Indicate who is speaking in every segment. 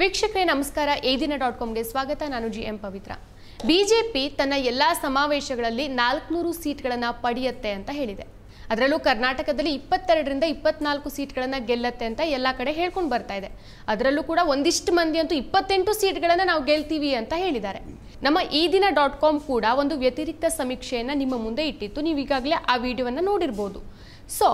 Speaker 1: ವೀಕ್ಷಕರೇ ನಮಸ್ಕಾರ ಏದಿನ ದಿನ ಡಾಟ್ ಕಾಮ್ಗೆ ಸ್ವಾಗತ ನಾನು ಜಿ ಎಂ ಪವಿತ್ರ ಬಿಜೆಪಿ ತನ್ನ ಎಲ್ಲ ಸಮಾವೇಶಗಳಲ್ಲಿ ನಾಲ್ಕುನೂರು ಸೀಟ್ಗಳನ್ನು ಪಡೆಯುತ್ತೆ ಅಂತ ಹೇಳಿದೆ ಅದರಲ್ಲೂ ಕರ್ನಾಟಕದಲ್ಲಿ ಇಪ್ಪತ್ತೆರಡರಿಂದ ಇಪ್ಪತ್ನಾಲ್ಕು ಸೀಟ್ಗಳನ್ನು ಗೆಲ್ಲತ್ತೆ ಅಂತ ಎಲ್ಲ ಕಡೆ ಹೇಳ್ಕೊಂಡು ಬರ್ತಾ ಇದೆ ಅದರಲ್ಲೂ ಕೂಡ ಒಂದಿಷ್ಟು ಮಂದಿ ಅಂತೂ ಇಪ್ಪತ್ತೆಂಟು ಸೀಟ್ಗಳನ್ನು ನಾವು ಗೆಲ್ತೀವಿ ಅಂತ ಹೇಳಿದ್ದಾರೆ ನಮ್ಮ ಈ ದಿನ ಡಾಟ್ ಕಾಮ್ ಕೂಡ ಒಂದು ವ್ಯತಿರಿಕ್ತ ಸಮೀಕ್ಷೆಯನ್ನು ನಿಮ್ಮ ಮುಂದೆ ಇಟ್ಟಿತ್ತು ನೀವು ಈಗಾಗಲೇ ಆ ವಿಡಿಯೋವನ್ನು ನೋಡಿರ್ಬೋದು ಸೊ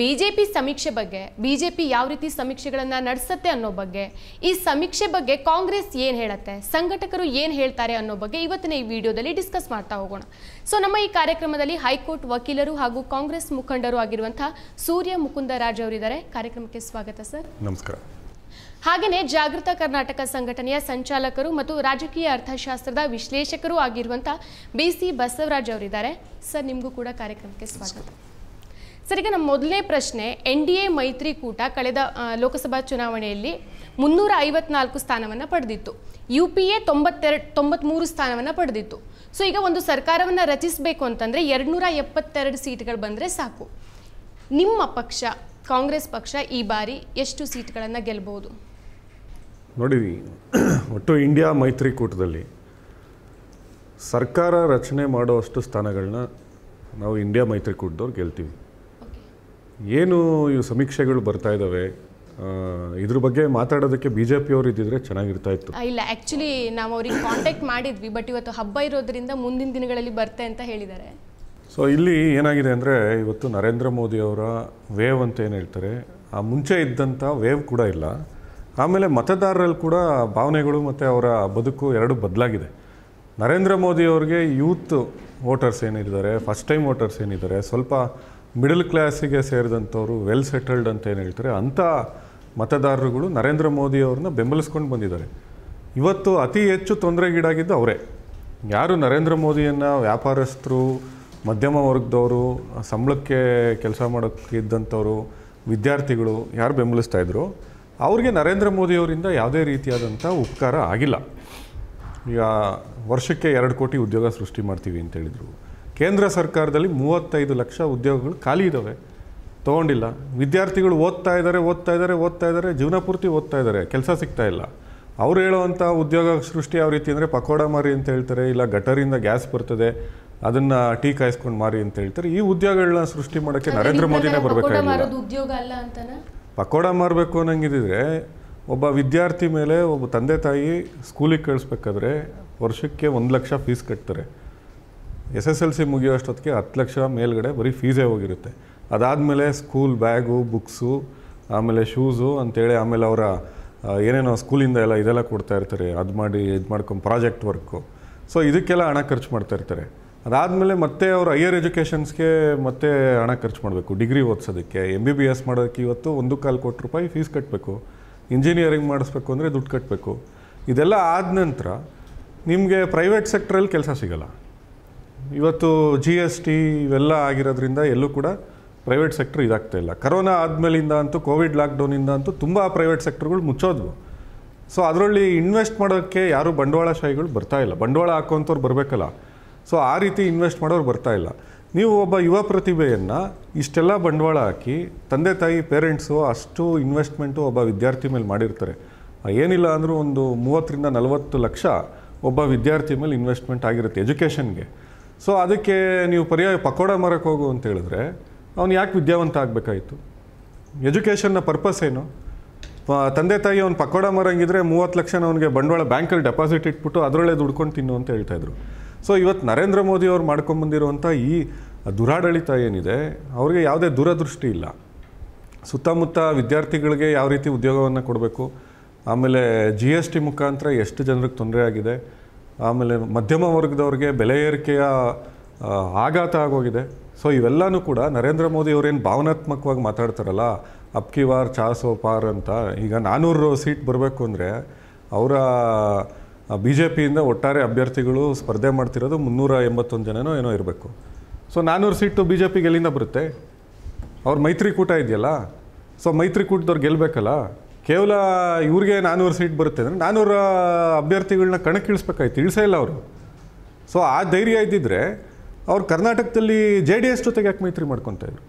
Speaker 1: ಬಿ ಜೆ ಪಿ ಸಮೀಕ್ಷೆ ಬಗ್ಗೆ ಬಿ ಜೆ ಪಿ ಯಾವ ರೀತಿ ಸಮೀಕ್ಷೆಗಳನ್ನು ನಡೆಸುತ್ತೆ ಅನ್ನೋ ಬಗ್ಗೆ ಈ ಸಮೀಕ್ಷೆ ಬಗ್ಗೆ ಕಾಂಗ್ರೆಸ್ ಏನು ಹೇಳುತ್ತೆ ಸಂಘಟಕರು ಏನು ಹೇಳ್ತಾರೆ ಅನ್ನೋ ಬಗ್ಗೆ ಇವತ್ತಿನ ಈ ವಿಡಿಯೋದಲ್ಲಿ ಡಿಸ್ಕಸ್ ಮಾಡ್ತಾ ಹೋಗೋಣ ಸೊ ನಮ್ಮ ಈ ಕಾರ್ಯಕ್ರಮದಲ್ಲಿ ಹೈಕೋರ್ಟ್ ವಕೀಲರು ಹಾಗೂ ಕಾಂಗ್ರೆಸ್ ಮುಖಂಡರು ಆಗಿರುವಂಥ ಸೂರ್ಯ ಮುಕುಂದ ರಾಜ್ ಅವರಿದ್ದಾರೆ ಕಾರ್ಯಕ್ರಮಕ್ಕೆ ಸ್ವಾಗತ ಸರ್ ನಮಸ್ಕಾರ ಹಾಗೆಯೇ ಜಾಗೃತ ಕರ್ನಾಟಕ ಸಂಘಟನೆಯ ಸಂಚಾಲಕರು ಮತ್ತು ರಾಜಕೀಯ ಅರ್ಥಶಾಸ್ತ್ರದ ವಿಶ್ಲೇಷಕರು ಆಗಿರುವಂಥ ಬಿ ಸಿ ಬಸವರಾಜ್ ಅವರಿದ್ದಾರೆ ಸರ್ ನಿಮಗೂ ಕೂಡ ಕಾರ್ಯಕ್ರಮಕ್ಕೆ ಸ್ವಾಗತ ಸರ್ ಈಗ ನಮ್ಮ ಮೊದಲನೇ ಪ್ರಶ್ನೆ ಎನ್ ಡಿ ಎ ಮೈತ್ರಿಕೂಟ ಕಳೆದ ಲೋಕಸಭಾ ಚುನಾವಣೆಯಲ್ಲಿ ಮುನ್ನೂರ ಐವತ್ನಾಲ್ಕು ಸ್ಥಾನವನ್ನು ಪಡೆದಿತ್ತು ಯು ಪಿ ಎ ತೊಂಬತ್ತೆರಡು ತೊಂಬತ್ಮೂರು ಸ್ಥಾನವನ್ನು ಪಡೆದಿತ್ತು ಸೊ ಈಗ ಒಂದು ಸರ್ಕಾರವನ್ನು ರಚಿಸಬೇಕು ಅಂತಂದರೆ ಎರಡುನೂರ ಎಪ್ಪತ್ತೆರಡು ಸೀಟ್ಗಳು ಬಂದರೆ ಸಾಕು ನಿಮ್ಮ ಪಕ್ಷ ಕಾಂಗ್ರೆಸ್ ಪಕ್ಷ ಈ ಬಾರಿ ಎಷ್ಟು ಸೀಟ್ಗಳನ್ನು ಗೆಲ್ಲಬಹುದು
Speaker 2: ನೋಡಿ ಒಟ್ಟು ಇಂಡಿಯಾ ಮೈತ್ರಿಕೂಟದಲ್ಲಿ ಸರ್ಕಾರ ರಚನೆ ಮಾಡುವಷ್ಟು ಸ್ಥಾನಗಳನ್ನ ನಾವು ಇಂಡಿಯಾ ಮೈತ್ರಿಕೂಟದವ್ರು ಗೆಲ್ತೀವಿ ಏನು ಇವು ಸಮೀಕ್ಷೆಗಳು ಬರ್ತಾ ಇದ್ದಾವೆ ಇದ್ರ ಬಗ್ಗೆ ಮಾತಾಡೋದಕ್ಕೆ ಬಿಜೆಪಿ ಅವರು ಇದ್ದಿದ್ರೆ ಚೆನ್ನಾಗಿರ್ತಾ ಇತ್ತು
Speaker 1: ಇಲ್ಲ ಆ್ಯಕ್ಚುಲಿ ನಾವು ಅವ್ರಿಗೆ ಕಾಂಟ್ಯಾಕ್ಟ್ ಮಾಡಿದ್ವಿ ಬಟ್ ಇವತ್ತು ಹಬ್ಬ ಇರೋದ್ರಿಂದ ಮುಂದಿನ ದಿನಗಳಲ್ಲಿ ಬರ್ತೆ ಅಂತ ಹೇಳಿದ್ದಾರೆ
Speaker 2: ಸೊ ಇಲ್ಲಿ ಏನಾಗಿದೆ ಅಂದರೆ ಇವತ್ತು ನರೇಂದ್ರ ಮೋದಿ ಅವರ ವೇವ್ ಅಂತ ಏನು ಹೇಳ್ತಾರೆ ಆ ಮುಂಚೆ ಇದ್ದಂಥ ವೇವ್ ಕೂಡ ಇಲ್ಲ ಆಮೇಲೆ ಮತದಾರರಲ್ಲಿ ಕೂಡ ಭಾವನೆಗಳು ಮತ್ತು ಅವರ ಬದುಕು ಎರಡು ಬದಲಾಗಿದೆ ನರೇಂದ್ರ ಮೋದಿ ಅವ್ರಿಗೆ ಯೂತ್ ವೋಟರ್ಸ್ ಏನಿದ್ದಾರೆ ಫಸ್ಟ್ ಟೈಮ್ ವೋಟರ್ಸ್ ಏನಿದ್ದಾರೆ ಸ್ವಲ್ಪ ಮಿಡಲ್ ಕ್ಲಾಸಿಗೆ ಸೇರಿದಂಥವ್ರು ವೆಲ್ ಸೆಟಲ್ಡ್ ಅಂತ ಏನು ಹೇಳ್ತಾರೆ ಅಂಥ ಮತದಾರರುಗಳು ನರೇಂದ್ರ ಮೋದಿ ಅವ್ರನ್ನ ಬೆಂಬಲಿಸ್ಕೊಂಡು ಬಂದಿದ್ದಾರೆ ಇವತ್ತು ಅತಿ ಹೆಚ್ಚು ತೊಂದರೆಗೀಡಾಗಿದ್ದು ಅವರೇ ಯಾರು ನರೇಂದ್ರ ಮೋದಿಯನ್ನು ವ್ಯಾಪಾರಸ್ಥರು ಮಧ್ಯಮ ವರ್ಗದವರು ಸಂಬಳಕ್ಕೆ ಕೆಲಸ ಮಾಡೋಕ್ಕಿದ್ದಂಥವರು ವಿದ್ಯಾರ್ಥಿಗಳು ಯಾರು ಬೆಂಬಲಿಸ್ತಾ ಇದ್ರು ಅವ್ರಿಗೆ ನರೇಂದ್ರ ಮೋದಿಯವರಿಂದ ಯಾವುದೇ ರೀತಿಯಾದಂಥ ಉಪಕಾರ ಆಗಿಲ್ಲ ಈಗ ವರ್ಷಕ್ಕೆ ಎರಡು ಕೋಟಿ ಉದ್ಯೋಗ ಸೃಷ್ಟಿ ಮಾಡ್ತೀವಿ ಅಂತ ಹೇಳಿದರು ಕೇಂದ್ರ ಸರ್ಕಾರದಲ್ಲಿ ಮೂವತ್ತೈದು ಲಕ್ಷ ಉದ್ಯೋಗಗಳು ಖಾಲಿ ಇದ್ದಾವೆ ತೊಗೊಂಡಿಲ್ಲ ವಿದ್ಯಾರ್ಥಿಗಳು ಓದ್ತಾ ಇದ್ದಾರೆ ಓದ್ತಾ ಇದ್ದಾರೆ ಓದ್ತಾ ಇದ್ದಾರೆ ಜೀವನ ಪೂರ್ತಿ ಓದ್ತಾ ಇದ್ದಾರೆ ಕೆಲಸ ಸಿಗ್ತಾ ಇಲ್ಲ ಅವ್ರು ಹೇಳುವಂಥ ಉದ್ಯೋಗ ಸೃಷ್ಟಿ ಯಾವ ರೀತಿ ಅಂದರೆ ಪಕೋಡ ಮಾರಿ ಅಂತ ಹೇಳ್ತಾರೆ ಇಲ್ಲ ಗಟರಿಂದ ಗ್ಯಾಸ್ ಬರ್ತದೆ ಅದನ್ನು ಟೀ ಕಾಯಿಸ್ಕೊಂಡು ಮಾರಿ ಅಂತ ಹೇಳ್ತಾರೆ ಈ ಉದ್ಯೋಗಗಳನ್ನ ಸೃಷ್ಟಿ ಮಾಡೋಕ್ಕೆ ನರೇಂದ್ರ ಮೋದಿನೇ ಬರಬೇಕಾಗಿಲ್ಲ ಪಕೋಡ ಮಾರಬೇಕು ಅನ್ನಂಗಿದ್ರೆ ಒಬ್ಬ ವಿದ್ಯಾರ್ಥಿ ಮೇಲೆ ಒಬ್ಬ ತಂದೆ ತಾಯಿ ಸ್ಕೂಲಿಗೆ ಕಳಿಸ್ಬೇಕಾದ್ರೆ ವರ್ಷಕ್ಕೆ ಒಂದು ಲಕ್ಷ ಫೀಸ್ ಕಟ್ತಾರೆ ಎಸ್ ಎಸ್ ಎಲ್ ಸಿ ಮುಗಿಯೋಷ್ಟೊತ್ತಿಗೆ ಹತ್ತು ಲಕ್ಷ ಮೇಲ್ಗಡೆ ಬರೀ ಫೀಸೇ ಹೋಗಿರುತ್ತೆ ಅದಾದಮೇಲೆ ಸ್ಕೂಲ್ ಬ್ಯಾಗು ಬುಕ್ಸು ಆಮೇಲೆ ಶೂಸು ಅಂತೇಳಿ ಆಮೇಲೆ ಅವರ ಏನೇನೋ ಸ್ಕೂಲಿಂದ ಎಲ್ಲ ಇದೆಲ್ಲ ಕೊಡ್ತಾ ಇರ್ತಾರೆ ಅದು ಮಾಡಿ ಇದು ಮಾಡ್ಕೊಂಡು ಪ್ರಾಜೆಕ್ಟ್ ವರ್ಕು ಸೊ ಇದಕ್ಕೆಲ್ಲ ಹಣ ಖರ್ಚು ಮಾಡ್ತಾ ಇರ್ತಾರೆ ಅದಾದಮೇಲೆ ಮತ್ತೆ ಅವರು ಹೈಯರ್ ಎಜುಕೇಷನ್ಸ್ಗೆ ಮತ್ತೆ ಹಣ ಖರ್ಚು ಮಾಡಬೇಕು ಡಿಗ್ರಿ ಓದಿಸೋದಕ್ಕೆ ಎಮ್ ಬಿ ಬಿ ಎಸ್ ಮಾಡೋದಕ್ಕೆ ಇವತ್ತು ಒಂದು ಕಾಲು ಕೋಟಿ ರೂಪಾಯಿ ಫೀಸ್ ಕಟ್ಟಬೇಕು ಇಂಜಿನಿಯರಿಂಗ್ ಮಾಡಿಸ್ಬೇಕು ಅಂದರೆ ದುಡ್ಡು ಕಟ್ಟಬೇಕು ಇದೆಲ್ಲ ಆದ ನಂತರ ನಿಮಗೆ ಪ್ರೈವೇಟ್ ಸೆಕ್ಟ್ರಲ್ಲಿ ಕೆಲಸ ಸಿಗಲ್ಲ ಇವತ್ತು ಜಿ ಎಸ್ ಟಿ ಇವೆಲ್ಲ ಆಗಿರೋದ್ರಿಂದ ಎಲ್ಲೂ ಕೂಡ ಪ್ರೈವೇಟ್ ಸೆಕ್ಟರ್ ಇದಾಗ್ತಾ ಇಲ್ಲ ಕರೋನಾ ಆದಮೇಲಿಂದ ಅಂತೂ ಕೋವಿಡ್ ಲಾಕ್ಡೌನಿಂದ ಅಂತೂ ತುಂಬ ಪ್ರೈವೇಟ್ ಸೆಕ್ಟ್ರ್ಗಳು ಮುಚ್ಚೋದ್ವು ಸೊ ಅದರಲ್ಲಿ ಇನ್ವೆಸ್ಟ್ ಮಾಡೋಕ್ಕೆ ಯಾರೂ ಬಂಡವಾಳಶಾಹಿಗಳು ಬರ್ತಾ ಇಲ್ಲ ಬಂಡವಾಳ ಹಾಕುವಂಥವ್ರು ಬರಬೇಕಲ್ಲ ಸೊ ಆ ರೀತಿ ಇನ್ವೆಸ್ಟ್ ಮಾಡೋರು ಬರ್ತಾ ಇಲ್ಲ ನೀವು ಒಬ್ಬ ಯುವ ಪ್ರತಿಭೆಯನ್ನು ಇಷ್ಟೆಲ್ಲ ಬಂಡವಾಳ ಹಾಕಿ ತಂದೆ ತಾಯಿ ಪೇರೆಂಟ್ಸು ಅಷ್ಟು ಇನ್ವೆಸ್ಟ್ಮೆಂಟು ಒಬ್ಬ ವಿದ್ಯಾರ್ಥಿ ಮೇಲೆ ಮಾಡಿರ್ತಾರೆ ಏನಿಲ್ಲ ಅಂದರೂ ಒಂದು ಮೂವತ್ತರಿಂದ ನಲವತ್ತು ಲಕ್ಷ ಒಬ್ಬ ವಿದ್ಯಾರ್ಥಿ ಮೇಲೆ ಇನ್ವೆಸ್ಟ್ಮೆಂಟ್ ಆಗಿರುತ್ತೆ ಎಜುಕೇಷನ್ಗೆ ಸೊ ಅದಕ್ಕೆ ನೀವು ಪರ್ಯಾಯ ಪಕೋಡ ಮರಕ್ಕೆ ಹೋಗು ಅಂತ ಹೇಳಿದ್ರೆ ಅವನು ಯಾಕೆ ವಿದ್ಯಾವಂತ ಆಗಬೇಕಾಯಿತು ಎಜುಕೇಷನ್ನ ಪರ್ಪಸ್ ಏನು ತಂದೆ ತಾಯಿ ಅವ್ನು ಪಕೋಡ ಮರಂಗಿದ್ರೆ ಮೂವತ್ತು ಲಕ್ಷ ಅವನಿಗೆ ಬಂಡವಾಳ ಬ್ಯಾಂಕಲ್ಲಿ ಡೆಪಾಸಿಟ್ ಇಟ್ಬಿಟ್ಟು ಅದರಲ್ಲೇ ದುಡ್ಕೊಂಡು ತಿನ್ನು ಅಂತ ಹೇಳ್ತಾಯಿದ್ರು ಸೊ ಇವತ್ತು ನರೇಂದ್ರ ಮೋದಿ ಅವ್ರು ಮಾಡ್ಕೊಂಬಂದಿರುವಂಥ ಈ ದುರಾಡಳಿತ ಏನಿದೆ ಅವ್ರಿಗೆ ಯಾವುದೇ ದೂರದೃಷ್ಟಿ ಇಲ್ಲ ಸುತ್ತಮುತ್ತ ವಿದ್ಯಾರ್ಥಿಗಳಿಗೆ ಯಾವ ರೀತಿ ಉದ್ಯೋಗವನ್ನು ಕೊಡಬೇಕು ಆಮೇಲೆ ಜಿ ಎಸ್ ಟಿ ಮುಖಾಂತರ ಎಷ್ಟು ಜನರಿಗೆ ತೊಂದರೆ ಆಗಿದೆ ಆಮೇಲೆ ಮಧ್ಯಮ ವರ್ಗದವ್ರಿಗೆ ಬೆಲೆ ಏರಿಕೆಯ ಆಘಾತ ಆಗೋಗಿದೆ ಸೊ ಇವೆಲ್ಲನೂ ಕೂಡ ನರೇಂದ್ರ ಮೋದಿ ಅವರೇನು ಭಾವನಾತ್ಮಕವಾಗಿ ಮಾತಾಡ್ತಾರಲ್ಲ ಅಪ್ಕಿ ವಾರ್ ಚಾಸೋ ಪಾರ್ ಅಂತ ಈಗ ನಾನ್ನೂರು ಸೀಟ್ ಬರಬೇಕು ಅಂದರೆ ಅವರ ಬಿ ಜೆ ಪಿಯಿಂದ ಒಟ್ಟಾರೆ ಅಭ್ಯರ್ಥಿಗಳು ಸ್ಪರ್ಧೆ ಮಾಡ್ತಿರೋದು ಮುನ್ನೂರ ಎಂಬತ್ತೊಂದು ಜನನೋ ಏನೋ ಇರಬೇಕು ಸೊ ನಾನ್ನೂರು ಸೀಟು ಬಿ ಜೆ ಪಿ ಎಲ್ಲಿಂದ ಬರುತ್ತೆ ಅವ್ರ ಮೈತ್ರಿಕೂಟ ಇದೆಯಲ್ಲ ಸೊ ಮೈತ್ರಿಕೂಟದವ್ರು ಗೆಲ್ಲಬೇಕಲ್ಲ ಕೇವಲ ಇವ್ರಿಗೆ ನಾನ್ನೂರು ಸೀಟ್ ಬರುತ್ತೆ ಅಂದರೆ ನಾನ್ನೂರು ಅಭ್ಯರ್ಥಿಗಳನ್ನ ಕಣಕ್ಕಿಳಿಸ್ಬೇಕಾಯ್ತು ಇಳಿಸೇ ಇಲ್ಲ ಅವರು ಸೊ ಆ ಧೈರ್ಯ ಇದ್ದಿದ್ದರೆ ಅವ್ರು ಕರ್ನಾಟಕದಲ್ಲಿ ಜೆ ಡಿ ಎಸ್ ಜೊತೆಗೆ ಯಾಕೆ ಮೈತ್ರಿ ಮಾಡ್ಕೊತಾಯಿದ್ರು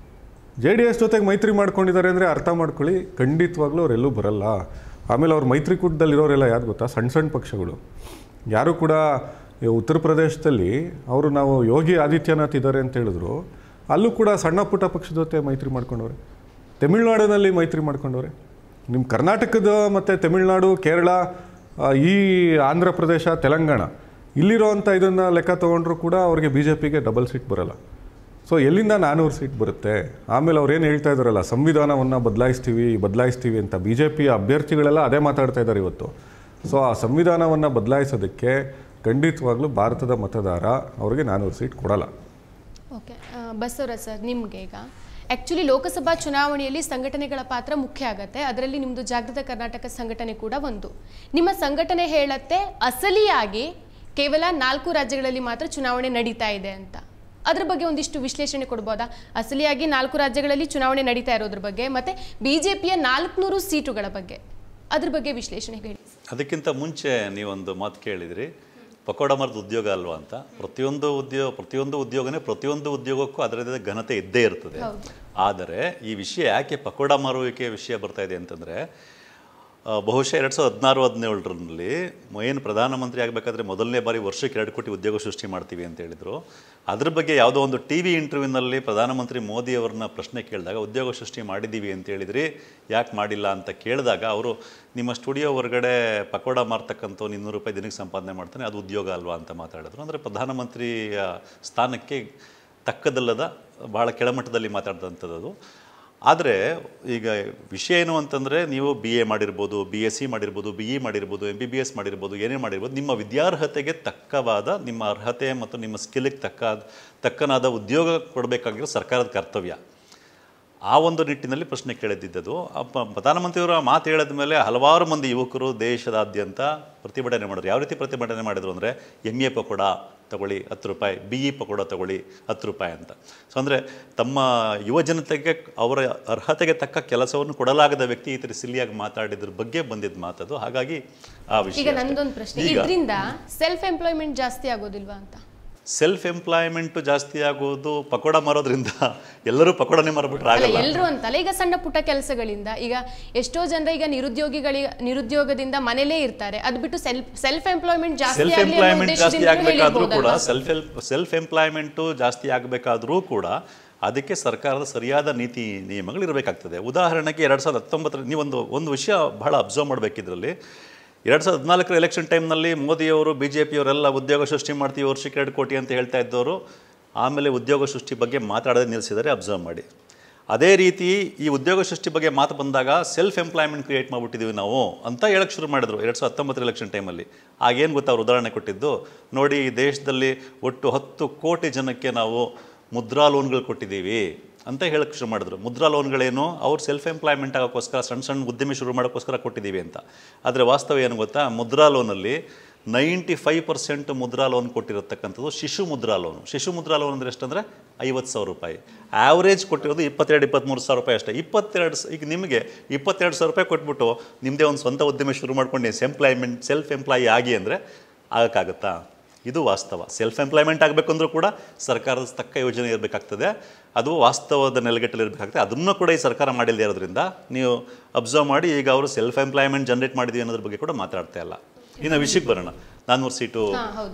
Speaker 2: ಜೆ ಡಿ ಎಸ್ ಜೊತೆಗೆ ಮೈತ್ರಿ ಮಾಡ್ಕೊಂಡಿದ್ದಾರೆ ಅಂದರೆ ಅರ್ಥ ಮಾಡ್ಕೊಳ್ಳಿ ಖಂಡಿತವಾಗ್ಲೂ ಅವರೆಲ್ಲೂ ಬರಲ್ಲ ಆಮೇಲೆ ಅವ್ರ ಮೈತ್ರಿಕೂಟದಲ್ಲಿರೋರೆಲ್ಲ ಯಾರು ಗೊತ್ತಾ ಸಣ್ಣ ಸಣ್ಣ ಪಕ್ಷಗಳು ಯಾರು ಕೂಡ ಉತ್ತರ ಪ್ರದೇಶದಲ್ಲಿ ಅವರು ನಾವು ಯೋಗಿ ಆದಿತ್ಯನಾಥ್ ಇದ್ದಾರೆ ಅಂತ ಹೇಳಿದ್ರು ಅಲ್ಲೂ ಕೂಡ ಸಣ್ಣ ಪುಟ್ಟ ಪಕ್ಷದ ಜೊತೆ ಮೈತ್ರಿ ಮಾಡ್ಕೊಂಡವ್ರೆ ತಮಿಳ್ನಾಡಿನಲ್ಲಿ ಮೈತ್ರಿ ಮಾಡ್ಕೊಂಡವ್ರೆ ನಿಮ್ಮ ಕರ್ನಾಟಕದ ಮತ್ತು ತಮಿಳುನಾಡು ಕೇರಳ ಈ ಆಂಧ್ರ ಪ್ರದೇಶ ತೆಲಂಗಾಣ ಇಲ್ಲಿರೋವಂಥ ಇದನ್ನು ಲೆಕ್ಕ ತೊಗೊಂಡ್ರೂ ಕೂಡ ಅವ್ರಿಗೆ ಬಿ ಜೆ ಪಿಗೆ ಡಬಲ್ ಸೀಟ್ ಬರೋಲ್ಲ ಸೊ ಎಲ್ಲಿಂದ ನಾನ್ನೂರು ಸೀಟ್ ಬರುತ್ತೆ ಆಮೇಲೆ ಅವ್ರು ಏನು ಹೇಳ್ತಾ ಇದ್ದಾರಲ್ಲ ಸಂವಿಧಾನವನ್ನು ಬದಲಾಯಿಸ್ತೀವಿ ಬದಲಾಯಿಸ್ತೀವಿ ಅಂತ ಬಿ ಜೆ ಪಿಯ ಅಭ್ಯರ್ಥಿಗಳೆಲ್ಲ ಅದೇ ಮಾತಾಡ್ತಾ ಇದ್ದಾರೆ ಇವತ್ತು ಸೊ ಆ ಸಂವಿಧಾನವನ್ನು ಬದಲಾಯಿಸೋದಕ್ಕೆ ಖಂಡಿತವಾಗ್ಲೂ ಭಾರತದ ಮತದಾರ ಅವ್ರಿಗೆ ನಾನ್ನೂರು ಸೀಟ್ ಕೊಡಲ್ಲ
Speaker 1: ಓಕೆ ಬಸವರಾಜ್ ಸರ್ ನಿಮಗೆ ಈಗ ಆ್ಯಕ್ಚುಲಿ ಲೋಕಸಭಾ ಚುನಾವಣೆಯಲ್ಲಿ ಸಂಘಟನೆಗಳ ಪಾತ್ರ ಮುಖ್ಯ ಆಗತ್ತೆ ಅದರಲ್ಲಿ ನಿಮ್ಮದು ಜಾಗೃತ ಕರ್ನಾಟಕ ಸಂಘಟನೆ ಕೂಡ ಒಂದು ನಿಮ್ಮ ಸಂಘಟನೆ ಹೇಳತ್ತೆ ಅಸಲಿಯಾಗಿ ಕೇವಲ ನಾಲ್ಕು ರಾಜ್ಯಗಳಲ್ಲಿ ಮಾತ್ರ ಚುನಾವಣೆ ನಡೀತಾ ಇದೆ ಅಂತ ಅದ್ರ ಬಗ್ಗೆ ಒಂದಿಷ್ಟು ವಿಶ್ಲೇಷಣೆ ಕೊಡ್ಬೋದಾ ಅಸಲಿಯಾಗಿ ನಾಲ್ಕು ರಾಜ್ಯಗಳಲ್ಲಿ ಚುನಾವಣೆ ನಡೀತಾ ಇರೋದ್ರ ಬಗ್ಗೆ ಮತ್ತು ಬಿ ಜೆ ಪಿಯ ನಾಲ್ಕುನೂರು ಸೀಟುಗಳ ಬಗ್ಗೆ ಅದ್ರ ಬಗ್ಗೆ ವಿಶ್ಲೇಷಣೆ ಹೇಳಿ
Speaker 3: ಅದಕ್ಕಿಂತ ಮುಂಚೆ ನೀವೊಂದು ಮಾತು ಕೇಳಿದ್ರಿ ಪಕೋಡ ಮರದ ಉದ್ಯೋಗ ಅಲ್ವಾ ಅಂತ ಪ್ರತಿಯೊಂದು ಉದ್ಯೋಗ ಪ್ರತಿಯೊಂದು ಉದ್ಯೋಗನೇ ಪ್ರತಿಯೊಂದು ಉದ್ಯೋಗಕ್ಕೂ ಅದರದೇ ಘನತೆ ಇದ್ದೇ ಇರ್ತದೆ ಆದರೆ ಈ ವಿಷಯ ಯಾಕೆ ಪಕೋಡ ಮಾರುವಿಕೆ ವಿಷಯ ಬರ್ತಾ ಇದೆ ಅಂತಂದರೆ ಬಹುಶಃ ಎರಡು ಸಾವಿರದ ಹದಿನಾರು ಹದಿನೇಳರಲ್ಲಿ ಏನು ಪ್ರಧಾನಮಂತ್ರಿ ಆಗಬೇಕಾದ್ರೆ ಮೊದಲನೇ ಬಾರಿ ವರ್ಷಕ್ಕೆ ಎರಡು ಕೋಟಿ ಉದ್ಯೋಗ ಸೃಷ್ಟಿ ಮಾಡ್ತೀವಿ ಅಂತ ಹೇಳಿದರು ಅದ್ರ ಬಗ್ಗೆ ಯಾವುದೋ ಒಂದು ಟಿ ವಿ ಇಂಟರ್ವ್ಯೂನಲ್ಲಿ ಪ್ರಧಾನಮಂತ್ರಿ ಅವ್ರನ್ನ ಪ್ರಶ್ನೆ ಕೇಳಿದಾಗ ಉದ್ಯೋಗ ಸೃಷ್ಟಿ ಮಾಡಿದ್ದೀವಿ ಅಂತ ಹೇಳಿದ್ರಿ ಯಾಕೆ ಮಾಡಿಲ್ಲ ಅಂತ ಕೇಳಿದಾಗ ಅವರು ನಿಮ್ಮ ಸ್ಟುಡಿಯೋ ಹೊರಗಡೆ ಪಕೋಡ ಮಾರ್ತಕ್ಕಂಥ ಇನ್ನೂರು ರೂಪಾಯಿ ದಿನಕ್ಕೆ ಸಂಪಾದನೆ ಮಾಡ್ತಾನೆ ಅದು ಉದ್ಯೋಗ ಅಲ್ವಾ ಅಂತ ಮಾತಾಡಿದ್ರು ಅಂದರೆ ಪ್ರಧಾನಮಂತ್ರಿಯ ಸ್ಥಾನಕ್ಕೆ ತಕ್ಕದಲ್ಲದ ಭಾಳ ಕೆಳಮಟ್ಟದಲ್ಲಿ ಮಾತಾಡಿದಂಥದ್ದು ಆದರೆ ಈಗ ವಿಷಯ ಏನು ಅಂತಂದರೆ ನೀವು ಬಿ ಎ ಮಾಡಿರ್ಬೋದು ಬಿ ಎಸ್ ಸಿ ಮಾಡಿರ್ಬೋದು ಬಿ ಇ e ಮಾಡಿರ್ಬೋದು ಎಮ್ ಬಿ ಬಿ ಎಸ್ ಮಾಡಿರ್ಬೋದು ಏನೇ ಮಾಡಿರ್ಬೋದು ನಿಮ್ಮ ವಿದ್ಯಾರ್ಹತೆಗೆ ತಕ್ಕವಾದ ನಿಮ್ಮ ಅರ್ಹತೆ ಮತ್ತು ನಿಮ್ಮ ಸ್ಕಿಲ್ಗೆ ತಕ್ಕ ತಕ್ಕನಾದ ಉದ್ಯೋಗ ಕೊಡಬೇಕಾಗಿರೋ ಸರ್ಕಾರದ ಕರ್ತವ್ಯ ಆ ಒಂದು ನಿಟ್ಟಿನಲ್ಲಿ ಪ್ರಶ್ನೆ ಪ್ರಧಾನಮಂತ್ರಿಯವರು ಆ ಮಾತು ಹೇಳಿದ ಮೇಲೆ ಹಲವಾರು ಮಂದಿ ಯುವಕರು ದೇಶದಾದ್ಯಂತ ಪ್ರತಿಭಟನೆ ಮಾಡಿದ್ರು ಯಾವ ರೀತಿ ಪ್ರತಿಭಟನೆ ಮಾಡಿದರು ಅಂದರೆ ಎಮ್ ಎ ಪಕೋಡ ತಗೊಳ್ಳಿ ಹತ್ತು ರೂಪಾಯಿ ಬಿ ಇ ಪಕೋಡ ತಗೊಳ್ಳಿ ಹತ್ತು ರೂಪಾಯಿ ಅಂತ ಸೊ ಅಂದರೆ ತಮ್ಮ ಯುವ ಜನತೆಗೆ ಅವರ ಅರ್ಹತೆಗೆ ತಕ್ಕ ಕೆಲಸವನ್ನು ಕೊಡಲಾಗದ ವ್ಯಕ್ತಿ ಈ ಥರ ಸಿಲಿಯಾಗಿ ಮಾತಾಡಿದ್ರ ಬಗ್ಗೆ ಬಂದಿದ್ದ ಮಾತದು ಹಾಗಾಗಿ ಆ ವಿಷಯ ಈಗ
Speaker 1: ಪ್ರಶ್ನೆ ಇದರಿಂದ ಸೆಲ್ಫ್ ಎಂಪ್ಲಾಯ್ಮೆಂಟ್ ಜಾಸ್ತಿ ಆಗೋದಿಲ್ವಾ ಅಂತ
Speaker 3: ಸೆಲ್ಫ್ ಎಂಪ್ಲಾಯ್ಮೆಂಟ್ ಜಾಸ್ತಿ ಆಗೋದು ಪಕೋಡ ಮಾರೋದ್ರಿಂದ ಎಲ್ಲರೂ ಪಕೋಡನೆ ಮಾರ್ಬಿಟ್ರೆ ಆಗಲ್ಲ ಎಲ್ಲರೂ
Speaker 1: ಅಂತಲ್ಲ ಈಗ ಸಣ್ಣ ಪುಟ್ಟ ಕೆಲಸಗಳಿಂದ ಈಗ ಎಷ್ಟೋ ಜನ ಈಗ ನಿರುದ್ಯೋಗಿಗಳಿಗೆ ನಿರುದ್ಯೋಗದಿಂದ ಮನೇಲೇ ಇರ್ತಾರೆ ಅದು ಬಿಟ್ಟು ಸೆಲ್ಫ್ ಸೆಲ್ಫ್ ಎಂಪ್ಲಾಯ್ಮೆಂಟ್ ಜಾಸ್ತಿ ಸೆಲ್ಫ್ ಎಂಪ್ಲಾಯ್ಮೆಂಟ್ ಜಾಸ್ತಿ ಆಗಬೇಕಾದ್ರೂ ಕೂಡ ಸೆಲ್ಫ್
Speaker 3: ಸೆಲ್ಫ್ ಎಂಪ್ಲಾಯ್ಮೆಂಟು ಜಾಸ್ತಿ ಆಗಬೇಕಾದ್ರೂ ಕೂಡ ಅದಕ್ಕೆ ಸರ್ಕಾರದ ಸರಿಯಾದ ನೀತಿ ನಿಯಮಗಳು ಇರಬೇಕಾಗ್ತದೆ ಉದಾಹರಣೆಗೆ ಎರಡು ಸಾವಿರದ ಹತ್ತೊಂಬತ್ತರ ನೀವೊಂದು ಒಂದು ವಿಷಯ ಬಹಳ ಅಬ್ಸರ್ವ್ ಮಾಡಬೇಕಿದ್ರಲ್ಲಿ ಎರಡು ಸಾವಿರದ ಹದಿನಾಲ್ಕರ ಎಲೆಕ್ಷನ್ ಟೈಮ್ನಲ್ಲಿ ಮೋದಿಯವರು ಬಿ ಜೆ ಪಿಯವರೆಲ್ಲ ಉದ್ಯೋಗ ಸೃಷ್ಟಿ ಮಾಡ್ತೀವಿ ವರ್ಷಕ್ಕೆ ಎರಡು ಕೋಟಿ ಅಂತ ಹೇಳ್ತಾ ಇದ್ದವರು ಆಮೇಲೆ ಉದ್ಯೋಗ ಸೃಷ್ಟಿ ಬಗ್ಗೆ ಮಾತಾಡದೆ ನಿಲ್ಲಿಸಿದರೆ ಅಬ್ಸರ್ವ್ ಮಾಡಿ ಅದೇ ರೀತಿ ಈ ಉದ್ಯೋಗ ಸೃಷ್ಟಿ ಬಗ್ಗೆ ಮಾತು ಬಂದಾಗ ಸೆಲ್ಫ್ ಎಂಪ್ಲಾಯ್ಮೆಂಟ್ ಕ್ರಿಯೇಟ್ ಮಾಡಿಬಿಟ್ಟಿದ್ದೀವಿ ನಾವು ಅಂತ ಹೇಳಕ್ಕೆ ಶುರು ಮಾಡಿದ್ರು ಎರಡು ಸಾವಿರದ ಹತ್ತೊಂಬತ್ತರ ಎಲೆಕ್ಷನ್ ಟೈಮಲ್ಲಿ ಆಗೇನು ಗೊತ್ತಾ ಅವರು ಉದಾಹರಣೆ ಕೊಟ್ಟಿದ್ದು ನೋಡಿ ಈ ದೇಶದಲ್ಲಿ ಒಟ್ಟು ಹತ್ತು ಕೋಟಿ ಜನಕ್ಕೆ ನಾವು ಮುದ್ರಾ ಲೋನ್ಗಳು ಕೊಟ್ಟಿದ್ದೀವಿ ಅಂತ ಹೇಳಕ್ಕೆ ಶುರು ಮಾಡಿದ್ರು ಮುದ್ರಾ ಲೋನ್ಗಳೇನು ಅವ್ರು ಸೆಲ್ಫ್ ಎಂಪ್ಲಾಯ್ಮೆಂಟ್ ಆಗೋಕ್ಕೋಸ್ಕರ ಸಣ್ಣ ಸಣ್ಣ ಉದ್ಯಮಿ ಶುರು ಮಾಡೋಕ್ಕೋಸ್ಕರ ಕೊಟ್ಟಿದ್ದೀವಿ ಅಂತ ಆದರೆ ವಾಸ್ತವ ಏನು ಗೊತ್ತಾ ಮುದ್ರಾ ಲೋನಲ್ಲಿ ninety five percent Mudra loan ಕೊಟ್ಟಿರತಕ್ಕಂಥದ್ದು ಶಿಶು ಮುದ್ರಾ ಲೋನ್ ಶಿಶು ಮುದ್ರಾ ಲೋನ್ ಅಂದರೆ ಎಷ್ಟಂದರೆ ಐವತ್ತು ಸಾವಿರ ರೂಪಾಯಿ ಆ್ಯಾವ್ರೇಜ್ ಕೊಟ್ಟಿರೋದು ಇಪ್ಪತ್ತೆರಡು ಇಪ್ಪತ್ತ್ಮೂರು ಸಾವಿರ ರೂಪಾಯಿ ಅಷ್ಟೇ ಇಪ್ಪತ್ತೆರಡು ಈಗ ನಿಮಗೆ ಇಪ್ಪತ್ತೆರಡು ಸಾವಿರ ರೂಪಾಯಿ ಕೊಟ್ಬಿಟ್ಟು ನಿಮ್ಮದೇ ಒಂದು ಸ್ವಂತ ಉದ್ಯಮ ಶುರು ಮಾಡ್ಕೊಂಡು ಎಂಪ್ಲಾಯ್ಮೆಂಟ್ ಸೆಲ್ಫ್ ಎಂಪ್ಲಾಯಿ ಆಗಿ ಅಂದರೆ ಆಗೋಕ್ಕಾಗತ್ತಾ ಇದು ವಾಸ್ತವ ಸೆಲ್ಫ್ ಎಂಪ್ಲಾಯ್ಮೆಂಟ್ ಆಗಬೇಕು ಅಂದರೂ ಕೂಡ ಸರ್ಕಾರದ ತಕ್ಕ ಯೋಜನೆ ಇರಬೇಕಾಗ್ತದೆ ಅದು ವಾಸ್ತವದ ನೆಲೆಗಟ್ಟಲ್ಲಿ ಇರಬೇಕಾಗ್ತದೆ ಅದನ್ನು ಕೂಡ ಈ ಸರ್ಕಾರ ಮಾಡಿಲ್ಲದೆ ಇರೋದ್ರಿಂದ ನೀವು ಅಬ್ಸರ್ವ್ ಮಾಡಿ ಈಗ ಅವರು ಸೆಲ್ಫ್ ಎಂಪ್ಲಾಯ್ಮೆಂಟ್ ಜನ್ರೇಟ್ ಮಾಡಿದ್ವಿ ಅನ್ನೋದ್ರ ಬಗ್ಗೆ ಕೂಡ ಮಾತಾಡ್ತಾ ಇಲ್ಲ ಇನ್ನು ವಿಷಯಕ್ಕೆ ಬರೋಣ ನಾನ್ನೂರು ಸೀಟು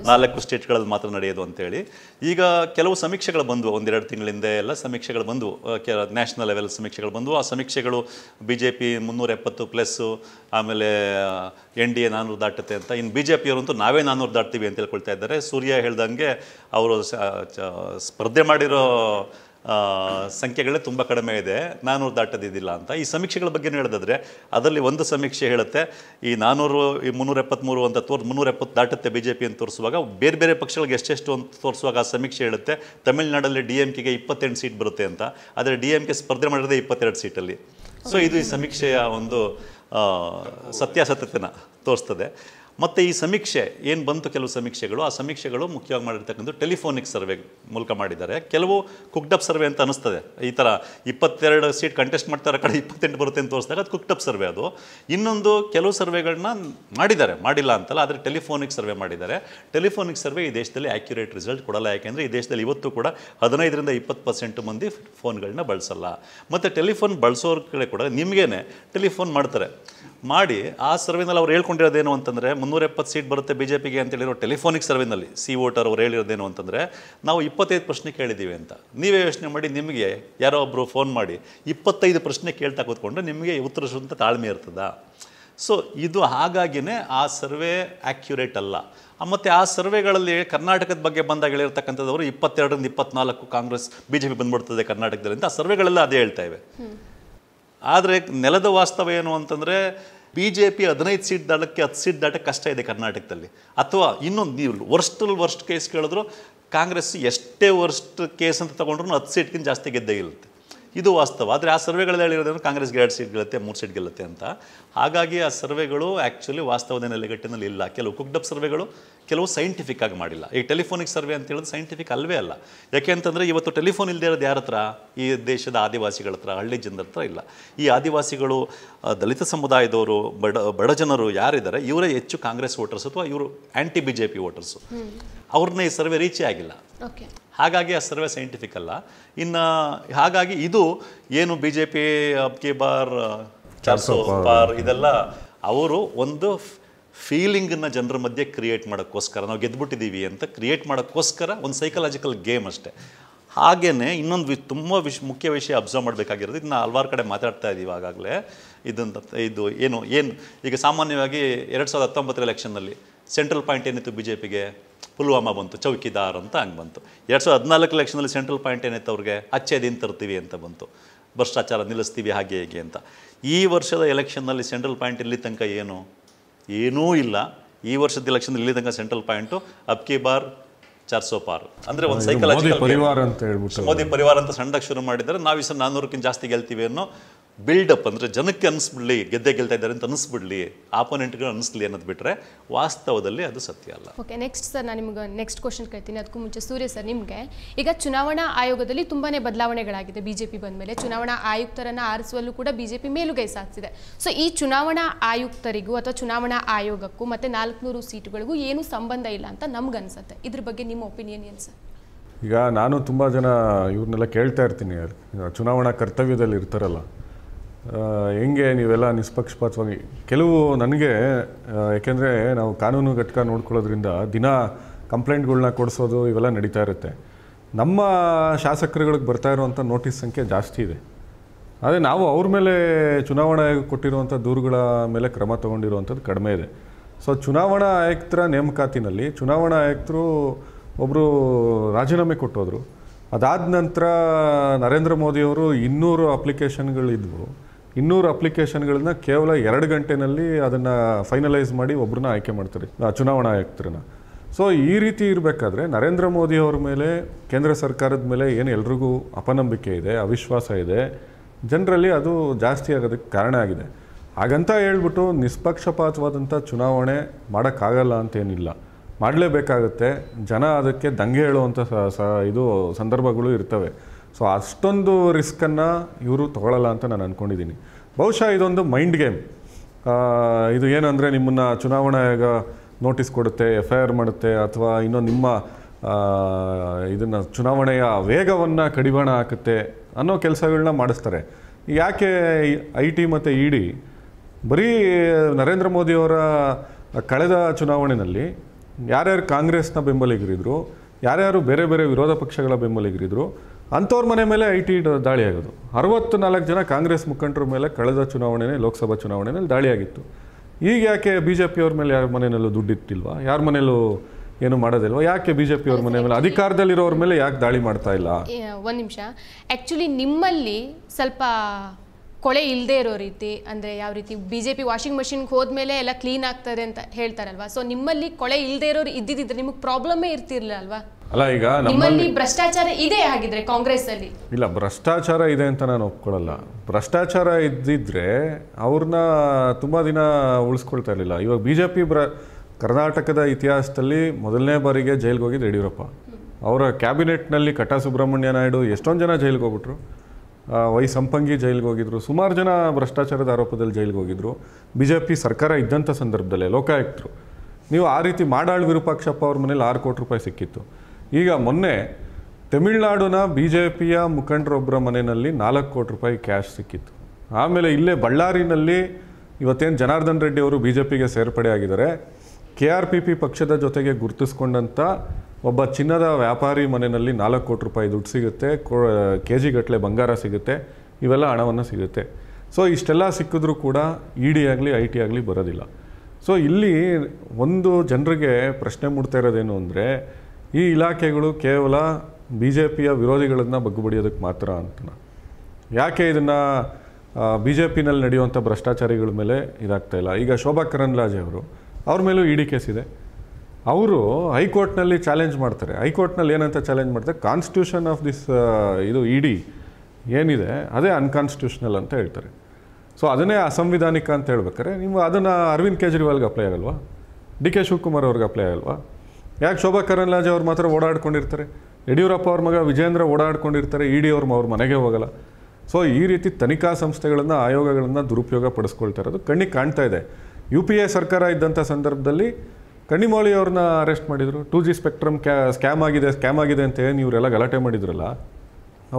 Speaker 3: ನಾಲ್ಕು ಸ್ಟೇಟ್ಗಳಲ್ಲಿ ಮಾತ್ರ ನಡೆಯೋದು ಅಂತೇಳಿ ಈಗ ಕೆಲವು ಸಮೀಕ್ಷೆಗಳು ಬಂದವು ಒಂದೆರಡು ತಿಂಗಳಿಂದ ಎಲ್ಲ ಸಮೀಕ್ಷೆಗಳು ಬಂದವು ನ್ಯಾಷನಲ್ ಲೆವೆಲ್ ಸಮೀಕ್ಷೆಗಳು ಬಂದವು ಆ ಸಮೀಕ್ಷೆಗಳು ಬಿ ಜೆ ಪಿ ಮುನ್ನೂರ ಎಪ್ಪತ್ತು ಪ್ಲಸ್ಸು ಆಮೇಲೆ ಎನ್ ಡಿ ಎ ನಾನ್ನೂರು ದಾಟುತ್ತೆ ಅಂತ ಇನ್ನು ಬಿ ಜೆ ಪಿಯವರಂತೂ ನಾವೇ ನಾನ್ನೂರು ದಾಟ್ತೀವಿ ಅಂತ ಹೇಳ್ಕೊಳ್ತಾ ಇದ್ದಾರೆ ಸೂರ್ಯ ಹೇಳ್ದಂಗೆ ಅವರು ಸ್ಪರ್ಧೆ ಮಾಡಿರೋ ಸಂಖ್ಯೆಗಳೇ ತುಂಬ ಕಡಿಮೆ ಇದೆ ನಾನೂರು ದಾಟದಿದ್ದಿಲ್ಲ ಅಂತ ಈ ಸಮೀಕ್ಷೆಗಳ ಬಗ್ಗೆ ಹೇಳೋದಾದರೆ ಅದರಲ್ಲಿ ಒಂದು ಸಮೀಕ್ಷೆ ಹೇಳುತ್ತೆ ಈ ನಾನ್ನೂರು ಈ ಮುನ್ನೂರ ಎಪ್ಪತ್ತ್ಮೂರು ಅಂತ ತೋರ್ ಮುನ್ನೂರ ಎಪ್ಪತ್ತು ದಾಟುತ್ತೆ ಬಿ ಜೆ ಪಿ ಅಂತ ತೋರಿಸುವಾಗ ಬೇರೆ ಬೇರೆ ಪಕ್ಷಗಳಿಗೆ ಎಷ್ಟೆಷ್ಟು ಅಂತ ತೋರಿಸುವಾಗ ಆ ಸಮೀಕ್ಷೆ ಹೇಳುತ್ತೆ ತಮಿಳುನಾಡಲ್ಲಿ ಡಿ ಎಮ್ ಕೆಗೆ ಇಪ್ಪತ್ತೆಂಟು ಸೀಟ್ ಬರುತ್ತೆ ಅಂತ ಆದರೆ ಡಿ ಎಮ್ ಕೆ ಸ್ಪರ್ಧೆ ಮಾಡಿದ್ರೆ ಇಪ್ಪತ್ತೆರಡು ಸೀಟಲ್ಲಿ ಸೊ ಇದು ಈ ಸಮೀಕ್ಷೆಯ ಒಂದು ಸತ್ಯಾಸತ್ಯತೆನ ತೋರಿಸ್ತದೆ ಮತ್ತು ಈ ಸಮೀಕ್ಷೆ ಏನು ಬಂತು ಕೆಲವು ಸಮೀಕ್ಷೆಗಳು ಆ ಸಮೀಕ್ಷೆಗಳು ಮುಖ್ಯವಾಗಿ ಮಾಡಿರ್ತಕ್ಕಂಥ ಟೆಲಿಫೋನಿಕ್ ಸರ್ವೆ ಮೂಲಕ ಮಾಡಿದ್ದಾರೆ ಕೆಲವು ಕುಕ್ಡಪ್ ಸರ್ವೆ ಅಂತ ಅನಿಸ್ತದೆ ಈ ಥರ ಇಪ್ಪತ್ತೆರಡು ಸೀಟ್ ಕಂಟೆಸ್ಟ್ ಮಾಡ್ತಾರೆ ಕಡೆ ಇಪ್ಪತ್ತೆಂಟು ಬರುತ್ತೆ ಅಂತ ತೋರಿಸಿದಾಗ ಅದು ಕುಕ್ಡಪ್ ಸರ್ವೆ ಅದು ಇನ್ನೊಂದು ಕೆಲವು ಸರ್ವೆಗಳನ್ನ ಮಾಡಿದ್ದಾರೆ ಮಾಡಿಲ್ಲ ಅಂತಲ್ಲ ಆದರೆ ಟೆಲಿಫೋನಿಕ್ ಸರ್ವೆ ಮಾಡಿದ್ದಾರೆ ಟೆಲಿಫೋನಿಕ್ ಸರ್ವೆ ಈ ದೇಶದಲ್ಲಿ ಆ್ಯಕ್ಯುರೇಟ್ ರಿಸಲ್ಟ್ ಕೊಡಲ್ಲ ಯಾಕೆಂದರೆ ಈ ದೇಶದಲ್ಲಿ ಇವತ್ತು ಕೂಡ ಹದಿನೈದರಿಂದ ಇಪ್ಪತ್ತು ಪರ್ಸೆಂಟ್ ಮಂದಿ ಫೋನ್ಗಳನ್ನ ಬಳಸಲ್ಲ ಮತ್ತು ಟೆಲಿಫೋನ್ ಬಳಸೋರ ಕಡೆ ಕೂಡ ನಿಮಗೇನೆ ಟೆಲಿಫೋನ್ ಮಾಡ್ತಾರೆ ಮಾಡಿ ಆ ಸರ್ವೆನಲ್ಲಿ ಅವ್ರು ಹೇಳ್ಕೊಂಡಿರೋದೇನು ಅಂತಂದರೆ ಮುನ್ನೂರ ಎಪ್ಪತ್ತು ಸೀಟ್ ಬರುತ್ತೆ ಬಿ ಜೆ ಪಿಗೆ ಅಂತೇಳಿರೋ ಟೆಲಿಫೋನಿಕ್ ಸರ್ವೆನಲ್ಲಿ ಸಿ ಓಟರ್ ಅವ್ರು ಹೇಳಿರೋದೇನು ಅಂತಂದರೆ ನಾವು ಇಪ್ಪತ್ತೈದು ಪ್ರಶ್ನೆ ಕೇಳಿದ್ದೀವಿ ಅಂತ ನೀವೇ ಯೋಚನೆ ಮಾಡಿ ನಿಮಗೆ ಯಾರೋ ಒಬ್ಬರು ಫೋನ್ ಮಾಡಿ ಇಪ್ಪತ್ತೈದು ಪ್ರಶ್ನೆ ಕೇಳ್ತಾ ಕೂತ್ಕೊಂಡು ನಿಮಗೆ ಉತ್ತರಿಸುವಂಥ ತಾಳ್ಮೆ ಇರ್ತದ ಸೊ ಇದು ಹಾಗಾಗಿನೇ ಆ ಸರ್ವೆ ಆ್ಯಕ್ಯುರೇಟ್ ಅಲ್ಲ ಮತ್ತು ಆ ಸರ್ವೆಗಳಲ್ಲಿ ಕರ್ನಾಟಕದ ಬಗ್ಗೆ ಬಂದಾಗ ಹೇಳಿರ್ತಕ್ಕಂಥದ್ದವರು ಇಪ್ಪತ್ತೆರಡರಿಂದ ಇಪ್ಪತ್ನಾಲ್ಕು ಕಾಂಗ್ರೆಸ್ ಬಿ ಜೆ ಪಿ ಬಂದ್ಬಿಡ್ತದೆ ಕರ್ನಾಟಕದಲ್ಲಿ ಅಂತ ಆ ಸರ್ವೆಗಳೆಲ್ಲ ಅದೇ ಹೇಳ್ತಾ ಇವೆ ಆದರೆ ನೆಲದ ವಾಸ್ತವ ಏನು ಅಂತಂದರೆ ಬಿ ಜೆ ಪಿ ಹದಿನೈದು ಸೀಟ್ ದಾಟಕ್ಕೆ ಹತ್ತು ಸೀಟ್ ದಾಟಕ್ಕೆ ಕಷ್ಟ ಇದೆ ಕರ್ನಾಟಕದಲ್ಲಿ ಅಥವಾ ಇನ್ನೊಂದು ನೀವು ವರ್ಸ್ಟಲ್ಲಿ ವರ್ಸ್ಟ್ ಕೇಸ್ ಕೇಳಿದ್ರು ಕಾಂಗ್ರೆಸ್ ಎಷ್ಟೇ ವರ್ಸ್ಟ್ ಕೇಸ್ ಅಂತ ತೊಗೊಂಡ್ರು ಹತ್ತು ಸೀಟ್ಗಿಂತ ಜಾಸ್ತಿ ಗೆದ್ದೇ ಇರುತ್ತೆ ಇದು ವಾಸ್ತವ ಆದರೆ ಆ ಸರ್ವೆಗಳಲ್ಲಿ ಹೇಳಿರೋದ್ರೆ ಕಾಂಗ್ರೆಸ್ಗೆ ಎರಡು ಸೀಟ್ ಗೆಲ್ಲುತ್ತೆ ಮೂರು ಸೀಟ್ ಗೆಲ್ಲುತ್ತೆ ಅಂತ ಹಾಗಾಗಿ ಆ ಸರ್ವೆಗಳು ಆ್ಯಕ್ಚುಲಿ ವಾಸ್ತವದ ನೆಲೆಗಟ್ಟಿನಲ್ಲಿ ಇಲ್ಲ ಕೆಲವು ಕುಕ್ಡಪ್ ಸರ್ವೆಗಳು ಕೆಲವು ಸೈಂಟಿಫಿಕ್ ಆಗಿ ಮಾಡಿಲ್ಲ ಈ ಟೆಲಿಫೋನಿಕ್ ಸರ್ವೆ ಅಂತ ಹೇಳೋದು ಸೈಂಟಿಫಿಕ್ ಅಲ್ವೇ ಅಲ್ಲ ಯಾಕೆ ಅಂತಂದರೆ ಇವತ್ತು ಟೆಲಿಫೋನ್ ಇಲ್ಲದೆ ಇರೋದು ಯಾರ ಹತ್ರ ಈ ದೇಶದ ಆದಿವಾಸಿಗಳ ಹತ್ರ ಹಳ್ಳಿ ಜನರ ಹತ್ರ ಇಲ್ಲ ಈ ಆದಿವಾಸಿಗಳು ದಲಿತ ಸಮುದಾಯದವರು ಬಡ ಬಡ ಜನರು ಯಾರಿದ್ದಾರೆ ಇವರೇ ಹೆಚ್ಚು ಕಾಂಗ್ರೆಸ್ ವೋಟರ್ಸ್ ಅಥವಾ ಇವರು anti B J P voters ಅವ್ರನ್ನ ಈ ಸರ್ವೆ ರೀಚೇ ಆಗಿಲ್ಲ ಓಕೆ ಹಾಗಾಗಿ ಆ ಸರ್ವೆ ಸೈಂಟಿಫಿಕ್ ಅಲ್ಲ ಇನ್ನು ಹಾಗಾಗಿ ಇದು ಏನು ಬಿ ಜೆ ಪಿ ಅಬ್ಕೆ ಬಾರ್ ಚಾರ್ಸೋ ಬಾರ್ ಇದೆಲ್ಲ ಅವರು ಒಂದು ಫೀಲಿಂಗನ್ನು ಜನರ ಮಧ್ಯೆ ಕ್ರಿಯೇಟ್ ಮಾಡೋಕ್ಕೋಸ್ಕರ ನಾವು ಗೆದ್ದುಬಿಟ್ಟಿದ್ದೀವಿ ಅಂತ ಕ್ರಿಯೇಟ್ ಮಾಡೋಕ್ಕೋಸ್ಕರ ಒಂದು ಸೈಕಲಾಜಿಕಲ್ ಗೇಮ್ ಅಷ್ಟೇ ಹಾಗೇ ಇನ್ನೊಂದು ವಿ ತುಂಬ ವಿಶ್ ಮುಖ್ಯ ವಿಷಯ ಅಬ್ಸರ್ವ್ ಮಾಡಬೇಕಾಗಿರೋದು ಇದನ್ನ ಹಲ್ವಾರು ಕಡೆ ಮಾತಾಡ್ತಾ ಇದ್ದೀವಿ ಆಗಾಗಲೇ ಇದನ್ನು ಇದು ಏನು ಏನು ಈಗ ಸಾಮಾನ್ಯವಾಗಿ ಎರಡು ಸಾವಿರದ ಹತ್ತೊಂಬತ್ತರ ಎಲೆಕ್ಷನ್ನಲ್ಲಿ ಸೆಂಟ್ರಲ್ ಪಾಯಿಂಟ್ ಏನಿತ್ತು ಬಿ ಜೆ ಪಿಗೆ ಪುಲ್ವಾಮಾ ಬಂತು ಚೌಕಿದಾರ್ ಅಂತ ಹಂಗೆ ಬಂತು ಎರಡು ಸಾವಿರದ ಹದಿನಾಲ್ಕು ಎಲೆಕ್ಷನಲ್ಲಿ ಸೆಂಟ್ರಲ್ ಪಾಯಿಂಟ್ ಏನಿತ್ತು ಅವ್ರಿಗೆ ದಿನ ತರ್ತೀವಿ ಅಂತ ಬಂತು ಭ್ರಷ್ಟಾಚಾರ ನಿಲ್ಲಿಸ್ತೀವಿ ಹಾಗೆ ಹೇಗೆ ಅಂತ ಈ ವರ್ಷದ ಎಲೆಕ್ಷನ್ನಲ್ಲಿ ಸೆಂಟ್ರಲ್ ಪಾಯಿಂಟ್ ಇಲ್ಲಿ ತನಕ ಏನು ಏನೂ ಇಲ್ಲ ಈ ವರ್ಷದ ಎಲೆಕ್ಷನ್ ಇಲ್ಲಿ ತನಕ ಸೆಂಟ್ರಲ್ ಪಾಯಿಂಟು ಅಬ್ಕಿ ಬಾರ್ ಚಾರ್ಸೋ ಪಾರ್ ಅಂದರೆ ಒಂದು ಸೈಕಲ್ ಪರಿವಾರ
Speaker 2: ಅಂತ ಹೇಳ್ಬಿಟ್ಟು ಮೋದಿ ಪರಿವಾರ ಅಂತ
Speaker 3: ಸಣ್ಣಕ್ಕೆ ಶುರು ಮಾಡಿದರೆ ನಾವು ಈ ಸಲ ನಾನ್ನೂರಕ್ಕಿಂತ ಜಾಸ್ತಿ ಗೆಲ್ತೀವಿ ಅನ್ನೋ ಬಿಲ್ಡ್ ಅಪ್ ಅಂದರೆ ಜನಕ್ಕೆ ಅನಿಸ್ಬಿಡ್ಲಿ ಗೆದ್ದೆ ಗೆಲ್ತಾ ಇದ್ದಾರೆ ಅಂತ ಅನಿಸ್ಬಿಡ್ಲಿ ಆಪೋನೆಂಟ್ಗಳು ಅನಿಸ್ಲಿ ಅನ್ನೋದು ಬಿಟ್ಟರೆ ವಾಸ್ತವದಲ್ಲಿ ಅದು ಸತ್ಯ ಅಲ್ಲ
Speaker 1: ಓಕೆ ನೆಕ್ಸ್ಟ್ ಸರ್ ನಾನು ನಿಮ್ಗೆ ನೆಕ್ಸ್ಟ್ ಕ್ವಶನ್ ಕೇಳ್ತೀನಿ ಅದಕ್ಕೂ ಮುಂಚೆ ಸೂರ್ಯ ಸರ್ ನಿಮಗೆ ಈಗ ಚುನಾವಣಾ ಆಯೋಗದಲ್ಲಿ ತುಂಬಾ ಬದಲಾವಣೆಗಳಾಗಿದೆ ಬಿ ಜೆ ಪಿ ಬಂದ ಮೇಲೆ ಚುನಾವಣಾ ಆಯುಕ್ತರನ್ನು ಆರಿಸುವಲ್ಲೂ ಕೂಡ ಬಿ ಜೆ ಪಿ ಮೇಲುಗೈ ಸಾಧಿಸಿದೆ ಸೊ ಈ ಚುನಾವಣಾ ಆಯುಕ್ತರಿಗೂ ಅಥವಾ ಚುನಾವಣಾ ಆಯೋಗಕ್ಕೂ ಮತ್ತು ನಾಲ್ಕುನೂರು ಸೀಟುಗಳಿಗೂ ಏನೂ ಸಂಬಂಧ ಇಲ್ಲ ಅಂತ ನಮ್ಗನ್ಸುತ್ತೆ ಇದ್ರ ಬಗ್ಗೆ ನಿಮ್ಮ ಒಪಿನಿಯನ್ ಏನು ಸರ್
Speaker 2: ಈಗ ನಾನು ತುಂಬ ಜನ ಇವ್ರನ್ನೆಲ್ಲ ಕೇಳ್ತಾ ಇರ್ತೀನಿ ಚುನಾವಣಾ ಕರ್ತವ್ಯದಲ್ಲಿ ಇರ್ತಾರಲ್ಲ ಹೆಂಗೆ ನೀವೆಲ್ಲ ನಿಷ್ಪಕ್ಷಪಾತವಾಗಿ ಕೆಲವು ನನಗೆ ಯಾಕೆಂದರೆ ನಾವು ಕಾನೂನು ಘಟಕ ನೋಡ್ಕೊಳ್ಳೋದ್ರಿಂದ ದಿನ ಕಂಪ್ಲೇಂಟ್ಗಳನ್ನ ಕೊಡಿಸೋದು ಇವೆಲ್ಲ ನಡೀತಾ ಇರುತ್ತೆ ನಮ್ಮ ಶಾಸಕರುಗಳಿಗೆ ಬರ್ತಾ ಇರುವಂಥ ನೋಟಿಸ್ ಸಂಖ್ಯೆ ಜಾಸ್ತಿ ಇದೆ ಆದರೆ ನಾವು ಅವ್ರ ಮೇಲೆ ಚುನಾವಣಾ ಆಯೋಗ ಕೊಟ್ಟಿರುವಂಥ ದೂರುಗಳ ಮೇಲೆ ಕ್ರಮ ತೊಗೊಂಡಿರುವಂಥದ್ದು ಕಡಿಮೆ ಇದೆ ಸೊ ಚುನಾವಣಾ ಆಯುಕ್ತರ ನೇಮಕಾತಿನಲ್ಲಿ ಚುನಾವಣಾ ಆಯುಕ್ತರು ಒಬ್ಬರು ರಾಜೀನಾಮೆ ಕೊಟ್ಟೋದ್ರು ಅದಾದ ನಂತರ ನರೇಂದ್ರ ಮೋದಿಯವರು ಇನ್ನೂರು ಅಪ್ಲಿಕೇಶನ್ಗಳಿದ್ವು ಇನ್ನೂರು ಅಪ್ಲಿಕೇಶನ್ಗಳನ್ನ ಕೇವಲ ಎರಡು ಗಂಟೆನಲ್ಲಿ ಅದನ್ನು ಫೈನಲೈಸ್ ಮಾಡಿ ಒಬ್ಬರನ್ನ ಆಯ್ಕೆ ಮಾಡ್ತಾರೆ ಚುನಾವಣಾ ಆಯುಕ್ತರನ್ನ ಸೊ ಈ ರೀತಿ ಇರಬೇಕಾದ್ರೆ ನರೇಂದ್ರ ಮೋದಿ ಅವರ ಮೇಲೆ ಕೇಂದ್ರ ಸರ್ಕಾರದ ಮೇಲೆ ಏನು ಎಲ್ರಿಗೂ ಅಪನಂಬಿಕೆ ಇದೆ ಅವಿಶ್ವಾಸ ಇದೆ ಜನರಲ್ಲಿ ಅದು ಜಾಸ್ತಿ ಆಗೋದಕ್ಕೆ ಕಾರಣ ಆಗಿದೆ ಹಾಗಂತ ಹೇಳ್ಬಿಟ್ಟು ನಿಷ್ಪಕ್ಷಪಾತವಾದಂಥ ಚುನಾವಣೆ ಮಾಡೋಕ್ಕಾಗಲ್ಲ ಅಂತೇನಿಲ್ಲ ಮಾಡಲೇಬೇಕಾಗುತ್ತೆ ಜನ ಅದಕ್ಕೆ ದಂಗೆ ಹೇಳುವಂಥ ಇದು ಸಂದರ್ಭಗಳು ಇರ್ತವೆ ಸೊ ಅಷ್ಟೊಂದು ರಿಸ್ಕನ್ನು ಇವರು ತೊಗೊಳ್ಳಲ್ಲ ಅಂತ ನಾನು ಅಂದ್ಕೊಂಡಿದ್ದೀನಿ ಬಹುಶಃ ಇದೊಂದು ಮೈಂಡ್ ಗೇಮ್ ಇದು ಏನಂದರೆ ನಿಮ್ಮನ್ನು ಚುನಾವಣೆ ನೋಟಿಸ್ ಕೊಡುತ್ತೆ ಎಫ್ ಐ ಆರ್ ಮಾಡುತ್ತೆ ಅಥವಾ ಇನ್ನೂ ನಿಮ್ಮ ಇದನ್ನು ಚುನಾವಣೆಯ ವೇಗವನ್ನು ಕಡಿವಾಣ ಹಾಕುತ್ತೆ ಅನ್ನೋ ಕೆಲಸಗಳನ್ನ ಮಾಡಿಸ್ತಾರೆ ಯಾಕೆ ಐ ಟಿ ಮತ್ತು ಇ ಡಿ ಬರೀ ನರೇಂದ್ರ ಮೋದಿಯವರ ಕಳೆದ ಚುನಾವಣೆಯಲ್ಲಿ ಯಾರ್ಯಾರು ಕಾಂಗ್ರೆಸ್ನ ಬೆಂಬಲಿಗರಿದ್ರು ಯಾರ್ಯಾರು ಬೇರೆ ಬೇರೆ ವಿರೋಧ ಪಕ್ಷಗಳ ಬೆಂಬಲಿಗರಿದ್ರು ಅಂಥವ್ರ ಮನೆ ಮೇಲೆ ಐ ಟಿ ದಾಳಿ ಆಗೋದು ಅರವತ್ತು ನಾಲ್ಕು ಜನ ಕಾಂಗ್ರೆಸ್ ಮುಖಂಡರ ಮೇಲೆ ಕಳೆದ ಚುನಾವಣೆನೇ ಲೋಕಸಭಾ ಚುನಾವಣೆಯಲ್ಲಿ ದಾಳಿ ಆಗಿತ್ತು ಈಗ ಯಾಕೆ ಬಿ ಜೆ ಪಿಯವ್ರ ಮೇಲೆ ಯಾರ ಮನೆಯಲ್ಲೂ ದುಡ್ಡಿಟ್ಟಿಲ್ವಾ ಯಾರ ಮನೆಯಲ್ಲೂ ಏನು ಮಾಡೋದಿಲ್ವಾ ಯಾಕೆ ಬಿಜೆಪಿ ಅವ್ರ ಮನೆ ಮೇಲೆ ಅಧಿಕಾರದಲ್ಲಿರೋರ ಮೇಲೆ ಯಾಕೆ ದಾಳಿ ಮಾಡ್ತಾ ಇಲ್ಲ
Speaker 1: ಒಂದು ನಿಮಿಷ ಆ್ಯಕ್ಚುಲಿ ನಿಮ್ಮಲ್ಲಿ ಸ್ವಲ್ಪ ಕೊಳೆ ಇಲ್ಲದೆ ಇರೋ ರೀತಿ ಅಂದರೆ ಯಾವ ರೀತಿ ಬಿ ಜೆ ಪಿ ವಾಷಿಂಗ್ ಮಷಿನ್ಗೆ ಹೋದ್ಮೇಲೆ ಎಲ್ಲ ಕ್ಲೀನ್ ಆಗ್ತದೆ ಅಂತ ಹೇಳ್ತಾರಲ್ವಾ ಸೊ ನಿಮ್ಮಲ್ಲಿ ಕೊಳೆ ಇಲ್ಲದೆ ಇರೋರು ಇದ್ದಿದ್ದರೆ ನಿಮಗೆ ಪ್ರಾಬ್ಲಮೇ ಇರ್ತಿರಲಿಲ್ಲ ಅಲ್ವಾ
Speaker 2: ಅಲ್ಲ ಈಗ ನಮ್ಮಲ್ಲಿ
Speaker 1: ಭ್ರಷ್ಟಾಚಾರ ಇದೆ ಆಗಿದ್ರೆ ಕಾಂಗ್ರೆಸ್ ಅಲ್ಲಿ
Speaker 2: ಇಲ್ಲ ಭ್ರಷ್ಟಾಚಾರ ಇದೆ ಅಂತ ನಾನು ಒಪ್ಕೊಳ್ಳಲ್ಲ ಭ್ರಷ್ಟಾಚಾರ ಇದ್ದಿದ್ರೆ ಅವ್ರನ್ನ ತುಂಬ ದಿನ ಉಳಿಸ್ಕೊಳ್ತಾ ಇರಲಿಲ್ಲ ಇವಾಗ ಬಿ ಜೆ ಪಿ ಬ್ರ ಕರ್ನಾಟಕದ ಇತಿಹಾಸದಲ್ಲಿ ಮೊದಲನೇ ಬಾರಿಗೆ ಜೈಲಿಗೆ ಹೋಗಿದ್ದು ಯಡಿಯೂರಪ್ಪ ಅವರ ಕ್ಯಾಬಿನೆಟ್ನಲ್ಲಿ ಕಟ ಸುಬ್ರಹ್ಮಣ್ಯ ನಾಯ್ಡು ಎಷ್ಟೊಂದು ಜನ ಜೈಲಿಗೆ ಹೋಗ್ಬಿಟ್ರು ವೈ ಸಂಪಂಗಿ ಜೈಲಿಗೆ ಹೋಗಿದ್ರು ಸುಮಾರು ಜನ ಭ್ರಷ್ಟಾಚಾರದ ಆರೋಪದಲ್ಲಿ ಜೈಲಿಗೆ ಹೋಗಿದ್ರು ಬಿ ಜೆ ಪಿ ಸರ್ಕಾರ ಇದ್ದಂಥ ಸಂದರ್ಭದಲ್ಲೇ ಲೋಕಾಯುಕ್ತರು ನೀವು ಆ ರೀತಿ ಮಾಡಾಳ್ ವಿರೂಪಾಕ್ಷಪ್ಪ ಅವ್ರ ಮನೇಲಿ ಆರು ಕೋಟಿ ರೂಪಾಯಿ ಸಿಕ್ಕಿತ್ತು ಈಗ ಮೊನ್ನೆ ತಮಿಳ್ನಾಡಿನ ಬಿ ಜೆ ಪಿಯ ಮುಖಂಡರೊಬ್ಬರ ಮನೆಯಲ್ಲಿ ನಾಲ್ಕು ಕೋಟಿ ರೂಪಾಯಿ ಕ್ಯಾಶ್ ಸಿಕ್ಕಿತ್ತು ಆಮೇಲೆ ಇಲ್ಲೇ ಬಳ್ಳಾರಿನಲ್ಲಿ ಇವತ್ತೇನು ಜನಾರ್ದನ್ ರೆಡ್ಡಿ ಅವರು ಬಿ ಜೆ ಪಿಗೆ ಸೇರ್ಪಡೆ ಆಗಿದ್ದಾರೆ ಕೆ ಆರ್ ಪಿ ಪಿ ಪಕ್ಷದ ಜೊತೆಗೆ ಗುರುತಿಸ್ಕೊಂಡಂಥ ಒಬ್ಬ ಚಿನ್ನದ ವ್ಯಾಪಾರಿ ಮನೆಯಲ್ಲಿ ನಾಲ್ಕು ಕೋಟಿ ರೂಪಾಯಿ ದುಡ್ಡು ಸಿಗುತ್ತೆ ಕೋ ಕೆ ಜಿ ಗಟ್ಟಲೆ ಬಂಗಾರ ಸಿಗುತ್ತೆ ಇವೆಲ್ಲ ಹಣವನ್ನು ಸಿಗುತ್ತೆ ಸೊ ಇಷ್ಟೆಲ್ಲ ಸಿಕ್ಕಿದ್ರೂ ಕೂಡ ಇ ಡಿ ಆಗಲಿ ಐ ಟಿ ಆಗಲಿ ಬರೋದಿಲ್ಲ ಸೊ ಇಲ್ಲಿ ಒಂದು ಜನರಿಗೆ ಪ್ರಶ್ನೆ ಮೂಡ್ತಾ ಇರೋದೇನು ಅಂದರೆ ಈ ಇಲಾಖೆಗಳು ಕೇವಲ ಬಿ ಜೆ ಪಿಯ ವಿರೋಧಿಗಳನ್ನು ಬಗ್ಗುಬಡಿಯೋದಕ್ಕೆ ಮಾತ್ರ ಅಂತ ಯಾಕೆ ಇದನ್ನು ಬಿ ಜೆ ಪಿನಲ್ಲಿ ನಡೆಯುವಂಥ ಭ್ರಷ್ಟಾಚಾರಿಗಳ ಮೇಲೆ ಇದಾಗ್ತಾ ಇಲ್ಲ ಈಗ ಶೋಭಾ ಕರಂದ್ಲಾಜೆ ಅವರು ಅವ್ರ ಮೇಲೂ ಡಿ ಕೇಸ್ ಇದೆ ಅವರು ಹೈಕೋರ್ಟ್ನಲ್ಲಿ ಚಾಲೆಂಜ್ ಮಾಡ್ತಾರೆ ಹೈಕೋರ್ಟ್ನಲ್ಲಿ ಏನಂತ ಚಾಲೆಂಜ್ ಮಾಡ್ತಾರೆ ಕಾನ್ಸ್ಟಿಟ್ಯೂಷನ್ ಆಫ್ ದಿಸ್ ಇದು ಇ ಡಿ ಏನಿದೆ ಅದೇ ಅನ್ಕಾನ್ಸ್ಟಿಟ್ಯೂಷನಲ್ ಅಂತ ಹೇಳ್ತಾರೆ ಸೊ ಅದನ್ನೇ ಅಸಂವಿಧಾನಿಕ ಅಂತ ಹೇಳ್ಬೇಕಾರೆ ನೀವು ಅದನ್ನು ಅರವಿಂದ್ ಕೇಜ್ರಿವಾಲ್ಗೆ ಅಪ್ಲೈ ಆಗಲ್ವಾ ಡಿ ಕೆ ಶಿವಕುಮಾರ್ ಅವ್ರಿಗೆ ಅಪ್ಲೈ ಆಗಲ್ವಾ ಯಾಕೆ ಶೋಭಾ ಕರಂದ್ಲಾಜೆ ಅವ್ರು ಮಾತ್ರ ಓಡಾಡ್ಕೊಂಡಿರ್ತಾರೆ ಯಡಿಯೂರಪ್ಪ ಅವ್ರ ಮಗ ವಿಜೇಂದ್ರ ಓಡಾಡ್ಕೊಂಡಿರ್ತಾರೆ ಇ ಡಿ ಅವ್ರ ಅವ್ರ ಮನೆಗೆ ಹೋಗಲ್ಲ ಸೊ ಈ ರೀತಿ ತನಿಖಾ ಸಂಸ್ಥೆಗಳನ್ನು ಆಯೋಗಗಳನ್ನು ದುರುಪಯೋಗ ಪಡಿಸ್ಕೊಳ್ತಾ ಇರೋದು ಕಣ್ಣಿಗೆ ಕಾಣ್ತಾ ಇದೆ ಯು ಪಿ ಎ ಸರ್ಕಾರ ಇದ್ದಂಥ ಸಂದರ್ಭದಲ್ಲಿ ಕಣ್ಣಿಮೌಳಿ ಅವ್ರನ್ನ ಅರೆಸ್ಟ್ ಮಾಡಿದರು ಟು ಜಿ ಸ್ಪೆಕ್ಟ್ರಮ್ ಕ್ಯಾ ಸ್ಕ್ಯಾಮ್ ಆಗಿದೆ ಸ್ಕ್ಯಾಮ್ ಆಗಿದೆ ಅಂತ ಏನು ಇವರೆಲ್ಲ ಗಲಾಟೆ ಮಾಡಿದ್ರಲ್ಲ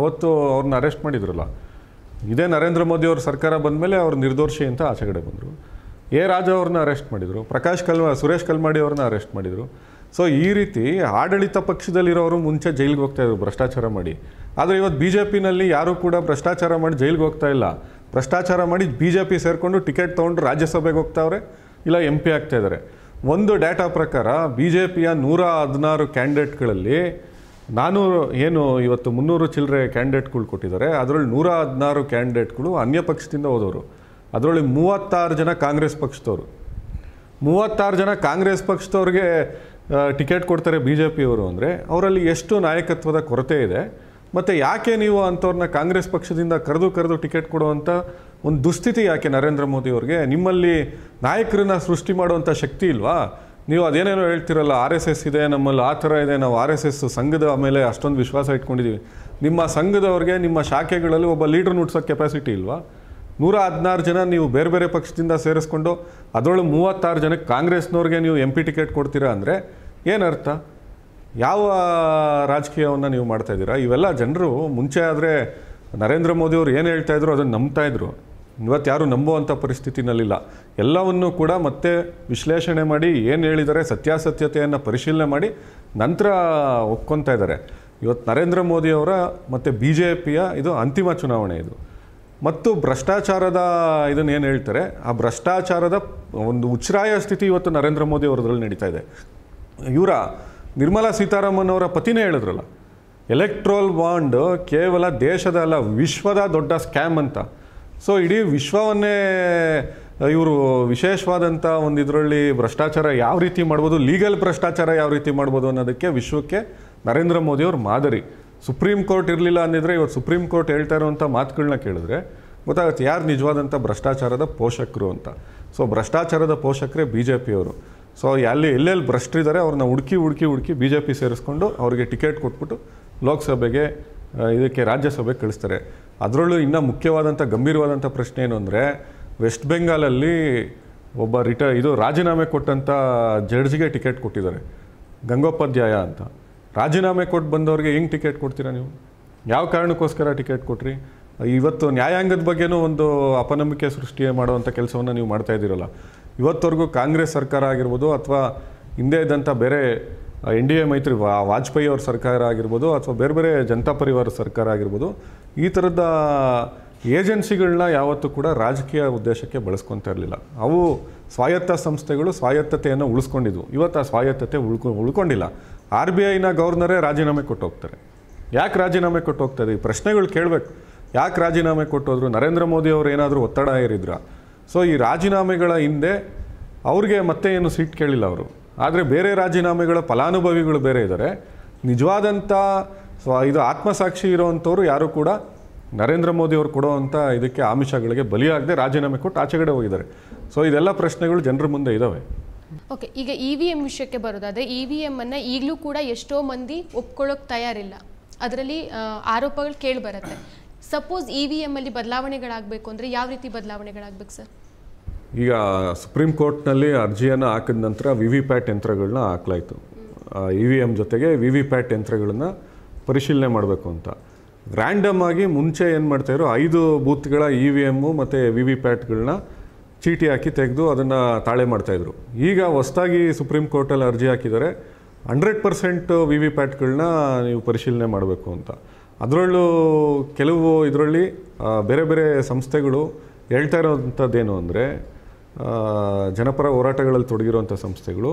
Speaker 2: ಅವತ್ತು ಅವ್ರನ್ನ ಅರೆಸ್ಟ್ ಮಾಡಿದ್ರಲ್ಲ ಇದೇ ನರೇಂದ್ರ ಮೋದಿ ಅವ್ರ ಸರ್ಕಾರ ಬಂದ ಮೇಲೆ ಅವ್ರು ನಿರ್ದೋಷಿ ಅಂತ ಆಚೆಗಡೆ ಬಂದರು ಎ ರಾಜ ಅವ್ರನ್ನ ಅರೆಸ್ಟ್ ಮಾಡಿದರು ಪ್ರಕಾಶ್ ಕಲ್ವಾ ಸುರೇಶ್ ಕಲ್ಮಾಡಿ ಅವ್ರನ್ನ ಅರೆಸ್ಟ್ ಮಾಡಿದರು ಸೊ ಈ ರೀತಿ ಆಡಳಿತ ಪಕ್ಷದಲ್ಲಿರೋರು ಮುಂಚೆ ಜೈಲಿಗೆ ಹೋಗ್ತಾ ಇದ್ರು ಭ್ರಷ್ಟಾಚಾರ ಮಾಡಿ ಆದರೆ ಇವತ್ತು ಬಿ ಜೆ ಪಿನಲ್ಲಿ ಯಾರೂ ಕೂಡ ಭ್ರಷ್ಟಾಚಾರ ಮಾಡಿ ಜೈಲಿಗೆ ಹೋಗ್ತಾ ಇಲ್ಲ ಭ್ರಷ್ಟಾಚಾರ ಮಾಡಿ ಬಿ ಜೆ ಪಿ ಸೇರಿಕೊಂಡು ಟಿಕೆಟ್ ತೊಗೊಂಡು ರಾಜ್ಯಸಭೆಗೆ ಹೋಗ್ತಾವ್ರೆ ಇಲ್ಲ ಎಂ ಪಿ ಆಗ್ತಾ ಇದ್ದಾರೆ ಒಂದು ಡೇಟಾ ಪ್ರಕಾರ ಬಿ ಜೆ ಪಿಯ ನೂರ ಹದಿನಾರು ಕ್ಯಾಂಡಿಡೇಟ್ಗಳಲ್ಲಿ ನಾನ್ನೂರು ಏನು ಇವತ್ತು ಮುನ್ನೂರು ಚಿಲ್ಲರೆ ಕ್ಯಾಂಡಿಡೇಟ್ಗಳು ಕೊಟ್ಟಿದ್ದಾರೆ ಅದರಲ್ಲಿ ನೂರ ಹದಿನಾರು ಕ್ಯಾಂಡಿಡೇಟ್ಗಳು ಅನ್ಯ ಪಕ್ಷದಿಂದ ಹೋದವರು ಅದರಲ್ಲಿ ಮೂವತ್ತಾರು ಜನ ಕಾಂಗ್ರೆಸ್ ಪಕ್ಷದವರು ಮೂವತ್ತಾರು ಜನ ಕಾಂಗ್ರೆಸ್ ಪಕ್ಷದವ್ರಿಗೆ ಟಿಕೆಟ್ ಕೊಡ್ತಾರೆ ಬಿ ಜೆ ಪಿಯವರು ಅಂದರೆ ಅವರಲ್ಲಿ ಎಷ್ಟು ನಾಯಕತ್ವದ ಕೊರತೆ ಇದೆ ಮತ್ತು ಯಾಕೆ ನೀವು ಅಂಥವ್ರನ್ನ ಕಾಂಗ್ರೆಸ್ ಪಕ್ಷದಿಂದ ಕರೆದು ಕರೆದು ಟಿಕೆಟ್ ಕೊಡುವಂಥ ಒಂದು ದುಸ್ಥಿತಿ ಯಾಕೆ ನರೇಂದ್ರ ಮೋದಿ ಅವ್ರಿಗೆ ನಿಮ್ಮಲ್ಲಿ ನಾಯಕರನ್ನ ಸೃಷ್ಟಿ ಮಾಡುವಂಥ ಶಕ್ತಿ ಇಲ್ವಾ ನೀವು ಅದೇನೇನೋ ಹೇಳ್ತಿರಲ್ಲ ಆರ್ ಎಸ್ ಎಸ್ ಇದೆ ನಮ್ಮಲ್ಲಿ ಆ ಥರ ಇದೆ ನಾವು ಆರ್ ಎಸ್ ಎಸ್ ಸಂಘದ ಮೇಲೆ ಅಷ್ಟೊಂದು ವಿಶ್ವಾಸ ಇಟ್ಕೊಂಡಿದ್ದೀವಿ ನಿಮ್ಮ ಸಂಘದವ್ರಿಗೆ ನಿಮ್ಮ ಶಾಖೆಗಳಲ್ಲಿ ಒಬ್ಬ ಲೀಡ್ರ್ ನುಡ್ಸೋ ಕೆಪಾಸಿಟಿ ಇಲ್ವಾ ನೂರ ಹದಿನಾರು ಜನ ನೀವು ಬೇರೆ ಬೇರೆ ಪಕ್ಷದಿಂದ ಸೇರಿಸ್ಕೊಂಡು ಅದರೊಳಗೆ ಮೂವತ್ತಾರು ಜನಕ್ಕೆ ಕಾಂಗ್ರೆಸ್ನವ್ರಿಗೆ ನೀವು ಎಂ ಪಿ ಟಿಕೆಟ್ ಕೊಡ್ತೀರಾ ಅಂದರೆ ಏನರ್ಥ ಯಾವ ರಾಜಕೀಯವನ್ನು ನೀವು ಇದ್ದೀರಾ ಇವೆಲ್ಲ ಜನರು ಮುಂಚೆ ಆದರೆ ನರೇಂದ್ರ ಮೋದಿಯವರು ಏನು ಹೇಳ್ತಾ ಇದ್ರು ಅದನ್ನು ನಂಬ್ತಾ ಇದ್ರು ಇವತ್ತು ಯಾರೂ ನಂಬುವಂಥ ಪರಿಸ್ಥಿತಿನಲ್ಲಿಲ್ಲ ಎಲ್ಲವನ್ನು ಕೂಡ ಮತ್ತೆ ವಿಶ್ಲೇಷಣೆ ಮಾಡಿ ಏನು ಹೇಳಿದರೆ ಸತ್ಯಾಸತ್ಯತೆಯನ್ನು ಪರಿಶೀಲನೆ ಮಾಡಿ ನಂತರ ಒಪ್ಕೊತಾ ಇದ್ದಾರೆ ಇವತ್ತು ನರೇಂದ್ರ ಮೋದಿಯವರ ಮತ್ತು ಬಿ ಜೆ ಪಿಯ ಇದು ಅಂತಿಮ ಚುನಾವಣೆ ಇದು ಮತ್ತು ಭ್ರಷ್ಟಾಚಾರದ ಇದನ್ನು ಏನು ಹೇಳ್ತಾರೆ ಆ ಭ್ರಷ್ಟಾಚಾರದ ಒಂದು ಉಚ್ಛ್ರಾಯ ಸ್ಥಿತಿ ಇವತ್ತು ನರೇಂದ್ರ ಮೋದಿ ಅವರದ್ರಲ್ಲಿ ನಡೀತಾ ಇದೆ ಇವರ ನಿರ್ಮಲಾ ಸೀತಾರಾಮನ್ ಅವರ ಪತಿನೇ ಹೇಳಿದ್ರಲ್ಲ ಎಲೆಕ್ಟ್ರೋಲ್ ಬಾಂಡ್ ಕೇವಲ ದೇಶದ ಅಲ್ಲ ವಿಶ್ವದ ದೊಡ್ಡ ಸ್ಕ್ಯಾಮ್ ಅಂತ ಸೊ ಇಡೀ ವಿಶ್ವವನ್ನೇ ಇವರು ವಿಶೇಷವಾದಂಥ ಒಂದು ಇದರಲ್ಲಿ ಭ್ರಷ್ಟಾಚಾರ ಯಾವ ರೀತಿ ಮಾಡ್ಬೋದು ಲೀಗಲ್ ಭ್ರಷ್ಟಾಚಾರ ಯಾವ ರೀತಿ ಮಾಡ್ಬೋದು ಅನ್ನೋದಕ್ಕೆ ವಿಶ್ವಕ್ಕೆ ನರೇಂದ್ರ ಮೋದಿಯವ್ರ ಮಾದರಿ ಸುಪ್ರೀಂ ಕೋರ್ಟ್ ಇರಲಿಲ್ಲ ಅಂದಿದ್ರೆ ಇವತ್ತು ಸುಪ್ರೀಂ ಕೋರ್ಟ್ ಹೇಳ್ತಾ ಇರೋವಂಥ ಮಾತುಗಳನ್ನ ಕೇಳಿದ್ರೆ ಗೊತ್ತಾಗುತ್ತೆ ಯಾರು ನಿಜವಾದಂಥ ಭ್ರಷ್ಟಾಚಾರದ ಪೋಷಕರು ಅಂತ ಸೊ ಭ್ರಷ್ಟಾಚಾರದ ಪೋಷಕರೇ ಬಿ ಜೆ ಪಿಯವರು ಸೊ ಅಲ್ಲಿ ಎಲ್ಲೆಲ್ಲಿ ಭ್ರಷ್ಟರಿದ್ದಾರೆ ಅವ್ರನ್ನ ಹುಡುಕಿ ಹುಡುಕಿ ಹುಡುಕಿ ಬಿ ಜೆ ಪಿ ಸೇರಿಸ್ಕೊಂಡು ಅವ್ರಿಗೆ ಟಿಕೆಟ್ ಕೊಟ್ಬಿಟ್ಟು ಲೋಕಸಭೆಗೆ ಇದಕ್ಕೆ ರಾಜ್ಯಸಭೆಗೆ ಕಳಿಸ್ತಾರೆ ಅದರಲ್ಲೂ ಇನ್ನೂ ಮುಖ್ಯವಾದಂಥ ಗಂಭೀರವಾದಂಥ ಪ್ರಶ್ನೆ ಏನು ಅಂದರೆ ವೆಸ್ಟ್ ಬೆಂಗಾಲಲ್ಲಿ ಒಬ್ಬ ರಿಟ ಇದು ರಾಜೀನಾಮೆ ಕೊಟ್ಟಂಥ ಜಡ್ಜ್ಗೆ ಟಿಕೆಟ್ ಕೊಟ್ಟಿದ್ದಾರೆ ಗಂಗೋಪಾಧ್ಯಾಯ ಅಂತ ರಾಜೀನಾಮೆ ಕೊಟ್ಟು ಬಂದವ್ರಿಗೆ ಹೆಂಗೆ ಟಿಕೆಟ್ ಕೊಡ್ತೀರಾ ನೀವು ಯಾವ ಕಾರಣಕ್ಕೋಸ್ಕರ ಟಿಕೆಟ್ ಕೊಟ್ರಿ ಇವತ್ತು ನ್ಯಾಯಾಂಗದ ಬಗ್ಗೆನೂ ಒಂದು ಅಪನಂಬಿಕೆ ಸೃಷ್ಟಿ ಮಾಡುವಂಥ ಕೆಲಸವನ್ನು ನೀವು ಮಾಡ್ತಾ ಇದ್ದೀರಲ್ಲ ಇವತ್ತವರೆಗೂ ಕಾಂಗ್ರೆಸ್ ಸರ್ಕಾರ ಆಗಿರ್ಬೋದು ಅಥವಾ ಹಿಂದೆ ಇದ್ದಂಥ ಬೇರೆ ಎನ್ ಡಿ ಎ ಮೈತ್ರಿ ವಾಜಪೇಯಿ ಅವ್ರ ಸರ್ಕಾರ ಆಗಿರ್ಬೋದು ಅಥವಾ ಬೇರೆ ಬೇರೆ ಜನತಾ ಪರಿವಾರ ಸರ್ಕಾರ ಆಗಿರ್ಬೋದು ಈ ಥರದ ಏಜೆನ್ಸಿಗಳನ್ನ ಯಾವತ್ತೂ ಕೂಡ ರಾಜಕೀಯ ಉದ್ದೇಶಕ್ಕೆ ಬಳಸ್ಕೊತಾ ಇರಲಿಲ್ಲ ಅವು ಸ್ವಾಯತ್ತ ಸಂಸ್ಥೆಗಳು ಸ್ವಾಯತ್ತತೆಯನ್ನು ಉಳಿಸ್ಕೊಂಡಿದ್ವು ಇವತ್ತು ಆ ಸ್ವಾಯತ್ತತೆ ಉಳ್ಕೊ ಉಳ್ಕೊಂಡಿಲ್ಲ ಆರ್ ಬಿ ಐನ ಗವರ್ನರೇ ರಾಜೀನಾಮೆ ಕೊಟ್ಟು ಹೋಗ್ತಾರೆ ಯಾಕೆ ರಾಜೀನಾಮೆ ಕೊಟ್ಟು ಹೋಗ್ತಾರೆ ಈ ಪ್ರಶ್ನೆಗಳು ಕೇಳಬೇಕು ಯಾಕೆ ರಾಜೀನಾಮೆ ಕೊಟ್ಟೋದ್ರು ನರೇಂದ್ರ ಮೋದಿ ಅವರು ಏನಾದರೂ ಒತ್ತಡ ಹೇರಿದ್ರಾ ಸೊ ಈ ರಾಜೀನಾಮೆಗಳ ಹಿಂದೆ ಅವ್ರಿಗೆ ಮತ್ತೆ ಏನು ಸೀಟ್ ಕೇಳಿಲ್ಲ ಅವರು ಆದರೆ ಬೇರೆ ರಾಜೀನಾಮೆಗಳ ಫಲಾನುಭವಿಗಳು ಬೇರೆ ಇದ್ದಾರೆ ನಿಜವಾದಂಥ ಸೊ ಇದು ಆತ್ಮಸಾಕ್ಷಿ ಇರೋವಂಥವ್ರು ಯಾರು ಕೂಡ ನರೇಂದ್ರ ಮೋದಿ ಅವರು ಕೊಡೋವಂಥ ಇದಕ್ಕೆ ಆಮಿಷಗಳಿಗೆ ಬಲಿಯಾಗದೆ ರಾಜೀನಾಮೆ ಕೊಟ್ಟು ಆಚೆಗಡೆ ಹೋಗಿದ್ದಾರೆ ಸೊ ಇದೆಲ್ಲ ಪ್ರಶ್ನೆಗಳು ಜನರ ಮುಂದೆ ಇದ್ದಾವೆ
Speaker 1: ಓಕೆ ಈಗ ಇ ವಿ ಎಂ ವಿಷಯಕ್ಕೆ ಬರೋದಾದರೆ ಇ ವಿ ಎಮ್ಮನ್ನು ಈಗಲೂ ಕೂಡ ಎಷ್ಟೋ ಮಂದಿ ಒಪ್ಕೊಳ್ಳೋಕೆ ತಯಾರಿಲ್ಲ ಅದರಲ್ಲಿ ಆರೋಪಗಳು ಕೇಳಿ ಬರುತ್ತೆ ಸಪೋಸ್ ಇ ವಿ ಅಲ್ಲಿ ಬದಲಾವಣೆಗಳಾಗಬೇಕು ಅಂದರೆ ಯಾವ ರೀತಿ ಬದಲಾವಣೆಗಳಾಗಬೇಕು ಸರ್
Speaker 2: ಈಗ ಸುಪ್ರೀಂ ಕೋರ್ಟ್ನಲ್ಲಿ ಅರ್ಜಿಯನ್ನು ಹಾಕಿದ ನಂತರ ವಿ ವಿ ಪ್ಯಾಟ್ ಯಂತ್ರಗಳನ್ನ ಹಾಕಲಾಯಿತು ಇ ವಿ e ಎಮ್ ಜೊತೆಗೆ ವಿ ವಿ ಪ್ಯಾಟ್ ಯಂತ್ರಗಳನ್ನು ಪರಿಶೀಲನೆ ಮಾಡಬೇಕು ಅಂತ ರ್ಯಾಂಡಮ್ ಆಗಿ ಮುಂಚೆ ಏನು ಮಾಡ್ತಾಯಿರೋ ಐದು ಬೂತ್ಗಳ ಇ e ವಿ ಎಮ್ಮು ಮತ್ತು ವಿ ವಿ ಪ್ಯಾಟ್ಗಳನ್ನ ಚೀಟಿ ಹಾಕಿ ತೆಗೆದು ಅದನ್ನು ತಾಳೆ ಮಾಡ್ತಾಯಿದ್ರು ಈಗ ಹೊಸ್ದಾಗಿ ಸುಪ್ರೀಂ ಕೋರ್ಟಲ್ಲಿ ಅರ್ಜಿ ಹಾಕಿದರೆ ಹಂಡ್ರೆಡ್ ಪರ್ಸೆಂಟ್ ವಿ ವಿ ಪ್ಯಾಟ್ಗಳನ್ನ ನೀವು ಪರಿಶೀಲನೆ ಮಾಡಬೇಕು ಅಂತ ಅದರಲ್ಲೂ ಕೆಲವು ಇದರಲ್ಲಿ ಬೇರೆ ಬೇರೆ ಸಂಸ್ಥೆಗಳು ಹೇಳ್ತಾ ಇರೋವಂಥದ್ದೇನು ಅಂದರೆ ಜನಪರ ಹೋರಾಟಗಳಲ್ಲಿ ತೊಡಗಿರುವಂಥ ಸಂಸ್ಥೆಗಳು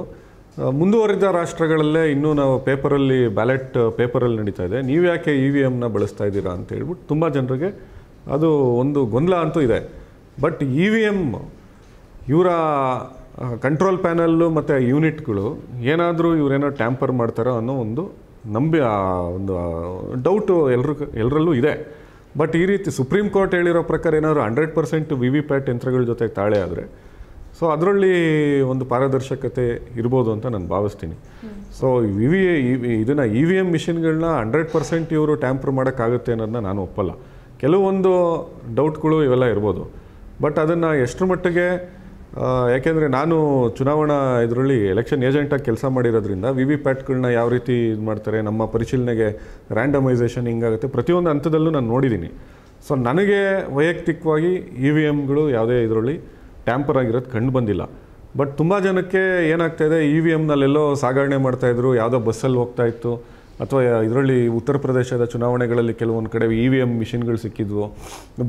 Speaker 2: ಮುಂದುವರಿದ ರಾಷ್ಟ್ರಗಳಲ್ಲೇ ಇನ್ನೂ ನಾವು ಪೇಪರಲ್ಲಿ ಬ್ಯಾಲೆಟ್ ಪೇಪರಲ್ಲಿ ನಡೀತಾ ಇದೆ ನೀವು ಯಾಕೆ ಇ ವಿ ಎಮ್ನ ಬಳಸ್ತಾ ಇದ್ದೀರಾ ಅಂತ ಹೇಳ್ಬಿಟ್ಟು ತುಂಬ ಜನರಿಗೆ ಅದು ಒಂದು ಗೊಂದಲ ಅಂತೂ ಇದೆ ಬಟ್ ಇ ವಿ ಎಮ್ ಇವರ ಕಂಟ್ರೋಲ್ ಪ್ಯಾನಲ್ಲು ಮತ್ತು ಯೂನಿಟ್ಗಳು ಏನಾದರೂ ಇವರೇನೋ ಟ್ಯಾಂಪರ್ ಮಾಡ್ತಾರೋ ಅನ್ನೋ ಒಂದು ನಂಬಿ ಒಂದು ಡೌಟು ಎಲ್ಲರ ಎಲ್ಲರಲ್ಲೂ ಇದೆ ಬಟ್ ಈ ರೀತಿ ಸುಪ್ರೀಂ ಕೋರ್ಟ್ ಹೇಳಿರೋ ಪ್ರಕಾರ ಏನಾದರೂ hundred percent V V PAT ಯಂತ್ರಗಳ ಜೊತೆ ತಾಳೆ ಆದರೆ ಸೊ ಅದರಲ್ಲಿ ಒಂದು ಪಾರದರ್ಶಕತೆ ಇರ್ಬೋದು ಅಂತ ನಾನು ಭಾವಿಸ್ತೀನಿ ಸೊ ವಿ ವಿ ಇದನ್ನು ಇ ವಿ ಎಮ್ ಮಿಷಿನ್ಗಳನ್ನ ಹಂಡ್ರೆಡ್ ಪರ್ಸೆಂಟ್ ಇವರು ಟ್ಯಾಂಪರ್ ಮಾಡೋಕ್ಕಾಗುತ್ತೆ ಅನ್ನೋದನ್ನ ನಾನು ಒಪ್ಪಲ್ಲ ಕೆಲವೊಂದು ಡೌಟ್ಗಳು ಇವೆಲ್ಲ ಇರ್ಬೋದು ಬಟ್ ಅದನ್ನು ಎಷ್ಟರ ಮಟ್ಟಿಗೆ ಯಾಕೆಂದರೆ ನಾನು ಚುನಾವಣಾ ಇದರಲ್ಲಿ ಎಲೆಕ್ಷನ್ ಏಜೆಂಟಾಗಿ ಕೆಲಸ ಮಾಡಿರೋದ್ರಿಂದ ವಿ ವಿ ಪ್ಯಾಟ್ಗಳನ್ನ ಯಾವ ರೀತಿ ಇದು ಮಾಡ್ತಾರೆ ನಮ್ಮ ಪರಿಶೀಲನೆಗೆ ರ್ಯಾಂಡಮೈಸೇಷನ್ ಹಿಂಗಾಗುತ್ತೆ ಪ್ರತಿಯೊಂದು ಹಂತದಲ್ಲೂ ನಾನು ನೋಡಿದ್ದೀನಿ ಸೊ ನನಗೆ ವೈಯಕ್ತಿಕವಾಗಿ ಇ ವಿ ಎಮ್ಗಳು ಯಾವುದೇ ಇದರಲ್ಲಿ ಟ್ಯಾಂಪರ್ ಆಗಿರೋದು ಕಂಡು ಬಂದಿಲ್ಲ ಬಟ್ ತುಂಬ ಜನಕ್ಕೆ ಏನಾಗ್ತಾಯಿದೆ ಇ e ವಿ ಎಮ್ನಲ್ಲೆಲ್ಲೋ ಸಾಗಾಣೆ ಮಾಡ್ತಾಯಿದ್ರು ಯಾವುದೋ ಬಸ್ಸಲ್ಲಿ ಹೋಗ್ತಾ ಇತ್ತು ಅಥವಾ ಇದರಲ್ಲಿ ಉತ್ತರ ಪ್ರದೇಶದ ಚುನಾವಣೆಗಳಲ್ಲಿ ಕೆಲವೊಂದು ಕಡೆ ಇ ವಿ ಎಮ್ ಮಿಷಿನ್ಗಳು ಸಿಕ್ಕಿದ್ವು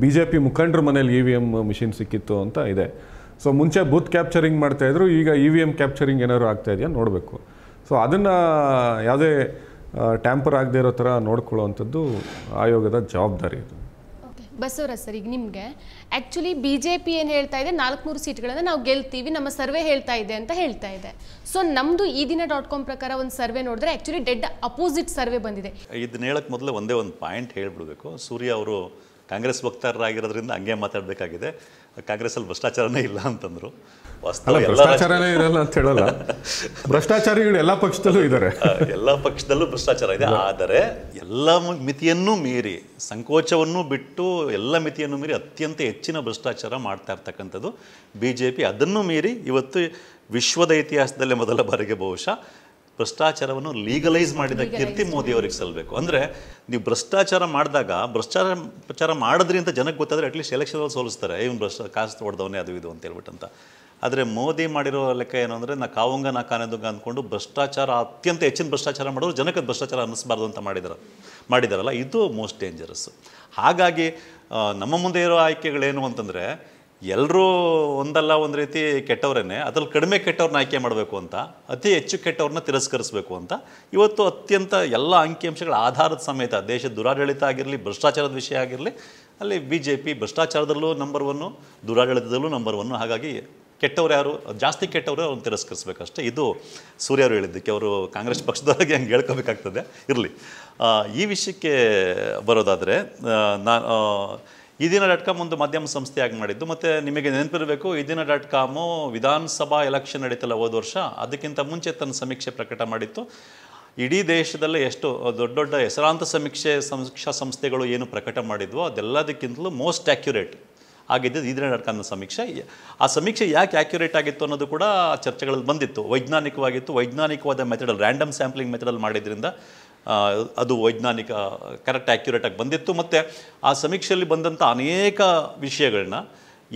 Speaker 2: ಬಿ ಜೆ ಪಿ ಮುಖಂಡರ ಮನೇಲಿ ಇ ವಿ ಎಮ್ ಮಿಷಿನ್ ಸಿಕ್ಕಿತ್ತು ಅಂತ ಇದೆ ಸೊ ಮುಂಚೆ ಬೂತ್ ಕ್ಯಾಪ್ಚರಿಂಗ್ ಮಾಡ್ತಾಯಿದ್ರು ಈಗ ಇ ವಿ ಎಮ್ ಕ್ಯಾಪ್ಚರಿಂಗ್ ಏನಾದ್ರು ಆಗ್ತಾ ಇದೆಯಾ ನೋಡಬೇಕು ಸೊ ಅದನ್ನು ಯಾವುದೇ ಟ್ಯಾಂಪರ್ ಆಗದೇ ಇರೋ ಥರ ನೋಡ್ಕೊಳ್ಳೋ ಆಯೋಗದ ಜವಾಬ್ದಾರಿ ಇದು
Speaker 1: ಬಸವರಾಜ್ ಸರ್ ಈಗ ನಿಮಗೆ ಆ್ಯಕ್ಚುಲಿ ಬಿ ಜೆ ಪಿ ಏನು ಹೇಳ್ತಾ ಇದೆ ನಾಲ್ಕು ಮೂರು ಸೀಟ್ಗಳನ್ನು ನಾವು ಗೆಲ್ತೀವಿ ನಮ್ಮ ಸರ್ವೆ ಹೇಳ್ತಾ ಇದೆ ಅಂತ ಹೇಳ್ತಾ ಇದೆ ಸೊ ನಮ್ಮದು ಈ ದಿನ ಡಾಟ್ ಕಾಮ್ ಪ್ರಕಾರ ಒಂದು ಸರ್ವೆ ನೋಡಿದ್ರೆ ಆ್ಯಕ್ಚುಲಿ ಡೆಡ್ ಅಪೋಸಿಟ್ ಸರ್ವೆ ಬಂದಿದೆ
Speaker 3: ಇದನ್ನ ಹೇಳಕ್ಕೆ ಮೊದಲು ಒಂದೇ ಒಂದು ಪಾಯಿಂಟ್ ಹೇಳ್ಬಿಡ್ಬೇಕು ಸೂರ್ಯ ಅವರು ಕಾಂಗ್ರೆಸ್ ವಕ್ತಾರರಾಗಿರೋದ್ರಿಂದ ಹಂಗೆ ಮಾತಾಡಬೇಕಾಗಿದೆ ಕಾಂಗ್ರೆಸ್ಸಲ್ಲಿ ಭ್ರಷ್ಟಾಚಾರನೇ ಇಲ್ಲ ಅಂತಂದರು ಇರಲ್ಲ
Speaker 2: ಅಂತ ಹೇಳಲ್ಲ ಭ್ರಷ್ಟಾಚಾರಿಗಳು ಎಲ್ಲ ಪಕ್ಷದಲ್ಲೂ ಇದ್ದಾರೆ
Speaker 3: ಎಲ್ಲ ಪಕ್ಷದಲ್ಲೂ ಭ್ರಷ್ಟಾಚಾರ ಇದೆ ಆದರೆ ಎಲ್ಲ ಮಿತಿಯನ್ನು ಮೀರಿ ಸಂಕೋಚವನ್ನು ಬಿಟ್ಟು ಎಲ್ಲ ಮಿತಿಯನ್ನು ಮೀರಿ ಅತ್ಯಂತ ಹೆಚ್ಚಿನ ಭ್ರಷ್ಟಾಚಾರ ಮಾಡ್ತಾ ಇರ್ತಕ್ಕಂಥದ್ದು ಬಿ ಜೆ ಪಿ ಅದನ್ನು ಮೀರಿ ಇವತ್ತು ವಿಶ್ವದ ಇತಿಹಾಸದಲ್ಲೇ ಮೊದಲ ಬಾರಿಗೆ ಬಹುಶಃ ಭ್ರಷ್ಟಾಚಾರವನ್ನು ಲೀಗಲೈಸ್ ಮಾಡಿದ ಕೀರ್ತಿ ಮೋದಿ ಅವರಿಗೆ ಸಲ್ಲಬೇಕು ಅಂದರೆ ನೀವು ಭ್ರಷ್ಟಾಚಾರ ಮಾಡಿದಾಗ ಭ್ರಷ್ಟಾಚಾರ ಅಂತ ಜನಕ್ಕೆ ಗೊತ್ತಾದರೆ ಅಟ್ಲೀಸ್ಟ್ ಎಲೆಕ್ಷನ್ ಸೋಲಿಸ್ತಾರೆ ಏನು ಭ್ರಷ್ಟ ಕಾಸು ಹೊಡೆದವನೇ ಅದು ಇದು ಅಂತ ಹೇಳ್ಬಿಟ್ಟಂತ ಆದರೆ ಮೋದಿ ಮಾಡಿರೋ ಲೆಕ್ಕ ಏನು ಅಂದರೆ ನಾ ಕಾವುಂಗ ನಾ ಕಾನೆದುಂಗ ಅಂದ್ಕೊಂಡು ಭ್ರಷ್ಟಾಚಾರ ಅತ್ಯಂತ ಹೆಚ್ಚಿನ ಭ್ರಷ್ಟಾಚಾರ ಮಾಡೋರು ಜನಕ್ಕೆ ಭ್ರಷ್ಟಾಚಾರ ಅನ್ನಿಸ್ಬಾರ್ದು ಅಂತ ಮಾಡಿದಾರ ಮಾಡಿದಾರಲ್ಲ ಇದು ಮೋಸ್ಟ್ ಡೇಂಜರಸ್ ಹಾಗಾಗಿ ನಮ್ಮ ಮುಂದೆ ಇರೋ ಆಯ್ಕೆಗಳೇನು ಅಂತಂದರೆ ಎಲ್ಲರೂ ಒಂದಲ್ಲ ಒಂದು ರೀತಿ ಕೆಟ್ಟವರೇನೆ ಅದ್ರಲ್ಲಿ ಕಡಿಮೆ ಕೆಟ್ಟವ್ರನ್ನ ಆಯ್ಕೆ ಮಾಡಬೇಕು ಅಂತ ಅತಿ ಹೆಚ್ಚು ಕೆಟ್ಟವ್ರನ್ನ ತಿರಸ್ಕರಿಸಬೇಕು ಅಂತ ಇವತ್ತು ಅತ್ಯಂತ ಎಲ್ಲ ಅಂಕಿಅಂಶಗಳ ಆಧಾರದ ಸಮೇತ ದೇಶ ದುರಾಡಳಿತ ಆಗಿರಲಿ ಭ್ರಷ್ಟಾಚಾರದ ವಿಷಯ ಆಗಿರಲಿ ಅಲ್ಲಿ ಬಿ ಜೆ ಪಿ ಭ್ರಷ್ಟಾಚಾರದಲ್ಲೂ ನಂಬರ್ ಒನ್ನು ದುರಾಡಳಿತದಲ್ಲೂ ನಂಬರ್ ಒನ್ನು ಹಾಗಾಗಿ ಕೆಟ್ಟವ್ರು ಯಾರು ಜಾಸ್ತಿ ಕೆಟ್ಟವರು ಅವ್ರನ್ನ ತಿರಸ್ಕರಿಸ್ಬೇಕಷ್ಟೇ ಇದು ಸೂರ್ಯ ಅವರು ಹೇಳಿದ್ದಕ್ಕೆ ಅವರು ಕಾಂಗ್ರೆಸ್ ಪಕ್ಷದವರಿಗೆ ಹಂಗೆ ಹೇಳ್ಕೋಬೇಕಾಗ್ತದೆ ಇರಲಿ ಈ ವಿಷಯಕ್ಕೆ ಬರೋದಾದರೆ ನಾನು ಈ ದಿನ ಡಾಟ್ ಕಾಮ್ ಒಂದು ಮಾಧ್ಯಮ ಸಂಸ್ಥೆಯಾಗಿ ಮಾಡಿದ್ದು ಮತ್ತು ನಿಮಗೆ ನೆನಪಿರಬೇಕು ಈ ದಿನ ಡಾಟ್ ಕಾಮು ವಿಧಾನಸಭಾ ಎಲೆಕ್ಷನ್ ನಡೀತಲ್ಲ ಹೋದ ವರ್ಷ ಅದಕ್ಕಿಂತ ಮುಂಚೆ ತನ್ನ ಸಮೀಕ್ಷೆ ಪ್ರಕಟ ಮಾಡಿತ್ತು ಇಡೀ ದೇಶದಲ್ಲೇ ಎಷ್ಟು ದೊಡ್ಡ ದೊಡ್ಡ ಹೆಸರಾಂತ ಸಮೀಕ್ಷೆ ಸಮೀಕ್ಷಾ ಸಂಸ್ಥೆಗಳು ಏನು ಪ್ರಕಟ ಮಾಡಿದ್ವೋ ಅದೆಲ್ಲದಕ್ಕಿಂತಲೂ ಮೋಸ್ಟ್ ಆ್ಯಕ್ಯುರೇಟ್ ಆಗಿದ್ದು ಈದ್ರನರ್ಕಾನ ಸಮೀಕ್ಷೆ ಆ ಸಮೀಕ್ಷೆ ಯಾಕೆ ಆ್ಯಕ್ಯುರೇಟ್ ಆಗಿತ್ತು ಅನ್ನೋದು ಕೂಡ ಚರ್ಚೆಗಳಲ್ಲಿ ಬಂದಿತ್ತು ವೈಜ್ಞಾನಿಕವಾಗಿತ್ತು ವೈಜ್ಞಾನಿಕವಾದ ಮೆಥಡಲ್ ರ್ಯಾಂಡಮ್ ಸ್ಯಾಂಪ್ಲಿಂಗ್ ಮೆಥಡಲ್ಲಿ ಮಾಡಿದ್ರಿಂದ ಅದು ವೈಜ್ಞಾನಿಕ ಕರೆಕ್ಟ್ ಆ್ಯಕ್ಯುರೇಟಾಗಿ ಬಂದಿತ್ತು ಮತ್ತು ಆ ಸಮೀಕ್ಷೆಯಲ್ಲಿ ಬಂದಂಥ ಅನೇಕ ವಿಷಯಗಳನ್ನ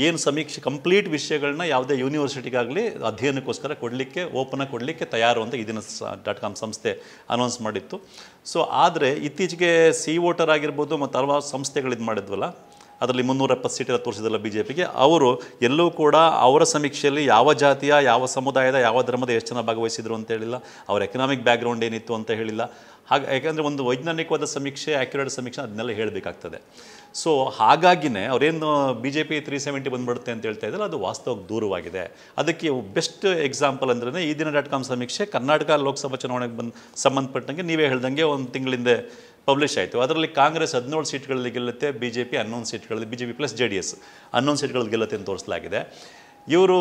Speaker 3: ಏನು ಸಮೀಕ್ಷೆ ಕಂಪ್ಲೀಟ್ ವಿಷಯಗಳನ್ನ ಯಾವುದೇ ಯೂನಿವರ್ಸಿಟಿಗಾಗಲಿ ಅಧ್ಯಯನಕ್ಕೋಸ್ಕರ ಕೊಡಲಿಕ್ಕೆ ಓಪನಾಗಿ ಕೊಡಲಿಕ್ಕೆ ತಯಾರು ಅಂತ ಇದನ್ನು ಡಾಟ್ ಕಾಮ್ ಸಂಸ್ಥೆ ಅನೌನ್ಸ್ ಮಾಡಿತ್ತು ಸೊ ಆದರೆ ಇತ್ತೀಚೆಗೆ ಸಿ ವೋಟರ್ ಆಗಿರ್ಬೋದು ಮತ್ತು ಹಲವಾರು ಸಂಸ್ಥೆಗಳು ಇದು ಮಾಡಿದ್ವಲ್ಲ ಅದರಲ್ಲಿ ಮುನ್ನೂರ ಎಪ್ಪತ್ತು ಸೀಟೆಲ್ಲ ತೋರಿಸಿದಲ್ಲ ಬಿ ಜೆ ಪಿಗೆ ಅವರು ಎಲ್ಲೂ ಕೂಡ ಅವರ ಸಮೀಕ್ಷೆಯಲ್ಲಿ ಯಾವ ಜಾತಿಯ ಯಾವ ಸಮುದಾಯದ ಯಾವ ಧರ್ಮದ ಎಷ್ಟು ಜನ ಭಾಗವಹಿಸಿದ್ರು ಅಂತ ಹೇಳಿಲ್ಲ ಅವ್ರ ಎಕನಾಮಿಕ್ ಬ್ಯಾಕ್ಗ್ರೌಂಡ್ ಏನಿತ್ತು ಅಂತ ಹೇಳಿಲ್ಲ ಹಾಗೆ ಯಾಕೆಂದರೆ ಒಂದು ವೈಜ್ಞಾನಿಕವಾದ ಸಮೀಕ್ಷೆ ಆ್ಯಕ್ಯುರೇಟ್ ಸಮೀಕ್ಷೆ ಅದನ್ನೆಲ್ಲ ಹೇಳಬೇಕಾಗ್ತದೆ ಸೊ ಹಾಗಾಗಿನೇ ಅವರೇನು B J P three seventy ಬಂದುಬಿಡುತ್ತೆ ಅಂತ ಹೇಳ್ತಾ ಇದ್ದಾರೆ ಅದು ವಾಸ್ತವಕ್ಕೆ ದೂರವಾಗಿದೆ ಅದಕ್ಕೆ ಬೆಸ್ಟ್ ಎಕ್ಸಾಂಪಲ್ ಅಂದ್ರೆ ಈ ದಿನ ಡಾಟ್ ಕಾಮ್ ಸಮೀಕ್ಷೆ ಕರ್ನಾಟಕ ಲೋಕಸಭಾ ಚುನಾವಣೆಗೆ ಬಂದು ಸಂಬಂಧಪಟ್ಟಂಗೆ ನೀವೇ ಹೇಳ್ದಂಗೆ ಒಂದು ತಿಂಗಳಿಂದ ಪಬ್ಲಿಷ್ ಆಯಿತು ಅದರಲ್ಲಿ ಕಾಂಗ್ರೆಸ್ ಹದಿನೇಳು ಸೀಟ್ಗಳಲ್ಲಿ ಗೆಲ್ಲುತ್ತೆ ಬಿ ಜೆ ಪಿ ಹನ್ನೊಂದು ಸೀಟ್ಗಳಲ್ಲಿ B J P plus J D S ಹನ್ನೊಂದು ಸೀಟ್ಗಳಲ್ಲಿ ಗೆಲ್ಲುತ್ತೆ ಅಂತ ತೋರಿಸಲಾಗಿದೆ ಇವರು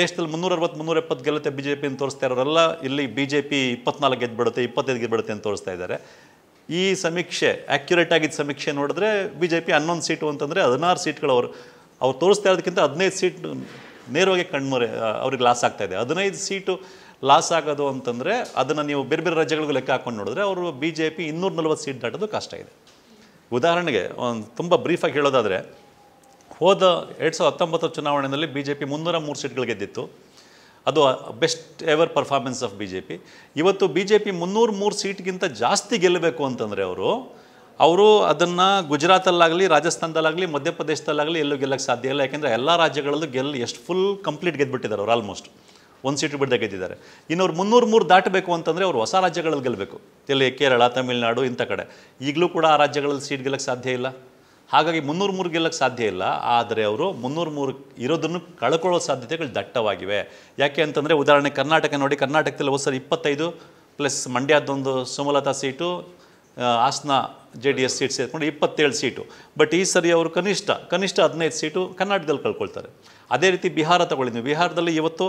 Speaker 3: ದೇಶದಲ್ಲಿ ಮುನ್ನೂರ ಅರವತ್ತು ಮುನ್ನೂರ ಎಪ್ಪತ್ತು ಗೆಲ್ಲುತ್ತೆ ಬಿ ಜೆ ಪಿ ಅಂತ ತೋರಿಸ್ತಾ ಇರೋರೆಲ್ಲ ಇಲ್ಲಿ ಬಿ ಜೆ ಪಿ ಇಪ್ಪತ್ನಾಲ್ಕು ಗೆದ್ದುಬಿಡುತ್ತೆ ಇಪ್ಪತ್ತೈದು ಬಿಡುತ್ತೆ ಅಂತ ತೋರಿಸ್ತಾ ಇದ್ದಾರೆ ಈ ಸಮೀಕ್ಷೆ ಆ್ಯಕ್ಯುರೇಟ್ ಆಗಿದ್ದ ಸಮೀಕ್ಷೆ ನೋಡಿದ್ರೆ ಬಿ ಜೆ ಪಿ ಹನ್ನೊಂದು ಸೀಟು ಅಂತಂದರೆ ಹದಿನಾರು ಸೀಟ್ಗಳು ಅವರು ಅವ್ರು ತೋರಿಸ್ತಾ ಇರೋದಕ್ಕಿಂತ ಹದಿನೈದು ಸೀಟ್ ನೇರವಾಗಿ ಕಣ್ಮರೆ ಅವ್ರಿಗೆ ಲಾಸ್ ಆಗ್ತಾಯಿದೆ ಹದಿನೈದು ಸೀಟು ಲಾಸ್ ಆಗೋದು ಅಂತಂದರೆ ಅದನ್ನು ನೀವು ಬೇರೆ ಬೇರೆ ರಾಜ್ಯಗಳಿಗೂ ಲೆಕ್ಕ ಹಾಕ್ಕೊಂಡು ನೋಡಿದ್ರೆ ಅವರು ಬಿ ಜೆ ಪಿ ಇನ್ನೂರ ನಲ್ವತ್ತು ಸೀಟ್ ದಾಟೋದು ಕಷ್ಟ ಇದೆ ಉದಾಹರಣೆಗೆ ಒಂದು ತುಂಬ ಬ್ರೀಫಾಗಿ ಹೇಳೋದಾದರೆ ಹೋದ ಎರಡು ಸಾವಿರದ ಹತ್ತೊಂಬತ್ತರ ಚುನಾವಣೆಯಲ್ಲಿ ಬಿ ಜೆ ಪಿ ಮುನ್ನೂರ ಮೂರು ಸೀಟ್ಗಳು ಗೆದ್ದಿತ್ತು ಅದು best ever performance of B J P ಇವತ್ತು ಬಿ ಜೆ ಪಿ ಮುನ್ನೂರು ಮೂರು ಸೀಟ್ಗಿಂತ ಜಾಸ್ತಿ ಗೆಲ್ಲಬೇಕು ಅಂತಂದರೆ ಅವರು ಅವರು ಅದನ್ನು ಗುಜರಾತಲ್ಲಾಗಲಿ ರಾಜಸ್ಥಾನದಲ್ಲಾಗಲಿ ಮಧ್ಯಪ್ರದೇಶದಲ್ಲಾಗಲಿ ಎಲ್ಲೂ ಗೆಲ್ಲಕ್ಕೆ ಸಾಧ್ಯ ಇಲ್ಲ ಯಾಕೆಂದರೆ ಎಲ್ಲ ರಾಜ್ಯಗಳಲ್ಲೂ ಗೆಲ್ಲು ಎಷ್ಟು ಫುಲ್ ಕಂಪ್ಲೀಟ್ ಗೆದ್ದುಬಿಟ್ಟಿದ್ದಾರೆ ಅವ್ರು ಆಲ್ಮೋಸ್ಟ್ ಒಂದು ಸೀಟು ಬಿಡದೆ ಗೆದ್ದಿದ್ದಾರೆ ಇನ್ನವ್ರು ಮುನ್ನೂರು ಮೂರು ದಾಟಬೇಕು ಅಂತಂದರೆ ಅವರು ಹೊಸ ರಾಜ್ಯಗಳಲ್ಲಿ ಗೆಲ್ಲಬೇಕು ಎಲ್ಲಿ ಕೇರಳ ತಮಿಳುನಾಡು ಇಂಥ ಕಡೆ ಈಗಲೂ ಕೂಡ ಆ ರಾಜ್ಯಗಳಲ್ಲಿ ಸೀಟ್ ಗೆಲ್ಲಕ್ಕೆ ಸಾಧ್ಯ ಇಲ್ಲ ಹಾಗಾಗಿ ಮುನ್ನೂರು ಮೂರು ಗೆಲ್ಲಕ್ಕೆ ಸಾಧ್ಯ ಇಲ್ಲ ಆದರೆ ಅವರು ಮುನ್ನೂರು ಮೂರು ಇರೋದನ್ನು ಕಳ್ಕೊಳ್ಳೋ ಸಾಧ್ಯತೆಗಳು ದಟ್ಟವಾಗಿವೆ ಯಾಕೆ ಅಂತಂದರೆ ಉದಾಹರಣೆ ಕರ್ನಾಟಕ ನೋಡಿ ಕರ್ನಾಟಕದಲ್ಲಿ ಒಂದು ಸರಿ ಇಪ್ಪತ್ತೈದು ಪ್ಲಸ್ ಮಂಡ್ಯದ್ದೊಂದು Sumalatha seat Hassan J D S seat ಸೇರಿಕೊಂಡು ಇಪ್ಪತ್ತೇಳು ಸೀಟು ಬಟ್ ಈ ಸರಿ ಅವರು ಕನಿಷ್ಠ ಕನಿಷ್ಠ ಹದಿನೈದು ಸೀಟು ಕರ್ನಾಟಕದಲ್ಲಿ ಕಳ್ಕೊಳ್ತಾರೆ ಅದೇ ರೀತಿ ಬಿಹಾರ ತಗೊಳ್ಳಿದ್ವಿ ಬಿಹಾರದಲ್ಲಿ ಇವತ್ತು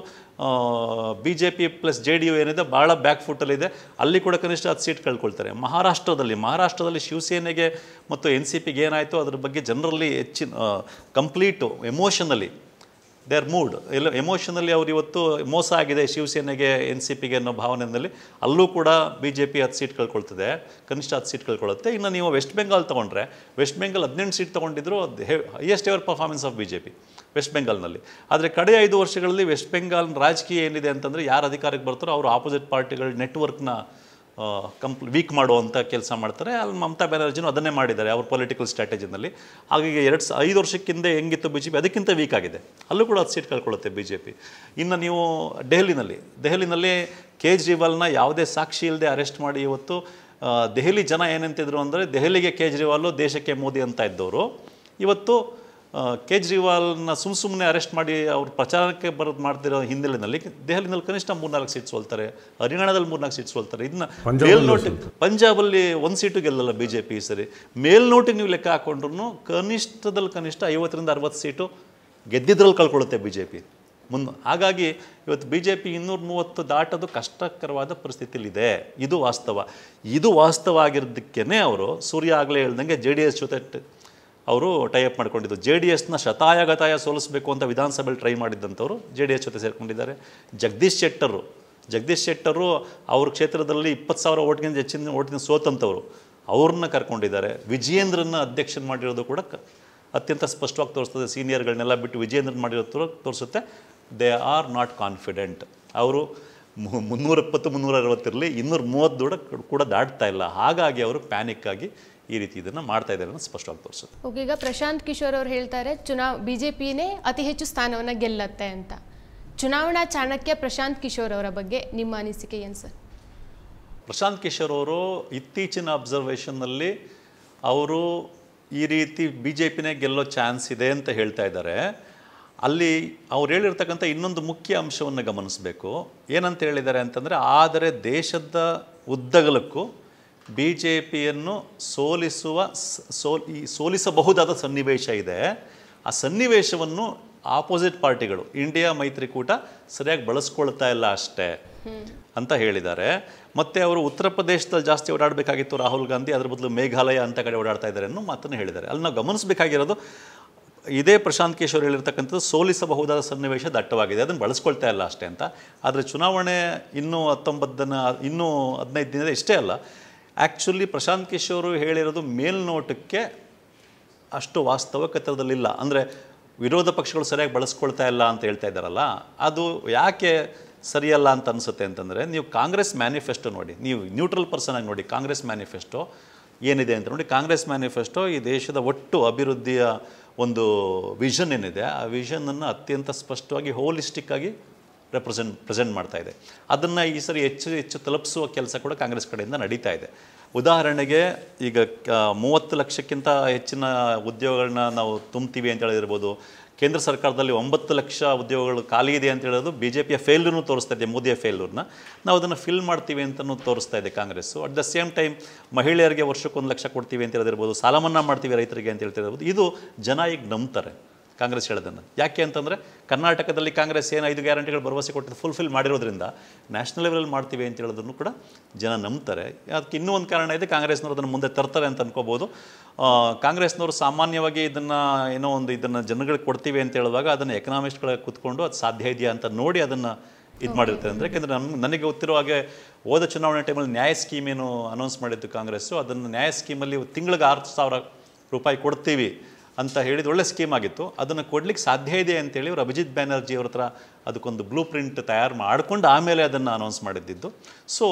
Speaker 3: B J P plus J D U ಏನಿದೆ ಭಾಳ ಬ್ಯಾಕ್ ಫುಟಲ್ಲಿದೆ ಅಲ್ಲಿ ಕೂಡ ಕನಿಷ್ಠ ಹತ್ತು ಸೀಟ್ ಕಳ್ಕೊಳ್ತಾರೆ ಮಹಾರಾಷ್ಟ್ರದಲ್ಲಿ ಮಹಾರಾಷ್ಟ್ರದಲ್ಲಿ ಶಿವಸೇನೆಗೆ ಮತ್ತು ಎನ್ ಸಿ ಪಿಗೆ ಏನಾಯಿತು ಅದ್ರ ಬಗ್ಗೆ ಜನರಲ್ಲಿ ಹೆಚ್ಚಿನ complete emotionally they are mood ಎಲ್ಲ ಎಮೋಷನಲ್ಲಿ ಅವ್ರು ಇವತ್ತು ಮೋಸ ಆಗಿದೆ ಶಿವಸೇನೆಗೆ ಎನ್ ಸಿ ಪಿಗೆ ಅನ್ನೋ ಭಾವನೆಯಲ್ಲಿ ಅಲ್ಲೂ ಕೂಡ ಬಿ ಜೆ ಪಿ ಹತ್ತು ಸೀಟ್ ಕಳ್ಕೊಳ್ತದೆ ಕನಿಷ್ಠ ಹತ್ತು ಸೀಟ್ ಕಳ್ಕೊಳ್ಳುತ್ತೆ ಇನ್ನು ನೀವು ವೆಸ್ಟ್ ಬೆಂಗಾಲ್ ತೊಗೊಂಡ್ರೆ ವೆಸ್ಟ್ ಬೆಂಗಾಲ್ ಹದಿನೆಂಟು ಸೀಟ್ ತೊಗೊಂಡಿದ್ರು highest ever performance of B J P west ಬೆಂಗಾಲ್ನಲ್ಲಿ ಆದರೆ ಕಡೆ ಐದು ವರ್ಷಗಳಲ್ಲಿ ವೆಸ್ಟ್ ಬೆಂಗಾಲ್ನ ರಾಜಕೀಯ ಏನಿದೆ ಅಂತಂದರೆ ಯಾರು ಅಧಿಕಾರಕ್ಕೆ ಬರ್ತಾರೋ ಅವರು ಆಪೋಸಿಟ್ ಪಾರ್ಟಿಗಳ ನೆಟ್ವರ್ಕ್ನ ಕಂಪ್ ವೀಕ್ ಮಾಡುವಂಥ ಕೆಲಸ ಮಾಡ್ತಾರೆ ಅಲ್ಲಿ ಮಮತಾ ಬ್ಯಾನರ್ಜಿನೂ ಅದನ್ನೇ ಮಾಡಿದ್ದಾರೆ ಅವ್ರ ಪೊಲಿಟಿಕಲ್ ಸ್ಟ್ರಾಟಜಿನಲ್ಲಿ ಹಾಗಾಗಿ ಎರಡು ಸ ಐದು ವರ್ಷಕ್ಕಿಂತ ಹೆಂಗಿತ್ತು ಬಿ ಜೆ ಪಿ ಅದಕ್ಕಿಂತ ವೀಕ್ ಆಗಿದೆ ಅಲ್ಲೂ ಕೂಡ ಅದು ಸೀಟ್ ಕಳ್ಕೊಳ್ಳುತ್ತೆ ಬಿ ಜೆ ಪಿ ಇನ್ನು ನೀವು ದೆಹಲಿನಲ್ಲಿ ದೆಹಲಿನಲ್ಲಿ ಕೇಜ್ರಿವಾಲ್ನ ಯಾವುದೇ ಸಾಕ್ಷಿ ಇಲ್ಲದೆ ಅರೆಸ್ಟ್ ಮಾಡಿ ಇವತ್ತು ದೆಹಲಿ ಜನ ಏನಂತಿದ್ರು ಅಂದರೆ ದೆಹಲಿಗೆ ಕೇಜ್ರಿವಾಲು ದೇಶಕ್ಕೆ ಮೋದಿ ಅಂತ ಇದ್ದವರು ಇವತ್ತು ಕೇಜ್ರಿವಾಲ್ನ ಸುಮ್ ಸುಮ್ಮನೆ ಅರೆಸ್ಟ್ ಮಾಡಿ ಅವ್ರ ಪ್ರಚಾರಕ್ಕೆ ಬರೋದು ಮಾಡ್ತಿರೋ ಹಿನ್ನೆಲೆಯಲ್ಲಿ ದೆಹಲಿನಲ್ಲಿ ಕನಿಷ್ಠ ಮೂರ್ನಾಲ್ಕು ಸೀಟ್ ಸೋಲ್ತಾರೆ ಹರಿಯಾಣದಲ್ಲಿ ಮೂರ್ನಾಲ್ಕು ಸೀಟ್ ಸೋಲ್ತಾರೆ ಇದನ್ನ ಮೇಲ್ನೋಟಿ ಪಂಜಾಬಲ್ಲಿ ಒಂದು ಸೀಟು ಗೆಲ್ಲಲ್ಲ ಬಿ ಜೆ ಪಿ ಸರಿ ಮೇಲ್ನೋಟಿಗೆ ನೀವು ಲೆಕ್ಕ ಹಾಕೊಂಡ್ರು ಕನಿಷ್ಠದಲ್ಲಿ ಕನಿಷ್ಠ ಐವತ್ತರಿಂದ ಅರವತ್ತು ಸೀಟು ಗೆದ್ದಿದ್ರಲ್ಲಿ ಕಳ್ಕೊಳ್ಳುತ್ತೆ ಬಿ ಜೆ ಪಿ ಮುನ್ನ ಹಾಗಾಗಿ ಇವತ್ತು ಬಿ ಜೆ ಪಿ ಇನ್ನೂರ ಮೂವತ್ತು ದಾಟೋದು ಕಷ್ಟಕರವಾದ ಪರಿಸ್ಥಿತಿಯಲ್ಲಿದೆ ಇದು ವಾಸ್ತವ ಇದು ವಾಸ್ತವ ಆಗಿರೋದಕ್ಕೇ ಅವರು ಸೂರ್ಯ ಆಗಲೇ ಹೇಳ್ದಂಗೆ ಜೆ ಡಿ ಎಸ್ ಜೊತೆ ಅವರು ಟೈಅಪ್ ಮಾಡಿಕೊಂಡಿದ್ದು ಜೆ ಡಿ ಎಸ್ನ ಶತಾಯಗತಾಯ ಸೋಲಿಸಬೇಕು ಅಂತ ವಿಧಾನಸಭೆಯಲ್ಲಿ ಟ್ರೈ ಮಾಡಿದ್ದಂಥವ್ರು ಜೆ ಡಿ ಎಸ್ ಜೊತೆ ಸೇರಿಕೊಂಡಿದ್ದಾರೆ ಜಗದೀಶ್ ಶೆಟ್ಟರು ಜಗದೀಶ್ ಶೆಟ್ಟರು ಅವ್ರ ಕ್ಷೇತ್ರದಲ್ಲಿ ಇಪ್ಪತ್ತು ಸಾವಿರ ಓಟ್ಗಿಂತ ಹೆಚ್ಚಿನ ಓಟ್ಗಿಂತ ಸೋತಂಥವ್ರು ಅವ್ರನ್ನ ಕರ್ಕೊಂಡಿದ್ದಾರೆ ವಿಜಯೇಂದ್ರನ್ನ ಅಧ್ಯಕ್ಷನ ಮಾಡಿರೋದು ಕೂಡ ಅತ್ಯಂತ ಸ್ಪಷ್ಟವಾಗಿ ತೋರಿಸ್ತದೆ ಸೀನಿಯರ್ಗಳನ್ನೆಲ್ಲ ಬಿಟ್ಟು ವಿಜೇಂದ್ರನ ಮಾಡಿರೋ ತೋರಿಸುತ್ತೆ ದೇ ಆರ್ ನಾಟ್ ಕಾನ್ಫಿಡೆಂಟ್ ಅವರು ಮುನ್ನೂರ ಇಪ್ಪತ್ತು ಮುನ್ನೂರ ಅರವತ್ತಿರಲಿ ಇನ್ನೂರ ಮೂವತ್ತು ದೂಡ ಕೂಡ ದಾಡ್ತಾ ಇಲ್ಲ ಹಾಗಾಗಿ ಅವರು ಪ್ಯಾನಿಕ್ಕಾಗಿ ಆಗಿ ಈ ರೀತಿ ಇದನ್ನು ಮಾಡ್ತಾ ಇದ್ದಾರೆ ಅನ್ನೋದು ಸ್ಪಷ್ಟವಾಗಿ ತೋರಿಸುತ್ತೆ
Speaker 1: ಓಕೆ ಈಗ ಪ್ರಶಾಂತ್ ಕಿಶೋರ್ ಅವರು ಹೇಳ್ತಾರೆ ಚುನಾವ್ ಬಿ ಜೆ ಪಿನೇ ಅತಿ ಹೆಚ್ಚು ಸ್ಥಾನವನ್ನು ಗೆಲ್ಲತ್ತೆ ಅಂತ ಚುನಾವಣಾ ಚಾಣಕ್ಯ ಪ್ರಶಾಂತ್ ಕಿಶೋರ್ ಅವರ ಬಗ್ಗೆ ನಿಮ್ಮ ಅನಿಸಿಕೆ ಏನು ಸರ್
Speaker 3: ಪ್ರಶಾಂತ್ ಕಿಶೋರ್ ಅವರು ಇತ್ತೀಚಿನ ಅಬ್ಸರ್ವೇಷನ್ನಲ್ಲಿ ಅವರು ಈ ರೀತಿ ಬಿ ಜೆ ಪಿನೇ ಗೆಲ್ಲೋ ಚಾನ್ಸ್ ಇದೆ ಅಂತ ಹೇಳ್ತಾ ಇದ್ದಾರೆ ಅಲ್ಲಿ ಅವ್ರು ಹೇಳಿರ್ತಕ್ಕಂಥ ಇನ್ನೊಂದು ಮುಖ್ಯ ಅಂಶವನ್ನು ಗಮನಿಸಬೇಕು ಏನಂತ ಹೇಳಿದ್ದಾರೆ ಅಂತಂದರೆ ಆದರೆ ದೇಶದ ಉದ್ದಗಲಕ್ಕೂ ಬಿ ಜೆ ಪಿಯನ್ನು ಸೋಲಿಸುವ ಸೋಲ್ ಈ ಸೋಲಿಸಬಹುದಾದ ಸನ್ನಿವೇಶ ಇದೆ ಆ ಸನ್ನಿವೇಶವನ್ನು ಆಪೋಸಿಟ್ ಪಾರ್ಟಿಗಳು ಇಂಡಿಯಾ ಮೈತ್ರಿಕೂಟ ಸರಿಯಾಗಿ ಬಳಸ್ಕೊಳ್ತಾ ಇಲ್ಲ ಅಷ್ಟೇ ಅಂತ ಹೇಳಿದ್ದಾರೆ ಮತ್ತು ಅವರು ಉತ್ತರ ಪ್ರದೇಶದಲ್ಲಿ ಜಾಸ್ತಿ ಓಡಾಡಬೇಕಾಗಿತ್ತು ರಾಹುಲ್ ಗಾಂಧಿ ಅದರ ಬದಲು ಮೇಘಾಲಯ ಅಂತ ಕಡೆ ಓಡಾಡ್ತಾ ಇದ್ದಾರೆ ಅನ್ನೋ ಮಾತನ್ನು ಹೇಳಿದ್ದಾರೆ ಅಲ್ಲಿ ನಾವು ಗಮನಿಸಬೇಕಾಗಿರೋದು ಇದೇ ಪ್ರಶಾಂತ್ ಕಿಶೋರ್ ಹೇಳಿರ್ತಕ್ಕಂಥದ್ದು ಸೋಲಿಸಬಹುದಾದ ಸನ್ನಿವೇಶ ದಟ್ಟವಾಗಿದೆ ಅದನ್ನು ಬಳಸ್ಕೊಳ್ತಾ ಇಲ್ಲ ಅಷ್ಟೇ ಅಂತ ಆದರೆ ಚುನಾವಣೆ ಇನ್ನೂ ಹತ್ತೊಂಬತ್ತು ದಿನ ಇನ್ನೂ ಹದಿನೈದು ದಿನದ ಇಷ್ಟೇ ಅಲ್ಲ ಆ್ಯಕ್ಚುಲಿ ಪ್ರಶಾಂತ್ ಕಿಶೋರು ಹೇಳಿರೋದು ಮೇಲ್ನೋಟಕ್ಕೆ ಅಷ್ಟು ಇಲ್ಲ ಅಂದರೆ ವಿರೋಧ ಪಕ್ಷಗಳು ಸರಿಯಾಗಿ ಬಳಸ್ಕೊಳ್ತಾ ಇಲ್ಲ ಅಂತ ಹೇಳ್ತಾ ಇದ್ದಾರಲ್ಲ ಅದು ಯಾಕೆ ಸರಿಯಲ್ಲ ಅಂತ ಅನಿಸುತ್ತೆ ಅಂತಂದರೆ ನೀವು ಕಾಂಗ್ರೆಸ್ ಮ್ಯಾನಿಫೆಸ್ಟೋ ನೋಡಿ ನೀವು ನ್ಯೂಟ್ರಲ್ ಪರ್ಸನ್ ಆಗಿ ನೋಡಿ ಕಾಂಗ್ರೆಸ್ ಮ್ಯಾನಿಫೆಸ್ಟೋ ಏನಿದೆ ಅಂತ ನೋಡಿ ಕಾಂಗ್ರೆಸ್ ಮ್ಯಾನಿಫೆಸ್ಟೋ ಈ ದೇಶದ ಒಟ್ಟು ಅಭಿವೃದ್ಧಿಯ ಒಂದು ವಿಷನ್ ಏನಿದೆ ಆ ವಿಷನನ್ನು ಅತ್ಯಂತ ಸ್ಪಷ್ಟವಾಗಿ ಹೋಲಿಸ್ಟಿಕ್ಕಾಗಿ ರೆಪ್ರೆಸೆಂಟ್ ಪ್ರೆಸೆಂಟ್ ಮಾಡ್ತಾ ಇದೆ ಅದನ್ನು ಈ ಸರಿ ಹೆಚ್ಚು ಹೆಚ್ಚು ತಲುಪಿಸುವ ಕೆಲಸ ಕೂಡ ಕಾಂಗ್ರೆಸ್ ಕಡೆಯಿಂದ ನಡೀತಾ ಇದೆ ಉದಾಹರಣೆಗೆ ಈಗ ಮೂವತ್ತು ಲಕ್ಷಕ್ಕಿಂತ ಹೆಚ್ಚಿನ ಉದ್ಯೋಗಗಳನ್ನ ನಾವು ತುಂಬ್ತೀವಿ ಅಂತ ಹೇಳಿರ್ಬೋದು ಕೇಂದ್ರ ಸರ್ಕಾರದಲ್ಲಿ ಒಂಬತ್ತು ಲಕ್ಷ ಉದ್ಯೋಗಗಳು ಖಾಲಿ ಇದೆ ಅಂತ ಹೇಳೋದು ಬಿ ಜೆ ಪಿಯ ಫೇಲ್ಯೂರ್ನು ತೋರಿಸ್ತಾ ಇದೆ ಮೋದಿಯ ಫೇಲ್ಯೂರ್ನ ನಾವು ಅದನ್ನು ಫಿಲ್ ಮಾಡ್ತೀವಿ ಅಂತಲೂ ತೋರಿಸ್ತಾ ಇದೆ Congress at the same time ಮಹಿಳೆಯರಿಗೆ ವರ್ಷಕ್ಕೊಂದು ಲಕ್ಷ ಕೊಡ್ತೀವಿ ಅಂತ ಹೇಳಿರ್ಬೋದು ಸಾಲ ಮನ್ನಾ ಮಾಡ್ತೀವಿ ರೈತರಿಗೆ ಅಂತ ಹೇಳ್ತಿರ್ಬೋದು ಇದು ಜನ ಈಗ ನಂಬ್ತಾರೆ ಕಾಂಗ್ರೆಸ್ ಹೇಳೋದನ್ನು ಯಾಕೆ ಅಂತಂದರೆ ಕರ್ನಾಟಕದಲ್ಲಿ ಕಾಂಗ್ರೆಸ್ ಏನು ಐದು ಗ್ಯಾರಂಟಿಗಳು ಭರವಸೆ ಕೊಟ್ಟಿದ್ದು ಫುಲ್ಫಿಲ್ ಮಾಡಿರೋದ್ರಿಂದ ನ್ಯಾಷನಲ್ ಲೆವೆಲಲ್ಲಿ ಮಾಡ್ತೀವಿ ಅಂತ ಹೇಳೋದನ್ನು ಕೂಡ ಜನ ನಂಬ್ತಾರೆ ಅದಕ್ಕೆ ಇನ್ನೂ ಒಂದು ಕಾರಣ ಇದೆ ಕಾಂಗ್ರೆಸ್ನವರು ಅದನ್ನು ಮುಂದೆ ತರ್ತಾರೆ ಅಂತ ಅನ್ಕೋಬೋದು ಕಾಂಗ್ರೆಸ್ನವರು ಸಾಮಾನ್ಯವಾಗಿ ಇದನ್ನು ಏನೋ ಒಂದು ಇದನ್ನು ಜನಗಳಿಗೆ ಕೊಡ್ತೀವಿ ಅಂತ ಹೇಳುವಾಗ ಅದನ್ನು ಎಕನಾಮಿಸ್ಟ್ಗಳ ಕೂತ್ಕೊಂಡು ಅದು ಸಾಧ್ಯ ಇದೆಯಾ ಅಂತ ನೋಡಿ ಅದನ್ನು ಇದು ಮಾಡಿರ್ತಾರೆ ಅಂದರೆ ಯಾಕೆಂದರೆ ನಮ್ಮ ನನಗೆ ಗೊತ್ತಿರೋ ಹಾಗೆ ಹೋದ ಚುನಾವಣೆ ಟೈಮಲ್ಲಿ ನ್ಯಾಯ ಸ್ಕೀಮ್ ಏನು ಅನೌನ್ಸ್ ಮಾಡಿದ್ದು ಕಾಂಗ್ರೆಸ್ಸು ಅದನ್ನು ನ್ಯಾಯ ಸ್ಕೀಮಲ್ಲಿ ತಿಂಗಳಿಗೆ ಆರು ಸಾವಿರ ರೂಪಾಯಿ ಕೊಡ್ತೀವಿ ಅಂತ ಹೇಳಿದ ಒಳ್ಳೆ ಸ್ಕೀಮ್ ಆಗಿತ್ತು ಅದನ್ನು ಕೊಡ್ಲಿಕ್ಕೆ ಸಾಧ್ಯ ಇದೆ ಅಂತೇಳಿ ಅವರು ಅಭಿಜಿತ್ ಬ್ಯಾನರ್ಜಿ ಅವ್ರ ಹತ್ರ ಅದಕ್ಕೊಂದು ಬ್ಲೂ ಪ್ರಿಂಟ್ ತಯಾರು ಮಾಡಿಕೊಂಡು ಆಮೇಲೆ ಅದನ್ನು ಅನೌನ್ಸ್ ಮಾಡಿದ್ದಿದ್ದು ಸೊ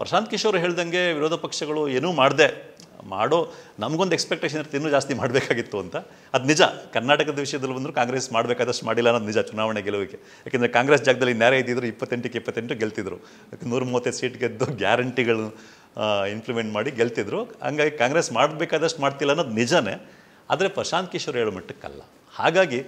Speaker 3: ಪ್ರಶಾಂತ್ ಕಿಶೋರ್ ಹೇಳ್ದಂಗೆ ವಿರೋಧ ಪಕ್ಷಗಳು ಏನೂ ಮಾಡದೆ ಮಾಡೋ ನಮಗೊಂದು ಎಕ್ಸ್ಪೆಕ್ಟೇಷನ್ ಇರುತ್ತೆ ಇನ್ನೂ ಜಾಸ್ತಿ ಮಾಡಬೇಕಾಗಿತ್ತು ಅಂತ ಅದು ನಿಜ ಕರ್ನಾಟಕದ ವಿಷಯದಲ್ಲಿ ಬಂದರೂ ಕಾಂಗ್ರೆಸ್ ಮಾಡಬೇಕಾದಷ್ಟು ಮಾಡಿಲ್ಲ ಅನ್ನೋದು ನಿಜ ಚುನಾವಣೆ ಗೆಲುವಿಗೆ ಯಾಕೆಂದರೆ ಕಾಂಗ್ರೆಸ್ ಜಾಗದಲ್ಲಿ ನ್ಯಾಯ ಇದ್ದಿದ್ರು ಇಪ್ಪತ್ತೆಂಟಕ್ಕೆ ಇಪ್ಪತ್ತೆಂಟು ಗೆಲ್ತಿದ್ರು ನೂರ ಮೂವತ್ತೈದು ಸೀಟ್ ಗೆದ್ದು ಗ್ಯಾರಂಟಿಗಳು ಇಂಪ್ಲಿಮೆಂಟ್ ಮಾಡಿ ಗೆಲ್ತಿದ್ರು ಹಂಗಾಗಿ ಕಾಂಗ್ರೆಸ್ ಮಾಡಬೇಕಾದಷ್ಟು ಮಾಡ್ತಿಲ್ಲ ಅನ್ನೋದು ನಿಜನೇ ಆದರೆ ಪ್ರಶಾಂತ್ ಕಿಶೋರ್ ಹೇಳೋ ಮಟ್ಟಕ್ಕಲ್ಲ ಹಾಗಾಗಿ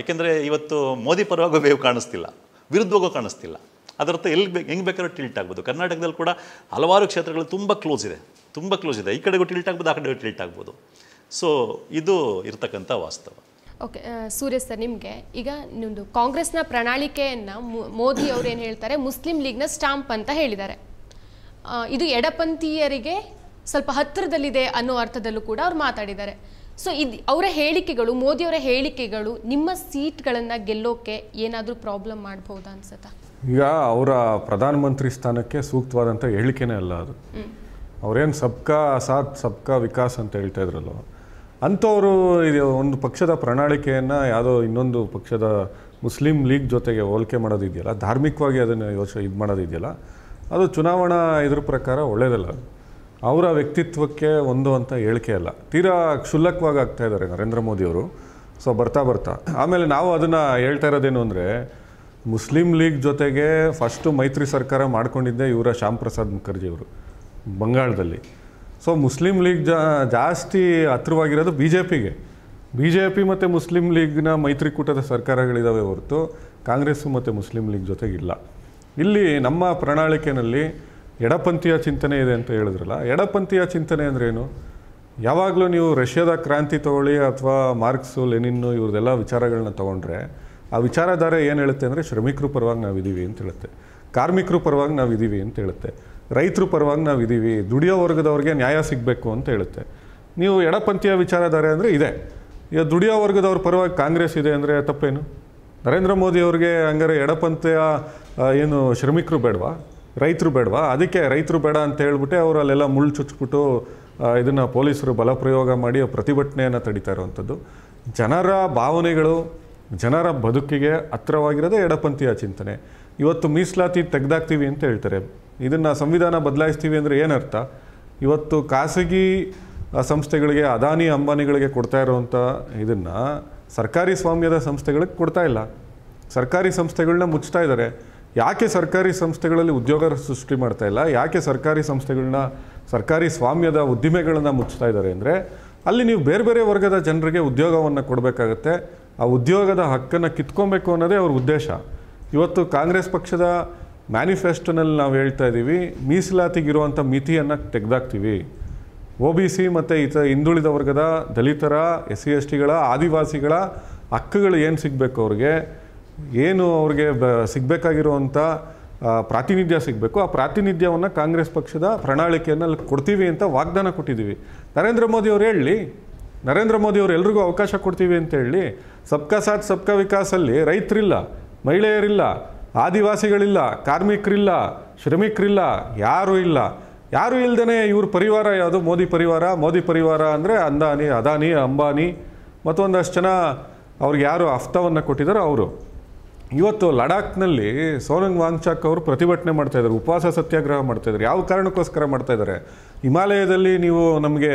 Speaker 3: ಏಕೆಂದರೆ ಇವತ್ತು ಮೋದಿ ಪರವಾಗೂ ಬೇವು ಕಾಣಿಸ್ತಿಲ್ಲ ವಿರುದ್ಧವಾಗೂ ಕಾಣಿಸ್ತಿಲ್ಲ ಅದರರ್ಥ ಎಲ್ಲಿ ಬೇಕು ಹೆಂಗೆ ಬೇಕಾದ್ರೂ ಟಿಲ್ಟ್ ಆಗ್ಬೋದು ಕರ್ನಾಟಕದಲ್ಲಿ ಕೂಡ ಹಲವಾರು ಕ್ಷೇತ್ರಗಳು ತುಂಬ ಕ್ಲೋಸ್ ಇದೆ ತುಂಬ ಕ್ಲೋಸ್ ಇದೆ ಈ ಕಡೆಗೂ ಟಿಲ್ಟ್ ಆಗ್ಬೋದು ಆ ಕಡೆಗೂ ಟಿಲ್ಟ್ ಆಗ್ಬೋದು ಸೊ ಇದು ಇರತಕ್ಕಂಥ ವಾಸ್ತವ
Speaker 1: ಓಕೆ ಸೂರ್ಯ ಸರ್ ನಿಮಗೆ ಈಗ ನಿಮ್ಮದು ಕಾಂಗ್ರೆಸ್ನ ಪ್ರಣಾಳಿಕೆಯನ್ನು ಮೋದಿ ಅವರು ಏನು ಹೇಳ್ತಾರೆ ಮುಸ್ಲಿಂ ಲೀಗ್ನ ಸ್ಟಾಂಪ್ ಅಂತ ಹೇಳಿದ್ದಾರೆ ಇದು ಎಡಪಂಥೀಯರಿಗೆ ಸ್ವಲ್ಪ ಹತ್ತಿರದಲ್ಲಿದೆ ಅನ್ನೋ ಅರ್ಥದಲ್ಲೂ ಕೂಡ ಅವ್ರು ಮಾತಾಡಿದ್ದಾರೆ ಸೊ ಇದು ಅವರ ಹೇಳಿಕೆಗಳು ಮೋದಿಯವರ ಹೇಳಿಕೆಗಳು ನಿಮ್ಮ ಸೀಟ್ಗಳನ್ನು ಗೆಲ್ಲೋಕ್ಕೆ ಏನಾದರೂ ಪ್ರಾಬ್ಲಮ್ ಮಾಡ್ಬೋದಾ ಅನ್ಸತ್ತ
Speaker 2: ಈಗ ಅವರ ಪ್ರಧಾನಮಂತ್ರಿ ಸ್ಥಾನಕ್ಕೆ ಸೂಕ್ತವಾದಂಥ ಹೇಳಿಕೆನೇ ಅಲ್ಲ ಅದು ಅವರೇನು ಸಬ್ಕಾ ಸಾಥ್ ಸಬ್ಕಾ ವಿಕಾಸ್ ಅಂತ ಹೇಳ್ತಾ ಇದ್ರಲ್ಲ ಅಂಥವರು ಇದು ಒಂದು ಪಕ್ಷದ ಪ್ರಣಾಳಿಕೆಯನ್ನು ಯಾವುದೋ ಇನ್ನೊಂದು ಪಕ್ಷದ ಮುಸ್ಲಿಂ ಲೀಗ್ ಜೊತೆಗೆ ಹೋಲಿಕೆ ಮಾಡೋದಿದೆಯಲ್ಲ ಧಾರ್ಮಿಕವಾಗಿ ಅದನ್ನು ಯೋಚನೆ ಇದು ಮಾಡೋದಿದೆಯಲ್ಲ ಅದು ಚುನಾವಣಾ ಇದ್ರ ಪ್ರಕಾರ ಒಳ್ಳೆಯದಲ್ಲ ಅವರ ವ್ಯಕ್ತಿತ್ವಕ್ಕೆ ಒಂದು ಅಂತ ಹೇಳಿಕೆ ಅಲ್ಲ ತೀರಾ ಕ್ಷುಲ್ಲಕವಾಗಿ ಆಗ್ತಾ ಇದ್ದಾರೆ ನರೇಂದ್ರ ಮೋದಿಯವರು ಸೊ ಬರ್ತಾ ಬರ್ತಾ ಆಮೇಲೆ ನಾವು ಅದನ್ನು ಹೇಳ್ತಾ ಇರೋದೇನು ಅಂದರೆ ಮುಸ್ಲಿಂ ಲೀಗ್ ಜೊತೆಗೆ ಫಸ್ಟು ಮೈತ್ರಿ ಸರ್ಕಾರ ಮಾಡ್ಕೊಂಡಿದ್ದೆ ಇವರ ಶ್ಯಾಮ್ ಪ್ರಸಾದ್ ಮುಖರ್ಜಿಯವರು ಬಂಗಾಳದಲ್ಲಿ ಸೊ ಮುಸ್ಲಿಂ ಲೀಗ್ ಜಾಸ್ತಿ ಹತ್ರವಾಗಿರೋದು ಬಿ ಜೆ ಪಿಗೆ ಬಿ ಜೆ ಪಿ ಮತ್ತು ಮುಸ್ಲಿಂ ಲೀಗ್ನ ಮೈತ್ರಿಕೂಟದ ಸರ್ಕಾರಗಳಿದ್ದಾವೆ ಹೊರತು ಕಾಂಗ್ರೆಸ್ಸು ಮತ್ತು ಮುಸ್ಲಿಂ ಲೀಗ್ ಜೊತೆಗಿಲ್ಲ ಇಲ್ಲಿ ನಮ್ಮ ಪ್ರಣಾಳಿಕೆಯಲ್ಲಿ ಎಡಪಂಥೀಯ ಚಿಂತನೆ ಇದೆ ಅಂತ ಹೇಳಿದ್ರಲ್ಲ ಎಡಪಂಥೀಯ ಚಿಂತನೆ ಅಂದ್ರೇನು ಯಾವಾಗಲೂ ನೀವು ರಷ್ಯಾದ ಕ್ರಾಂತಿ ತಗೊಳ್ಳಿ ಅಥವಾ ಮಾರ್ಕ್ಸು ಲೆನಿನ್ನು ಇವ್ರದೆಲ್ಲ ವಿಚಾರಗಳನ್ನ ತೊಗೊಂಡ್ರೆ ಆ ವಿಚಾರಧಾರೆ ಏನು ಹೇಳುತ್ತೆ ಅಂದರೆ ಶ್ರಮಿಕರು ಪರವಾಗಿ ಇದ್ದೀವಿ ಅಂತ ಹೇಳುತ್ತೆ ಕಾರ್ಮಿಕರು ಪರವಾಗಿ ಇದ್ದೀವಿ ಅಂತ ಹೇಳುತ್ತೆ ರೈತರು ಪರವಾಗಿ ಇದ್ದೀವಿ ದುಡಿಯೋ ವರ್ಗದವ್ರಿಗೆ ನ್ಯಾಯ ಸಿಗಬೇಕು ಅಂತ ಹೇಳುತ್ತೆ ನೀವು ಎಡಪಂಥೀಯ ವಿಚಾರಧಾರೆ ಅಂದರೆ ಇದೆ ಈಗ ದುಡಿಯೋ ವರ್ಗದವ್ರ ಪರವಾಗಿ ಕಾಂಗ್ರೆಸ್ ಇದೆ ಅಂದರೆ ತಪ್ಪೇನು ನರೇಂದ್ರ ಮೋದಿ ಅವ್ರಿಗೆ ಹಂಗಾರೆ ಎಡಪಂಥೀಯ ಏನು ಶ್ರಮಿಕರು ಬೇಡವಾ ರೈತರು ಬೇಡವಾ ಅದಕ್ಕೆ ರೈತರು ಬೇಡ ಅಂತ ಹೇಳ್ಬಿಟ್ಟು ಅವರು ಅಲ್ಲೆಲ್ಲ ಮುಳ್ಳು ಚುಚ್ಚಿಬಿಟ್ಟು ಇದನ್ನು ಪೊಲೀಸರು ಬಲಪ್ರಯೋಗ ಮಾಡಿ ಪ್ರತಿಭಟನೆಯನ್ನು ತಡಿತಾ ಇರುವಂಥದ್ದು ಜನರ ಭಾವನೆಗಳು ಜನರ ಬದುಕಿಗೆ ಹತ್ರವಾಗಿರೋದೇ ಎಡಪಂಥೀಯ ಚಿಂತನೆ ಇವತ್ತು ಮೀಸಲಾತಿ ತೆಗೆದಾಕ್ತೀವಿ ಅಂತ ಹೇಳ್ತಾರೆ ಇದನ್ನು ಸಂವಿಧಾನ ಬದಲಾಯಿಸ್ತೀವಿ ಅಂದರೆ ಏನರ್ಥ ಇವತ್ತು ಖಾಸಗಿ ಸಂಸ್ಥೆಗಳಿಗೆ ಅದಾನಿ ಅಂಬಾನಿಗಳಿಗೆ ಕೊಡ್ತಾ ಇರುವಂಥ ಇದನ್ನು ಸರ್ಕಾರಿ ಸ್ವಾಮ್ಯದ ಸಂಸ್ಥೆಗಳಿಗೆ ಕೊಡ್ತಾ ಇಲ್ಲ ಸರ್ಕಾರಿ ಸಂಸ್ಥೆಗಳನ್ನ ಮುಚ್ತಾ ಇದ್ದಾರೆ ಯಾಕೆ ಸರ್ಕಾರಿ ಸಂಸ್ಥೆಗಳಲ್ಲಿ ಉದ್ಯೋಗ ಸೃಷ್ಟಿ ಮಾಡ್ತಾ ಇಲ್ಲ ಯಾಕೆ ಸರ್ಕಾರಿ ಸಂಸ್ಥೆಗಳನ್ನ ಸರ್ಕಾರಿ ಸ್ವಾಮ್ಯದ ಉದ್ದಿಮೆಗಳನ್ನು ಮುಚ್ಚುತ್ತಾ ಇದ್ದಾರೆ ಅಂದರೆ ಅಲ್ಲಿ ನೀವು ಬೇರೆ ಬೇರೆ ವರ್ಗದ ಜನರಿಗೆ ಉದ್ಯೋಗವನ್ನು ಕೊಡಬೇಕಾಗತ್ತೆ ಆ ಉದ್ಯೋಗದ ಹಕ್ಕನ್ನು ಕಿತ್ಕೊಬೇಕು ಅನ್ನೋದೇ ಅವ್ರ ಉದ್ದೇಶ ಇವತ್ತು ಕಾಂಗ್ರೆಸ್ ಪಕ್ಷದ ಮ್ಯಾನಿಫೆಸ್ಟೋನಲ್ಲಿ ನಾವು ಹೇಳ್ತಾ ಇದ್ದೀವಿ ಮೀಸಲಾತಿಗಿರುವಂಥ ಮಿತಿಯನ್ನು ತೆಗೆದಾಕ್ತೀವಿ ಒ ಬಿ ಸಿ ಮತ್ತು ಇತರ ಹಿಂದುಳಿದ ವರ್ಗದ ದಲಿತರ ಎಸ್ ಸಿ ಎಸ್ ಟಿಗಳ ಆದಿವಾಸಿಗಳ ಹಕ್ಕುಗಳು ಏನು ಸಿಗಬೇಕು ಅವ್ರಿಗೆ ಏನು ಅವ್ರಿಗೆ ಬ ಸಿಗಬೇಕಾಗಿರುವಂಥ ಪ್ರಾತಿನಿಧ್ಯ ಸಿಗಬೇಕು ಆ ಪ್ರಾತಿನಿಧ್ಯವನ್ನು ಕಾಂಗ್ರೆಸ್ ಪಕ್ಷದ ಪ್ರಣಾಳಿಕೆಯನ್ನು ಕೊಡ್ತೀವಿ ಅಂತ ವಾಗ್ದಾನ ಕೊಟ್ಟಿದ್ದೀವಿ ನರೇಂದ್ರ ಮೋದಿ ಅವರು ಹೇಳಿ ನರೇಂದ್ರ ಮೋದಿ ಅವರು ಎಲ್ರಿಗೂ ಅವಕಾಶ ಕೊಡ್ತೀವಿ ಅಂತ ಹೇಳಿ ಸಬ್ಕಾ ಸಾಥ್ ಸಬ್ಕಾ ವಿಕಾಸಲ್ಲಿ ರೈತರಿಲ್ಲ ಮಹಿಳೆಯರಿಲ್ಲ ಆದಿವಾಸಿಗಳಿಲ್ಲ ಕಾರ್ಮಿಕರಿಲ್ಲ ಶ್ರಮಿಕರಿಲ್ಲ ಯಾರೂ ಇಲ್ಲ ಯಾರೂ ಇಲ್ಲದೇ ಇವ್ರ ಪರಿವಾರ ಯಾವುದು ಮೋದಿ ಪರಿವಾರ ಮೋದಿ ಪರಿವಾರ ಅಂದರೆ ಅಂದಾನಿ ಅದಾನಿ ಅಂಬಾನಿ ಮತ್ತೊಂದಷ್ಟು ಜನ ಅವ್ರಿಗೆ ಯಾರು ಹಫ್ತವನ್ನು ಕೊಟ್ಟಿದ್ದಾರೋ ಅವರು ಇವತ್ತು ಲಡಾಖ್ನಲ್ಲಿ ಸೋನಂಗ್ ವಾಂಗ್ಚಾಕ್ ಅವರು ಪ್ರತಿಭಟನೆ ಮಾಡ್ತಾಯಿದ್ದಾರೆ ಉಪವಾಸ ಸತ್ಯಾಗ್ರಹ ಇದ್ದಾರೆ ಯಾವ ಕಾರಣಕ್ಕೋಸ್ಕರ ಇದ್ದಾರೆ ಹಿಮಾಲಯದಲ್ಲಿ ನೀವು ನಮಗೆ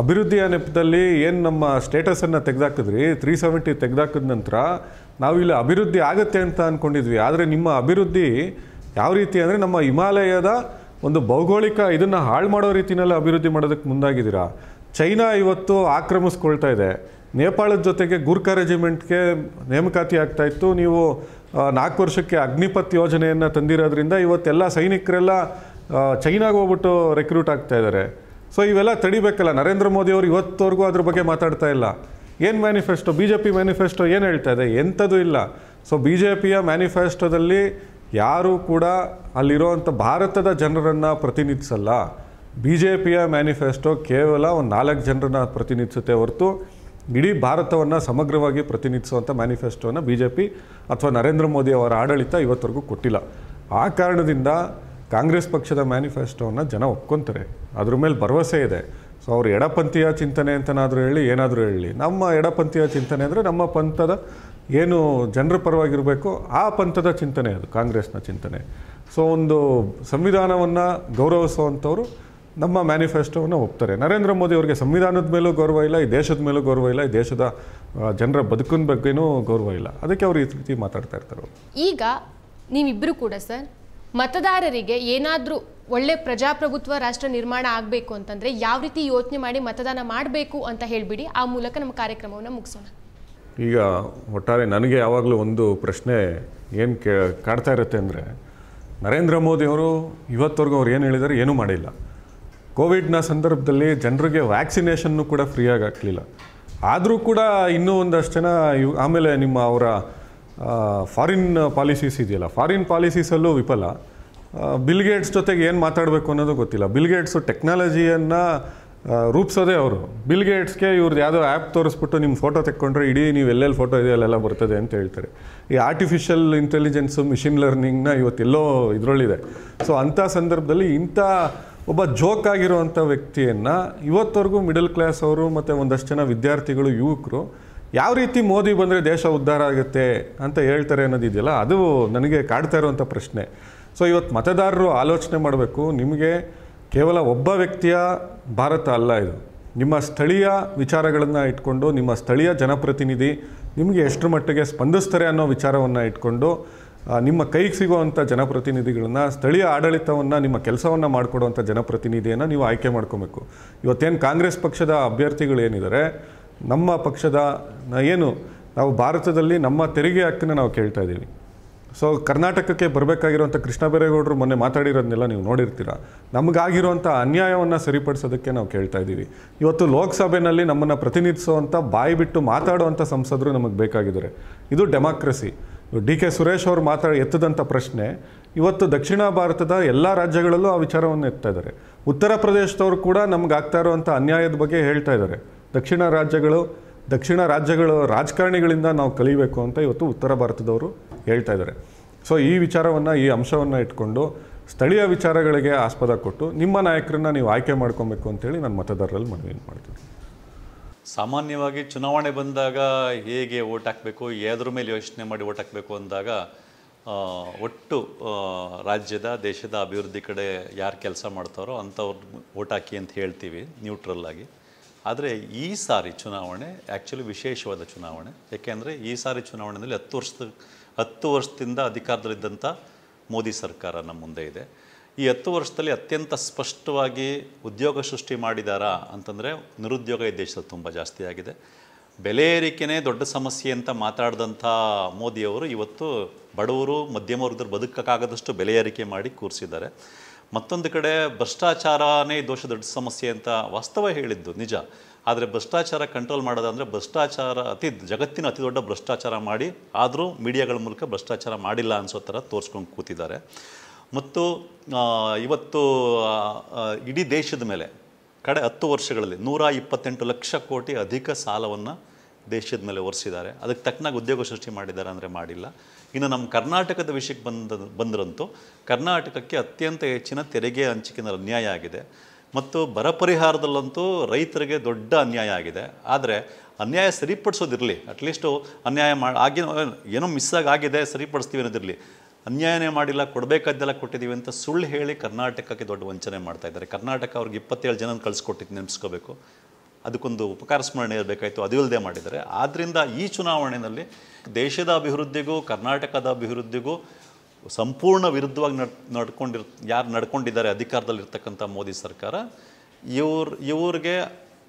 Speaker 2: ಅಭಿವೃದ್ಧಿಯ ನೆಪದಲ್ಲಿ ಏನು ನಮ್ಮ ಸ್ಟೇಟಸನ್ನು ತೆಗೆದಾಕಿದ್ರಿ ತ್ರೀ ಸೆವೆಂಟಿ ತೆಗೆದಾಕಿದ ನಂತರ ನಾವಿಲ್ಲಿ ಅಭಿವೃದ್ಧಿ ಆಗುತ್ತೆ ಅಂತ ಅಂದ್ಕೊಂಡಿದ್ವಿ ಆದರೆ ನಿಮ್ಮ ಅಭಿವೃದ್ಧಿ ಯಾವ ರೀತಿ ಅಂದರೆ ನಮ್ಮ ಹಿಮಾಲಯದ ಒಂದು ಭೌಗೋಳಿಕ ಇದನ್ನು ಹಾಳು ಮಾಡೋ ರೀತಿಯಲ್ಲಿ ಅಭಿವೃದ್ಧಿ ಮಾಡೋದಕ್ಕೆ ಮುಂದಾಗಿದ್ದೀರಾ ಚೈನಾ ಇವತ್ತು ಆಕ್ರಮಿಸ್ಕೊಳ್ತಾ ಇದೆ ನೇಪಾಳದ ಜೊತೆಗೆ ಗೂರ್ಖಾ ರೆಜಿಮೆಂಟ್ಗೆ ನೇಮಕಾತಿ ಆಗ್ತಾ ಇತ್ತು ನೀವು ನಾಲ್ಕು ವರ್ಷಕ್ಕೆ ಅಗ್ನಿಪತ್ ಯೋಜನೆಯನ್ನು ತಂದಿರೋದ್ರಿಂದ ಇವತ್ತೆಲ್ಲ ಸೈನಿಕರೆಲ್ಲ ಚೈನಾಗೆ ಹೋಗ್ಬಿಟ್ಟು ರೆಕ್ರೂಟ್ ಆಗ್ತಾ ಇದ್ದಾರೆ ಸೊ ಇವೆಲ್ಲ ತಡಿಬೇಕಲ್ಲ ನರೇಂದ್ರ ಮೋದಿ ಅವರು ಇವತ್ತವರೆಗೂ ಅದ್ರ ಬಗ್ಗೆ ಮಾತಾಡ್ತಾ ಇಲ್ಲ ಏನು manifesto B J P manifesto ಏನು ಹೇಳ್ತಾ ಇದೆ ಎಂಥದ್ದು ಇಲ್ಲ ಸೊ ಬಿ ಜೆ ಪಿಯ ಮ್ಯಾನಿಫೆಸ್ಟೋದಲ್ಲಿ ಯಾರೂ ಕೂಡ ಅಲ್ಲಿರೋವಂಥ ಭಾರತದ ಜನರನ್ನು ಪ್ರತಿನಿಧಿಸಲ್ಲ ಬಿ ಜೆ ಪಿಯ ಮ್ಯಾನಿಫೆಸ್ಟೋ ಕೇವಲ ಒಂದು ನಾಲ್ಕು ಜನರನ್ನ ಪ್ರತಿನಿಧಿಸುತ್ತೆ ಹೊರತು ಇಡೀ ಭಾರತವನ್ನು ಸಮಗ್ರವಾಗಿ ಪ್ರತಿನಿಧಿಸುವಂಥ ಮ್ಯಾನಿಫೆಸ್ಟೋನ ಬಿ ಜೆ ಪಿ ಅಥವಾ ನರೇಂದ್ರ ಮೋದಿ ಅವರ ಆಡಳಿತ ಇವತ್ತರೆಗೂ ಕೊಟ್ಟಿಲ್ಲ ಆ ಕಾರಣದಿಂದ ಕಾಂಗ್ರೆಸ್ ಪಕ್ಷದ ಮ್ಯಾನಿಫೆಸ್ಟೋವನ್ನು ಜನ ಒಪ್ಕೊತಾರೆ ಅದ್ರ ಮೇಲೆ ಭರವಸೆ ಇದೆ ಸೊ ಅವರು ಎಡಪಂಥೀಯ ಚಿಂತನೆ ಅಂತನಾದರೂ ಹೇಳಿ ಏನಾದರೂ ಹೇಳಿ ನಮ್ಮ ಎಡಪಂಥೀಯ ಚಿಂತನೆ ಅಂದರೆ ನಮ್ಮ ಪಂಥದ ಏನು ಜನರ ಪರವಾಗಿರಬೇಕು ಆ ಪಂಥದ ಚಿಂತನೆ ಅದು ಕಾಂಗ್ರೆಸ್ನ ಚಿಂತನೆ ಸೊ ಒಂದು ಸಂವಿಧಾನವನ್ನು ಗೌರವಿಸುವಂಥವ್ರು ನಮ್ಮ ಮ್ಯಾನಿಫೆಸ್ಟೋವನ್ನು ಒಪ್ತಾರೆ ನರೇಂದ್ರ ಮೋದಿ ಅವರಿಗೆ ಸಂವಿಧಾನದ ಮೇಲೂ ಗೌರವ ಇಲ್ಲ ಈ ದೇಶದ ಮೇಲೂ ಗೌರವ ಇಲ್ಲ ಈ ದೇಶದ ಜನರ ಬದುಕಿನ ಬಗ್ಗೆನೂ ಗೌರವ ಇಲ್ಲ ಅದಕ್ಕೆ ಅವರು ಈ ರೀತಿ ಮಾತಾಡ್ತಾ ಇರ್ತಾರೆ
Speaker 1: ಈಗ ನೀವಿಬ್ಬರು ಕೂಡ ಸರ್ ಮತದಾರರಿಗೆ ಏನಾದರೂ ಒಳ್ಳೆ ಪ್ರಜಾಪ್ರಭುತ್ವ ರಾಷ್ಟ್ರ ನಿರ್ಮಾಣ ಆಗಬೇಕು ಅಂತಂದರೆ ಯಾವ ರೀತಿ ಯೋಚನೆ ಮಾಡಿ ಮತದಾನ ಮಾಡಬೇಕು ಅಂತ ಹೇಳಿಬಿಡಿ ಆ ಮೂಲಕ ನಮ್ಮ ಕಾರ್ಯಕ್ರಮವನ್ನು ಮುಗಿಸೋಣ
Speaker 2: ಈಗ ಒಟ್ಟಾರೆ ನನಗೆ ಯಾವಾಗಲೂ ಒಂದು ಪ್ರಶ್ನೆ ಏನು ಕೇ ಕಾಡ್ತಾ ಇರುತ್ತೆ ಅಂದರೆ ನರೇಂದ್ರ ಮೋದಿ ಅವರು ಇವತ್ತವರೆಗೂ ಅವ್ರು ಏನು ಹೇಳಿದ್ದಾರೆ ಏನೂ ಮಾಡಿಲ್ಲ ಕೋವಿಡ್ನ ಸಂದರ್ಭದಲ್ಲಿ ಜನರಿಗೆ ವ್ಯಾಕ್ಸಿನೇಷನ್ನು ಕೂಡ ಫ್ರೀಯಾಗಿ ಆಗಲಿಲ್ಲ ಆದರೂ ಕೂಡ ಇನ್ನೂ ಒಂದಷ್ಟು ಜನ ಇವ್ ಆಮೇಲೆ ನಿಮ್ಮ ಅವರ ಫಾರಿನ್ ಪಾಲಿಸೀಸ್ ಇದೆಯಲ್ಲ ಫಾರಿನ್ ಪಾಲಿಸೀಸಲ್ಲೂ ವಿಫಲ ಬಿಲ್ಗೇಟ್ಸ್ ಜೊತೆಗೆ ಏನು ಮಾತಾಡಬೇಕು ಅನ್ನೋದು ಗೊತ್ತಿಲ್ಲ ಬಿಲ್ಗೇಟ್ಸು ಟೆಕ್ನಾಲಜಿಯನ್ನು ರೂಪಿಸೋದೇ ಅವರು ಗೇಟ್ಸ್ಗೆ ಇವ್ರದ್ದು ಯಾವುದೋ ಆ್ಯಪ್ ತೋರಿಸ್ಬಿಟ್ಟು ನಿಮ್ಮ ಫೋಟೋ ತೆಕ್ಕೊಂಡ್ರೆ ಇಡೀ ನೀವು ಎಲ್ಲೆಲ್ಲಿ ಫೋಟೋ ಇದೆ ಅಲ್ಲೆಲ್ಲ ಬರ್ತದೆ ಅಂತ ಹೇಳ್ತಾರೆ ಈ ಆರ್ಟಿಫಿಷಿಯಲ್ ಇಂಟೆಲಿಜೆನ್ಸು ಮಿಷಿನ್ ಲರ್ನಿಂಗ್ನ ಇವತ್ತೆಲ್ಲೋ ಇದರಲ್ಲಿದೆ ಸೊ ಅಂಥ ಸಂದರ್ಭದಲ್ಲಿ ಇಂಥ ಒಬ್ಬ ಜೋಕ್ ಆಗಿರುವಂಥ ವ್ಯಕ್ತಿಯನ್ನು ಇವತ್ತವರೆಗೂ ಮಿಡಲ್ ಕ್ಲಾಸ್ ಅವರು ಮತ್ತು ಒಂದಷ್ಟು ಜನ ವಿದ್ಯಾರ್ಥಿಗಳು ಯುವಕರು ಯಾವ ರೀತಿ ಮೋದಿ ಬಂದರೆ ದೇಶ ಉದ್ಧಾರ ಆಗುತ್ತೆ ಅಂತ ಹೇಳ್ತಾರೆ ಅನ್ನೋದಿದೆಯಲ್ಲ ಅದು ನನಗೆ ಕಾಡ್ತಾ ಇರುವಂಥ ಪ್ರಶ್ನೆ ಸೊ ಇವತ್ತು ಮತದಾರರು ಆಲೋಚನೆ ಮಾಡಬೇಕು ನಿಮಗೆ ಕೇವಲ ಒಬ್ಬ ವ್ಯಕ್ತಿಯ ಭಾರತ ಅಲ್ಲ ಇದು ನಿಮ್ಮ ಸ್ಥಳೀಯ ವಿಚಾರಗಳನ್ನು ಇಟ್ಕೊಂಡು ನಿಮ್ಮ ಸ್ಥಳೀಯ ಜನಪ್ರತಿನಿಧಿ ನಿಮಗೆ ಎಷ್ಟು ಮಟ್ಟಿಗೆ ಸ್ಪಂದಿಸ್ತಾರೆ ಅನ್ನೋ ವಿಚಾರವನ್ನು ಇಟ್ಕೊಂಡು ನಿಮ್ಮ ಕೈಗೆ ಸಿಗುವಂಥ ಜನಪ್ರತಿನಿಧಿಗಳನ್ನ ಸ್ಥಳೀಯ ಆಡಳಿತವನ್ನು ನಿಮ್ಮ ಕೆಲಸವನ್ನು ಮಾಡಿಕೊಡುವಂಥ ಜನಪ್ರತಿನಿಧಿಯನ್ನು ನೀವು ಆಯ್ಕೆ ಮಾಡ್ಕೋಬೇಕು ಇವತ್ತೇನು ಕಾಂಗ್ರೆಸ್ ಪಕ್ಷದ ಅಭ್ಯರ್ಥಿಗಳು ಏನಿದ್ದಾರೆ ನಮ್ಮ ಪಕ್ಷದ ಏನು ನಾವು ಭಾರತದಲ್ಲಿ ನಮ್ಮ ತೆರಿಗೆ ಹಕ್ಕನ್ನು ನಾವು ಕೇಳ್ತಾ ಇದ್ದೀವಿ ಸೊ ಕರ್ನಾಟಕಕ್ಕೆ ಬರಬೇಕಾಗಿರುವಂಥ ಕೃಷ್ಣ ಬೇರೇಗೌಡರು ಮೊನ್ನೆ ಮಾತಾಡಿರೋದನ್ನೆಲ್ಲ ನೀವು ನೋಡಿರ್ತೀರ ನಮಗಾಗಿರುವಂಥ ಅನ್ಯಾಯವನ್ನು ಸರಿಪಡಿಸೋದಕ್ಕೆ ನಾವು ಕೇಳ್ತಾ ಇದ್ದೀವಿ ಇವತ್ತು ಲೋಕಸಭೆಯಲ್ಲಿ ನಮ್ಮನ್ನು ಪ್ರತಿನಿಧಿಸುವಂಥ ಬಾಯಿ ಬಿಟ್ಟು ಮಾತಾಡುವಂಥ ಸಂಸದರು ನಮಗೆ ಬೇಕಾಗಿದ್ದಾರೆ ಇದು ಡೆಮಾಕ್ರಸಿ ಡಿ ಕೆ ಸುರೇಶ್ ಅವರು ಮಾತಾಡಿ ಎತ್ತದಂಥ ಪ್ರಶ್ನೆ ಇವತ್ತು ದಕ್ಷಿಣ ಭಾರತದ ಎಲ್ಲ ರಾಜ್ಯಗಳಲ್ಲೂ ಆ ವಿಚಾರವನ್ನು ಎತ್ತಾ ಇದ್ದಾರೆ ಉತ್ತರ ಪ್ರದೇಶದವರು ಕೂಡ ನಮ್ಗೆ ಆಗ್ತಾ ಇರುವಂಥ ಅನ್ಯಾಯದ ಬಗ್ಗೆ ಹೇಳ್ತಾ ಇದ್ದಾರೆ ದಕ್ಷಿಣ ರಾಜ್ಯಗಳು ದಕ್ಷಿಣ ರಾಜ್ಯಗಳ ರಾಜಕಾರಣಿಗಳಿಂದ ನಾವು ಕಲಿಬೇಕು ಅಂತ ಇವತ್ತು ಉತ್ತರ ಭಾರತದವರು ಹೇಳ್ತಾ ಇದ್ದಾರೆ ಸೊ ಈ ವಿಚಾರವನ್ನು ಈ ಅಂಶವನ್ನು ಇಟ್ಕೊಂಡು ಸ್ಥಳೀಯ ವಿಚಾರಗಳಿಗೆ ಆಸ್ಪದ ಕೊಟ್ಟು ನಿಮ್ಮ ನಾಯಕರನ್ನ ನೀವು ಆಯ್ಕೆ ಮಾಡ್ಕೊಬೇಕು ಅಂತೇಳಿ ನಾನು ಮತದಾರರಲ್ಲಿ ಮನವಿ ಮಾಡ್ತೀನಿ
Speaker 3: ಸಾಮಾನ್ಯವಾಗಿ ಚುನಾವಣೆ ಬಂದಾಗ ಹೇಗೆ ಓಟ್ ಹಾಕಬೇಕು ಯಾವುದ್ರ ಮೇಲೆ ಯೋಚನೆ ಮಾಡಿ ಓಟ್ ಹಾಕಬೇಕು ಅಂದಾಗ ಒಟ್ಟು ರಾಜ್ಯದ ದೇಶದ ಅಭಿವೃದ್ಧಿ ಕಡೆ ಯಾರು ಕೆಲಸ ಮಾಡ್ತಾರೋ ಅಂಥವ್ರ ಓಟ್ ಹಾಕಿ ಅಂತ ಹೇಳ್ತೀವಿ ನ್ಯೂಟ್ರಲ್ಲಾಗಿ ಆದರೆ ಈ ಸಾರಿ ಚುನಾವಣೆ ಆ್ಯಕ್ಚುಲಿ ವಿಶೇಷವಾದ ಚುನಾವಣೆ ಏಕೆಂದರೆ ಈ ಸಾರಿ ಚುನಾವಣೆಯಲ್ಲಿ ಹತ್ತು ವರ್ಷದ ಹತ್ತು ವರ್ಷದಿಂದ ಅಧಿಕಾರದಲ್ಲಿದ್ದಂಥ ಮೋದಿ ಸರ್ಕಾರ ನಮ್ಮ ಮುಂದೆ ಇದೆ ಈ ಹತ್ತು ವರ್ಷದಲ್ಲಿ ಅತ್ಯಂತ ಸ್ಪಷ್ಟವಾಗಿ ಉದ್ಯೋಗ ಸೃಷ್ಟಿ ಮಾಡಿದಾರಾ ಅಂತಂದರೆ ನಿರುದ್ಯೋಗ ಈ ದೇಶದಲ್ಲಿ ತುಂಬ ಜಾಸ್ತಿ ಆಗಿದೆ ಬೆಲೆ ಏರಿಕೆನೇ ದೊಡ್ಡ ಸಮಸ್ಯೆ ಅಂತ ಮಾತಾಡಿದಂಥ ಮೋದಿಯವರು ಇವತ್ತು ಬಡವರು ಮಧ್ಯಮ ವರ್ಗದ ಬದುಕಕ್ಕಾಗದಷ್ಟು ಬೆಲೆ ಏರಿಕೆ ಮಾಡಿ ಕೂರಿಸಿದ್ದಾರೆ ಮತ್ತೊಂದು ಕಡೆ ಭ್ರಷ್ಟಾಚಾರನೇ ದೋಷ ದೊಡ್ಡ ಸಮಸ್ಯೆ ಅಂತ ವಾಸ್ತವ ಹೇಳಿದ್ದು ನಿಜ ಆದರೆ ಭ್ರಷ್ಟಾಚಾರ ಕಂಟ್ರೋಲ್ ಮಾಡೋದಂದರೆ ಭ್ರಷ್ಟಾಚಾರ ಅತಿ ಜಗತ್ತಿನ ಅತಿ ದೊಡ್ಡ ಭ್ರಷ್ಟಾಚಾರ ಮಾಡಿ ಆದರೂ ಮೀಡಿಯಾಗಳ ಮೂಲಕ ಭ್ರಷ್ಟಾಚಾರ ಮಾಡಿಲ್ಲ ಅನ್ಸೋ ಥರ ತೋರಿಸ್ಕೊಂಡು ಕೂತಿದ್ದಾರೆ ಮತ್ತು ಇವತ್ತು ಇಡೀ ದೇಶದ ಮೇಲೆ ಕಡೆ ಹತ್ತು ವರ್ಷಗಳಲ್ಲಿ ನೂರ ಇಪ್ಪತ್ತೆಂಟು ಲಕ್ಷ ಕೋಟಿ ಅಧಿಕ ಸಾಲವನ್ನು ದೇಶದ ಮೇಲೆ ಒರೆಸಿದ್ದಾರೆ ಅದಕ್ಕೆ ತಕ್ಕನಾಗಿ ಉದ್ಯೋಗ ಸೃಷ್ಟಿ ಮಾಡಿದ್ದಾರೆ ಅಂದರೆ ಮಾಡಿಲ್ಲ ಇನ್ನು ನಮ್ಮ ಕರ್ನಾಟಕದ ವಿಷಯಕ್ಕೆ ಬಂದ ಬಂದರಂತೂ ಕರ್ನಾಟಕಕ್ಕೆ ಅತ್ಯಂತ ಹೆಚ್ಚಿನ ತೆರಿಗೆ ಹಂಚಿಕೆನ ಅನ್ಯಾಯ ಆಗಿದೆ ಮತ್ತು ಬರ ಪರಿಹಾರದಲ್ಲಂತೂ ರೈತರಿಗೆ ದೊಡ್ಡ ಅನ್ಯಾಯ ಆಗಿದೆ ಆದರೆ ಅನ್ಯಾಯ ಸರಿಪಡಿಸೋದಿರಲಿ ಅಟ್ಲೀಸ್ಟು ಅನ್ಯಾಯ ಮಾಡಿ ಆಗಿನ ಏನೋ ಮಿಸ್ಸಾಗಿ ಆಗಿದೆ ಸರಿಪಡಿಸ್ತೀವಿ ಅನ್ನೋದಿರಲಿ ಅನ್ಯಾಯನೇ ಮಾಡಿಲ್ಲ ಕೊಡಬೇಕಾದ್ದೆಲ್ಲ ಕೊಟ್ಟಿದ್ದೀವಿ ಅಂತ ಸುಳ್ಳು ಹೇಳಿ ಕರ್ನಾಟಕಕ್ಕೆ ದೊಡ್ಡ ವಂಚನೆ ಮಾಡ್ತಾ ಇದ್ದಾರೆ ಕರ್ನಾಟಕ ಅವ್ರಿಗೆ ಇಪ್ಪತ್ತೇಳು ಜನ ಕಳಿಸ್ಕೊಟ್ಟಿದ್ದು ನೆನೆಸ್ಕೋಬೇಕು ಅದಕ್ಕೊಂದು ಉಪಕಾರ ಸ್ಮರಣೆ ಇರಬೇಕಾಯಿತು ಅದು ಇಲ್ಲದೆ ಮಾಡಿದ್ದಾರೆ ಆದ್ದರಿಂದ ಈ ಚುನಾವಣೆಯಲ್ಲಿ ದೇಶದ ಅಭಿವೃದ್ಧಿಗೂ ಕರ್ನಾಟಕದ ಅಭಿವೃದ್ಧಿಗೂ ಸಂಪೂರ್ಣ ವಿರುದ್ಧವಾಗಿ ನಡ್ ನಡ್ಕೊಂಡಿರ್ ಯಾರು ನಡ್ಕೊಂಡಿದ್ದಾರೆ ಅಧಿಕಾರದಲ್ಲಿರ್ತಕ್ಕಂಥ ಮೋದಿ ಸರ್ಕಾರ ಇವ್ರ ಇವ್ರಿಗೆ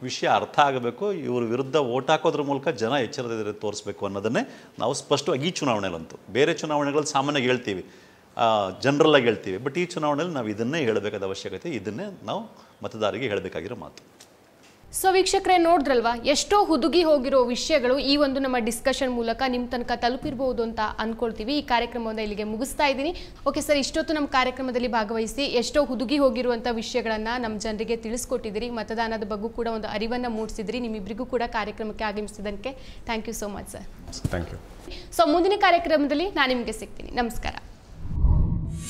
Speaker 3: ವಿಷಯ ಅರ್ಥ ಆಗಬೇಕು ಇವ್ರ ವಿರುದ್ಧ ಓಟ್ ಹಾಕೋದ್ರ ಮೂಲಕ ಜನ ಎಚ್ಚರದಿದ್ರೆ ತೋರಿಸ್ಬೇಕು ಅನ್ನೋದನ್ನೇ ನಾವು ಸ್ಪಷ್ಟವಾಗಿ ಈ ಚುನಾವಣೆಯಲ್ಲಂತು ಬೇರೆ ಚುನಾವಣೆಗಳಲ್ಲಿ ಸಾಮಾನ್ಯವಾಗಿ ಹೇಳ್ತೀವಿ ಜನರಲ್ಲಾಗಿ ಹೇಳ್ತೀವಿ ಬಟ್ ಈ ಚುನಾವಣೆಯಲ್ಲಿ ನಾವು ಇದನ್ನೇ ಹೇಳಬೇಕಾದ ಅವಶ್ಯಕತೆ ಇದನ್ನೇ ನಾವು ಮತದಾರರಿಗೆ ಹೇಳಬೇಕಾಗಿರೋ ಮಾತು
Speaker 1: ಸೊ ವೀಕ್ಷಕರೇ ನೋಡಿದ್ರಲ್ವಾ ಎಷ್ಟೋ ಹುದುಗಿ ಹೋಗಿರೋ ವಿಷಯಗಳು ಈ ಒಂದು ನಮ್ಮ ಡಿಸ್ಕಷನ್ ಮೂಲಕ ನಿಮ್ಮ ತನಕ ತಲುಪಿರ್ಬೋದು ಅಂತ ಅಂದ್ಕೊಳ್ತೀವಿ ಈ ಕಾರ್ಯಕ್ರಮವನ್ನು ಇಲ್ಲಿಗೆ ಮುಗಿಸ್ತಾ ಇದ್ದೀನಿ ಓಕೆ ಸರ್ ಇಷ್ಟೊತ್ತು ನಮ್ಮ ಕಾರ್ಯಕ್ರಮದಲ್ಲಿ ಭಾಗವಹಿಸಿ ಎಷ್ಟೋ ಹುದುಗಿ ಹೋಗಿರುವಂಥ ವಿಷಯಗಳನ್ನು ನಮ್ಮ ಜನರಿಗೆ ತಿಳಿಸ್ಕೊಟ್ಟಿದ್ದೀರಿ ಮತದಾನದ ಬಗ್ಗೂ ಕೂಡ ಒಂದು ಅರಿವನ್ನು ಮೂಡಿಸಿದ್ರಿ ನಿಮ್ಮಿಬ್ಬರಿಗೂ ಕೂಡ ಕಾರ್ಯಕ್ರಮಕ್ಕೆ ಆಗಮಿಸಿದ್ದಕ್ಕೆ thank you so much sir thank you so ಮುಂದಿನ ಕಾರ್ಯಕ್ರಮದಲ್ಲಿ ನಾನು ನಿಮಗೆ ಸಿಗ್ತೀನಿ ನಮಸ್ಕಾರ